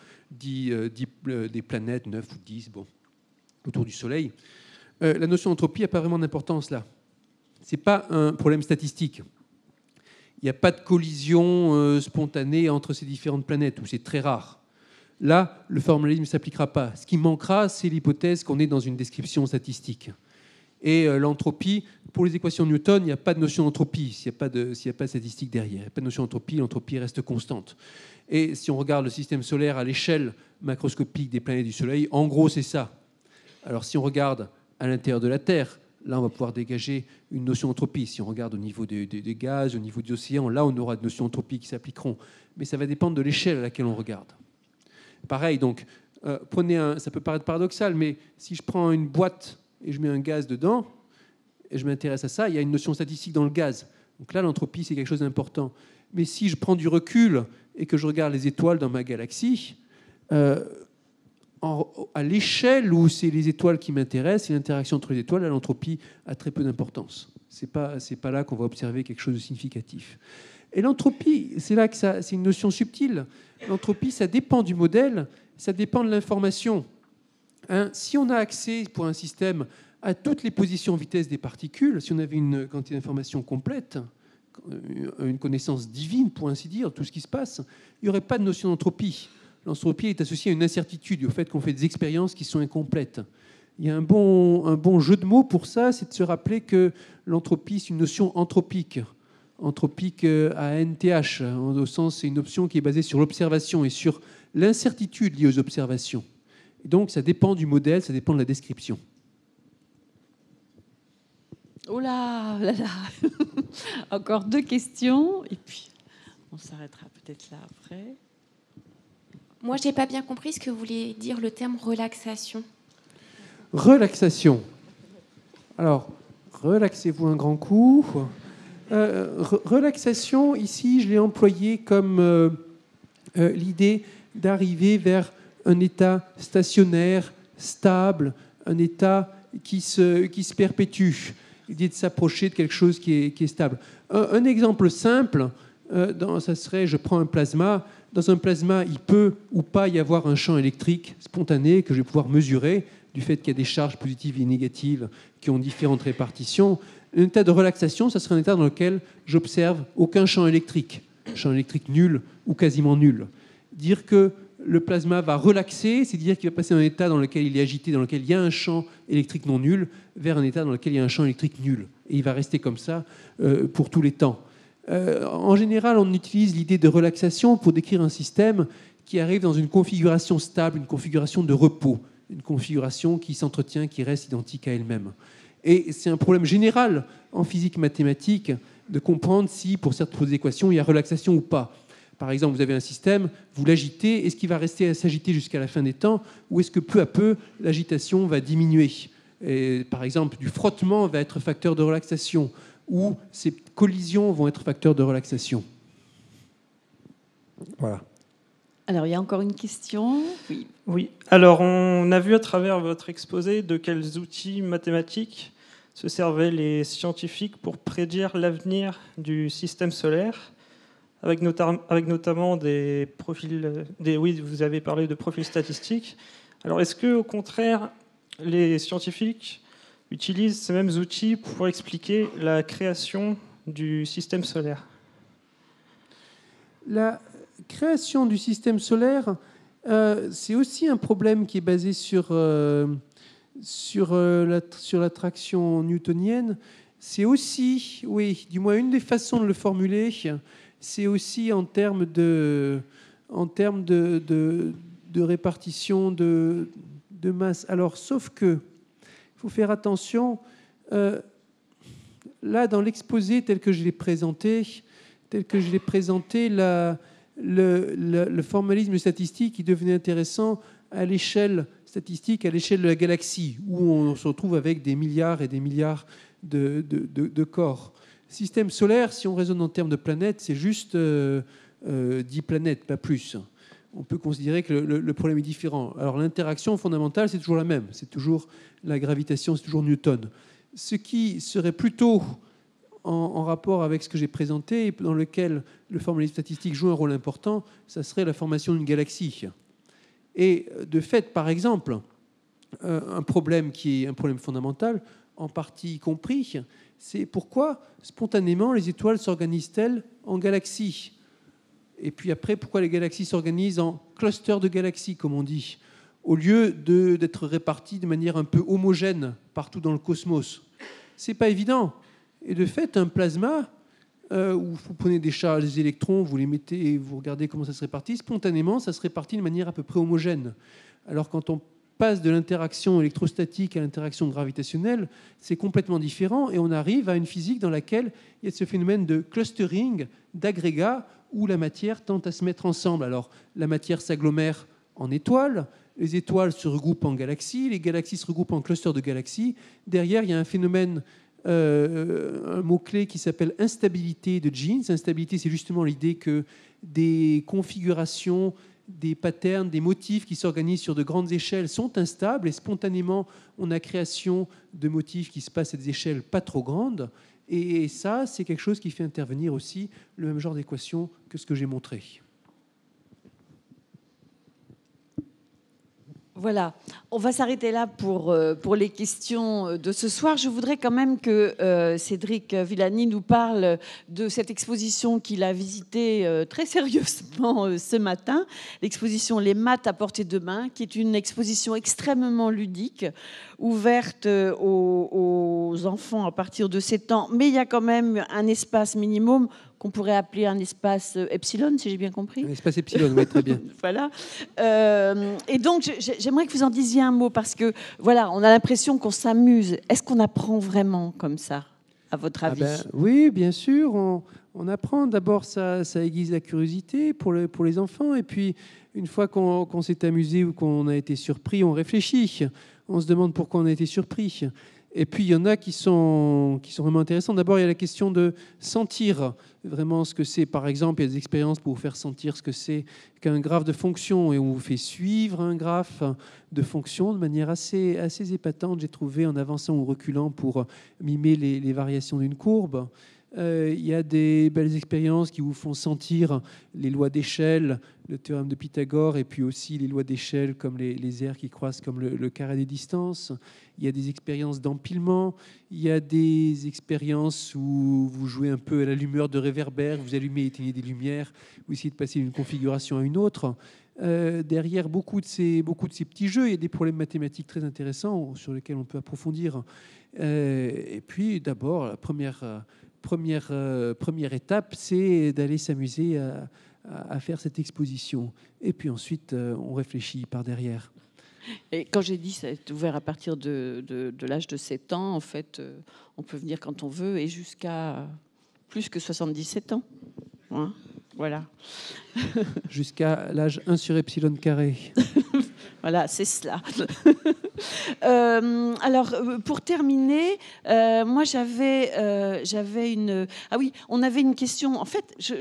euh, euh, des planètes, 9 ou 10, bon, autour du Soleil, euh, la notion d'entropie n'a pas vraiment d'importance là. Ce n'est pas un problème statistique. Il n'y a pas de collision euh, spontanée entre ces différentes planètes, où c'est très rare. Là, le formalisme ne s'appliquera pas. Ce qui manquera, c'est l'hypothèse qu'on est dans une description statistique. Et euh, l'entropie, pour les équations de Newton, il n'y a pas de notion d'entropie s'il n'y a, a pas de statistique derrière. Il n'y a pas de notion d'entropie, l'entropie reste constante. Et si on regarde le système solaire à l'échelle macroscopique des planètes du Soleil, en gros, c'est ça. Alors si on regarde à l'intérieur de la Terre. Là, on va pouvoir dégager une notion d'entropie. Si on regarde au niveau des, gaz, au niveau des océans, là, on aura des notions d'entropie qui s'appliqueront. Mais ça va dépendre de l'échelle à laquelle on regarde. Pareil, donc, euh, prenez un, ça peut paraître paradoxal, mais si je prends une boîte et je mets un gaz dedans, et je m'intéresse à ça, il y a une notion statistique dans le gaz. Donc là, l'entropie, c'est quelque chose d'important. Mais si je prends du recul et que je regarde les étoiles dans ma galaxie, euh, à l'échelle où c'est les étoiles qui m'intéressent, l'interaction entre les étoiles, l'entropie a très peu d'importance. Ce n'est pas, pas là qu'on va observer quelque chose de significatif. Et l'entropie, c'est là que c'est une notion subtile. L'entropie, ça dépend du modèle, ça dépend de l'information. Hein, si on a accès pour un système à toutes les positions vitesse des particules, si on avait une quantité d'information complète, une connaissance divine, pour ainsi dire, tout ce qui se passe, il n'y aurait pas de notion d'entropie. L'entropie est associée à une incertitude, au fait qu'on fait des expériences qui sont incomplètes. Il y a un bon, un bon jeu de mots pour ça, c'est de se rappeler que l'entropie, c'est une notion anthropique. Anthropique euh, à NTH, hein, au sens, c'est une option qui est basée sur l'observation et sur l'incertitude liée aux observations. donc, ça dépend du modèle, ça dépend de la description. Oh là, là, là Encore deux questions, et puis on s'arrêtera peut-être là après. Moi, je n'ai pas bien compris ce que voulait dire le terme relaxation. Relaxation. Alors, relaxez-vous un grand coup. Euh, relaxation, ici, je l'ai employé comme euh, euh, l'idée d'arriver vers un état stationnaire, stable, un état qui se, qui se perpétue, l'idée de s'approcher de quelque chose qui est, stable. Un, exemple simple, ça serait, je prends un plasma, dans un plasma, il peut ou pas y avoir un champ électrique spontané que je vais pouvoir mesurer du fait qu'il y a des charges positives et négatives qui ont différentes répartitions. Un état de relaxation, ça serait un état dans lequel j'observe aucun champ électrique, champ électrique nul ou quasiment nul. Dire que le plasma va relaxer, c'est dire qu'il va passer d'un état dans lequel il est agité, dans lequel il y a un champ électrique non nul, vers un état dans lequel il y a un champ électrique nul. Et il va rester comme ça euh, pour tous les temps. Euh, en général, on utilise l'idée de relaxation pour décrire un système qui arrive dans une configuration stable, une configuration de repos, une configuration qui s'entretient, qui reste identique à elle-même. Et c'est un problème général en physique mathématique de comprendre si pour certaines équations il y a relaxation ou pas. Par exemple, vous avez un système, vous l'agitez, est-ce qu'il va rester à s'agiter jusqu'à la fin des temps ou est-ce que peu à peu l'agitation va diminuer Par exemple, du frottement va être facteur de relaxation ou c'est collisions vont être facteurs de relaxation. Voilà. Alors, il y a encore une question. Oui. Alors, on a vu à travers votre exposé de quels outils mathématiques se servaient les scientifiques pour prédire l'avenir du système solaire, avec, avec notamment des profils. Des, oui, vous avez parlé de profils statistiques. Alors, est-ce que, au contraire, les scientifiques utilisent ces mêmes outils pour expliquer la création du système solaire La création du système solaire, euh, c'est aussi un problème qui est basé sur, euh, sur, euh, la, l'attraction newtonienne. C'est aussi, oui, du moins une des façons de le formuler, c'est aussi en termes de, en termes de, répartition de, de, masse. Alors, sauf que, il faut faire attention, là, dans l'exposé tel que je l'ai présenté, tel que je l'ai présenté, le, formalisme statistique il devenait intéressant à l'échelle statistique, à l'échelle de la galaxie, où on se retrouve avec des milliards et des milliards de, de, corps. Système solaire, si on raisonne en termes de planètes, c'est juste 10 euh, euh, planètes, pas plus. On peut considérer que le, le problème est différent. Alors l'interaction fondamentale, c'est toujours la même. C'est toujours la gravitation, c'est toujours Newton ce qui serait plutôt en, rapport avec ce que j'ai présenté, dans lequel le formalisme statistique joue un rôle important, ça serait la formation d'une galaxie. Et euh, de fait, par exemple, euh, un problème qui est un problème fondamental, en partie compris, c'est pourquoi spontanément les étoiles s'organisent-elles en galaxies Et puis après, pourquoi les galaxies s'organisent en clusters de galaxies, comme on dit au lieu d'être répartis de manière un peu homogène partout dans le cosmos. n'est pas évident. Et de fait, un plasma, euh, où vous prenez des charges, des électrons, vous les mettez et vous regardez comment ça se répartit, spontanément, ça se répartit de manière à peu près homogène. Alors quand on passe de l'interaction électrostatique à l'interaction gravitationnelle, c'est complètement différent et on arrive à une physique dans laquelle il y a ce phénomène de clustering, d'agrégat, où la matière tente à se mettre ensemble. Alors la matière s'agglomère en étoiles, les étoiles se regroupent en galaxies, les galaxies se regroupent en clusters de galaxies. Derrière, il y a un phénomène, euh, un mot-clé qui s'appelle instabilité de jeans. Instabilité, c'est justement l'idée que des configurations, des patterns, des motifs qui s'organisent sur de grandes échelles sont instables et spontanément, on a création de motifs qui se passent à des échelles pas trop grandes. Et ça, c'est quelque chose qui fait intervenir aussi le même genre d'équation que ce que j'ai montré. Voilà, on va s'arrêter là pour, euh, pour les questions euh, de ce soir. Je voudrais quand même que euh, Cédric Villani nous parle de cette exposition qu'il a visitée très sérieusement ce matin, l'exposition Les maths à portée de main, qui est une exposition extrêmement ludique, ouverte aux, aux enfants à partir de 7 ans, mais il y a quand même un espace minimum qu'on pourrait appeler un espace euh, epsilon, si j'ai bien compris. Un espace epsilon, oui, très bien. voilà. Euh, et donc, j'aimerais que vous en disiez un mot parce que, voilà, on a l'impression qu'on s'amuse. Est-ce qu'on apprend vraiment comme ça, à votre ah avis ben, Oui, bien sûr. On, apprend. D'abord, ça, aiguise la curiosité pour, pour les enfants. Et puis, une fois qu'on s'est amusé ou qu'on a été surpris, on réfléchit. On se demande pourquoi on a été surpris. Et puis il y en a qui sont, qui sont vraiment intéressants. D'abord, il y a la question de sentir vraiment ce que c'est. Par exemple, il y a des expériences pour vous faire sentir ce que c'est qu'un graphe de fonction et on vous fait suivre un graphe de fonction de manière assez, assez épatante, j'ai trouvé, en avançant ou reculant pour mimer les, les variations d'une courbe. Euh, il y a des belles expériences qui vous font sentir les lois d'échelle, le théorème de Pythagore, et puis aussi les lois d'échelle comme les, airs aires qui croissent comme le, carré des distances. Il y a des expériences d'empilement, il y a des expériences où vous jouez un peu à la lumière de réverbère, vous allumez et éteignez des lumières, vous essayez de passer d'une configuration à une autre. Euh, derrière beaucoup de, ces, petits jeux, il y a des problèmes mathématiques très intéressants sur lesquels on peut approfondir. Euh, et puis d'abord, la première première, euh, première étape, c'est d'aller s'amuser à, faire cette exposition. Et puis ensuite, euh, on réfléchit par derrière. Et quand j'ai dit ça ouvert à partir de, de, l'âge de 7 ans, en fait, euh, on peut venir quand on veut et jusqu'à plus que 77 ans. Hein, voilà. jusqu'à l'âge 1 sur epsilon carré. voilà, c'est cela. alors euh, pour terminer, euh, moi j'avais, euh, j'avais une. Ah oui, on avait une question. En fait, je,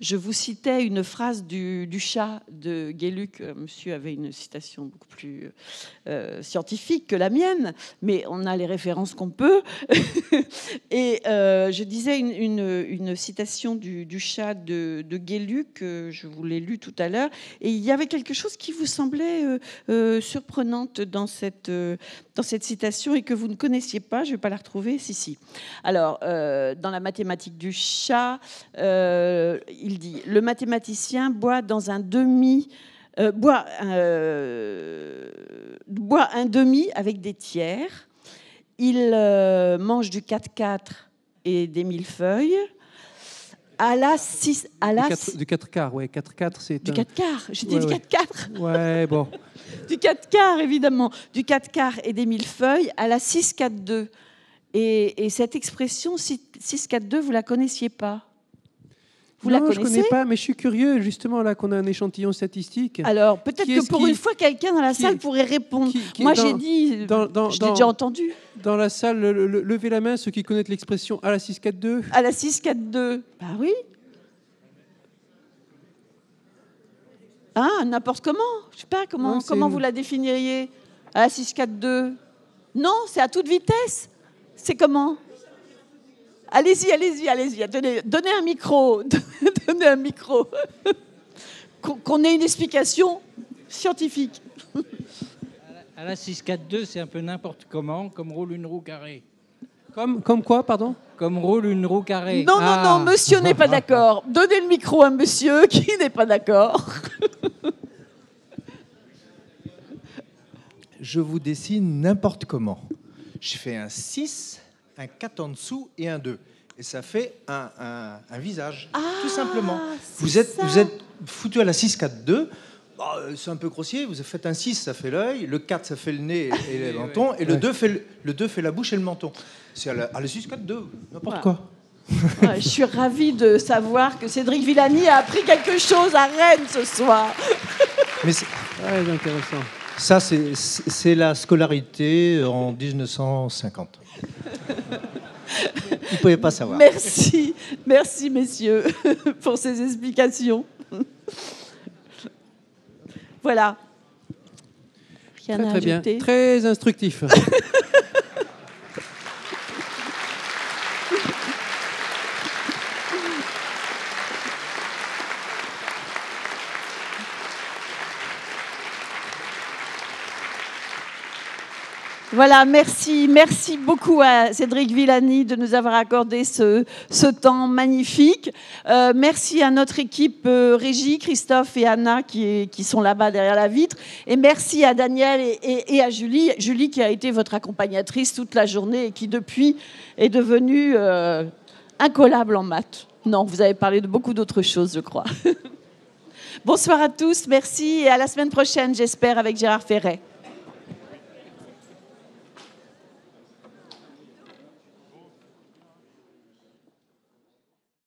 je, vous citais une phrase du, chat de Guéluc. Monsieur avait une citation beaucoup plus scientifique que la mienne, mais on a les références qu'on peut. Et je disais une, citation du, chat de, de Guéluc, je vous l'ai lu tout à l'heure. Et il y avait quelque chose qui vous semblait surprenante dans cette dans cette citation et que vous ne connaissiez pas. Je ne vais pas la retrouver. Si, si. Alors, euh, dans la mathématique du chat, euh, il dit Le mathématicien boit dans un demi. Euh, boit, un demi avec des tiers. Il mange du 4-4 et des mille-feuilles à la 6. À la du 4, 4 quarts, ouais. 4 c'est. Du 4 quarts, j'ai dit du 4 4 Ouais, bon. du 4 quarts, évidemment. Du 4 quarts et des mille feuilles à la 6 4 2. Et, et cette expression 6 4 2, vous la connaissiez pas vous non, la connais pas, mais je suis curieux, justement, là qu'on a un échantillon statistique. Alors, peut-être que pour une fois, quelqu'un dans la salle pourrait répondre. Moi, j'ai dit, je l'ai déjà entendu. Dans la salle, levez la main ceux qui connaissent l'expression à la 642. À la 642, bah oui. Ah, n'importe comment. Je sais pas comment, comment vous la définiriez. À la 642. Non, c'est à toute vitesse. C'est comment Allez-y, allez-y, allez-y. Donnez, un micro. donnez un micro. Qu'on ait une explication scientifique. À la 6-4-2, c'est un peu n'importe comment, comme roule une roue carrée. Comme, quoi, pardon Comme roule une roue carrée. Non, non, non, ah. monsieur n'est pas d'accord. Donnez le micro à monsieur qui n'est pas d'accord. Je vous dessine n'importe comment. Je fais un 6 un 4 en dessous et un 2. Et ça fait un, visage, ah, tout simplement. Vous êtes, vous êtes foutu à la 6-4-2. Bah, c'est un peu grossier, vous faites un 6, ça fait l'œil, le 4, ça fait le nez et le menton, et le 2, fait le, 2 fait la bouche et le menton. C'est à la, 6, 4, 2, n'importe quoi. je suis ravie de savoir que Cédric Villani a appris quelque chose à Rennes ce soir. Mais c'est ah, intéressant. Ça, c'est la scolarité en 1950. Vous ne pouvez pas savoir. Merci, merci messieurs pour ces explications. Voilà. très bien. Très instructif. Voilà, merci. Merci beaucoup à Cédric Villani de nous avoir accordé ce, temps magnifique. Euh, merci à notre équipe euh, Régie, Christophe et Anna qui, sont là-bas derrière la vitre. Et merci à Daniel et, à Julie. Julie qui a été votre accompagnatrice toute la journée et qui depuis est devenue euh, incollable en maths. Non, vous avez parlé de beaucoup d'autres choses, je crois. Bonsoir à tous, merci et à la semaine prochaine, j'espère, avec Gérard Ferret.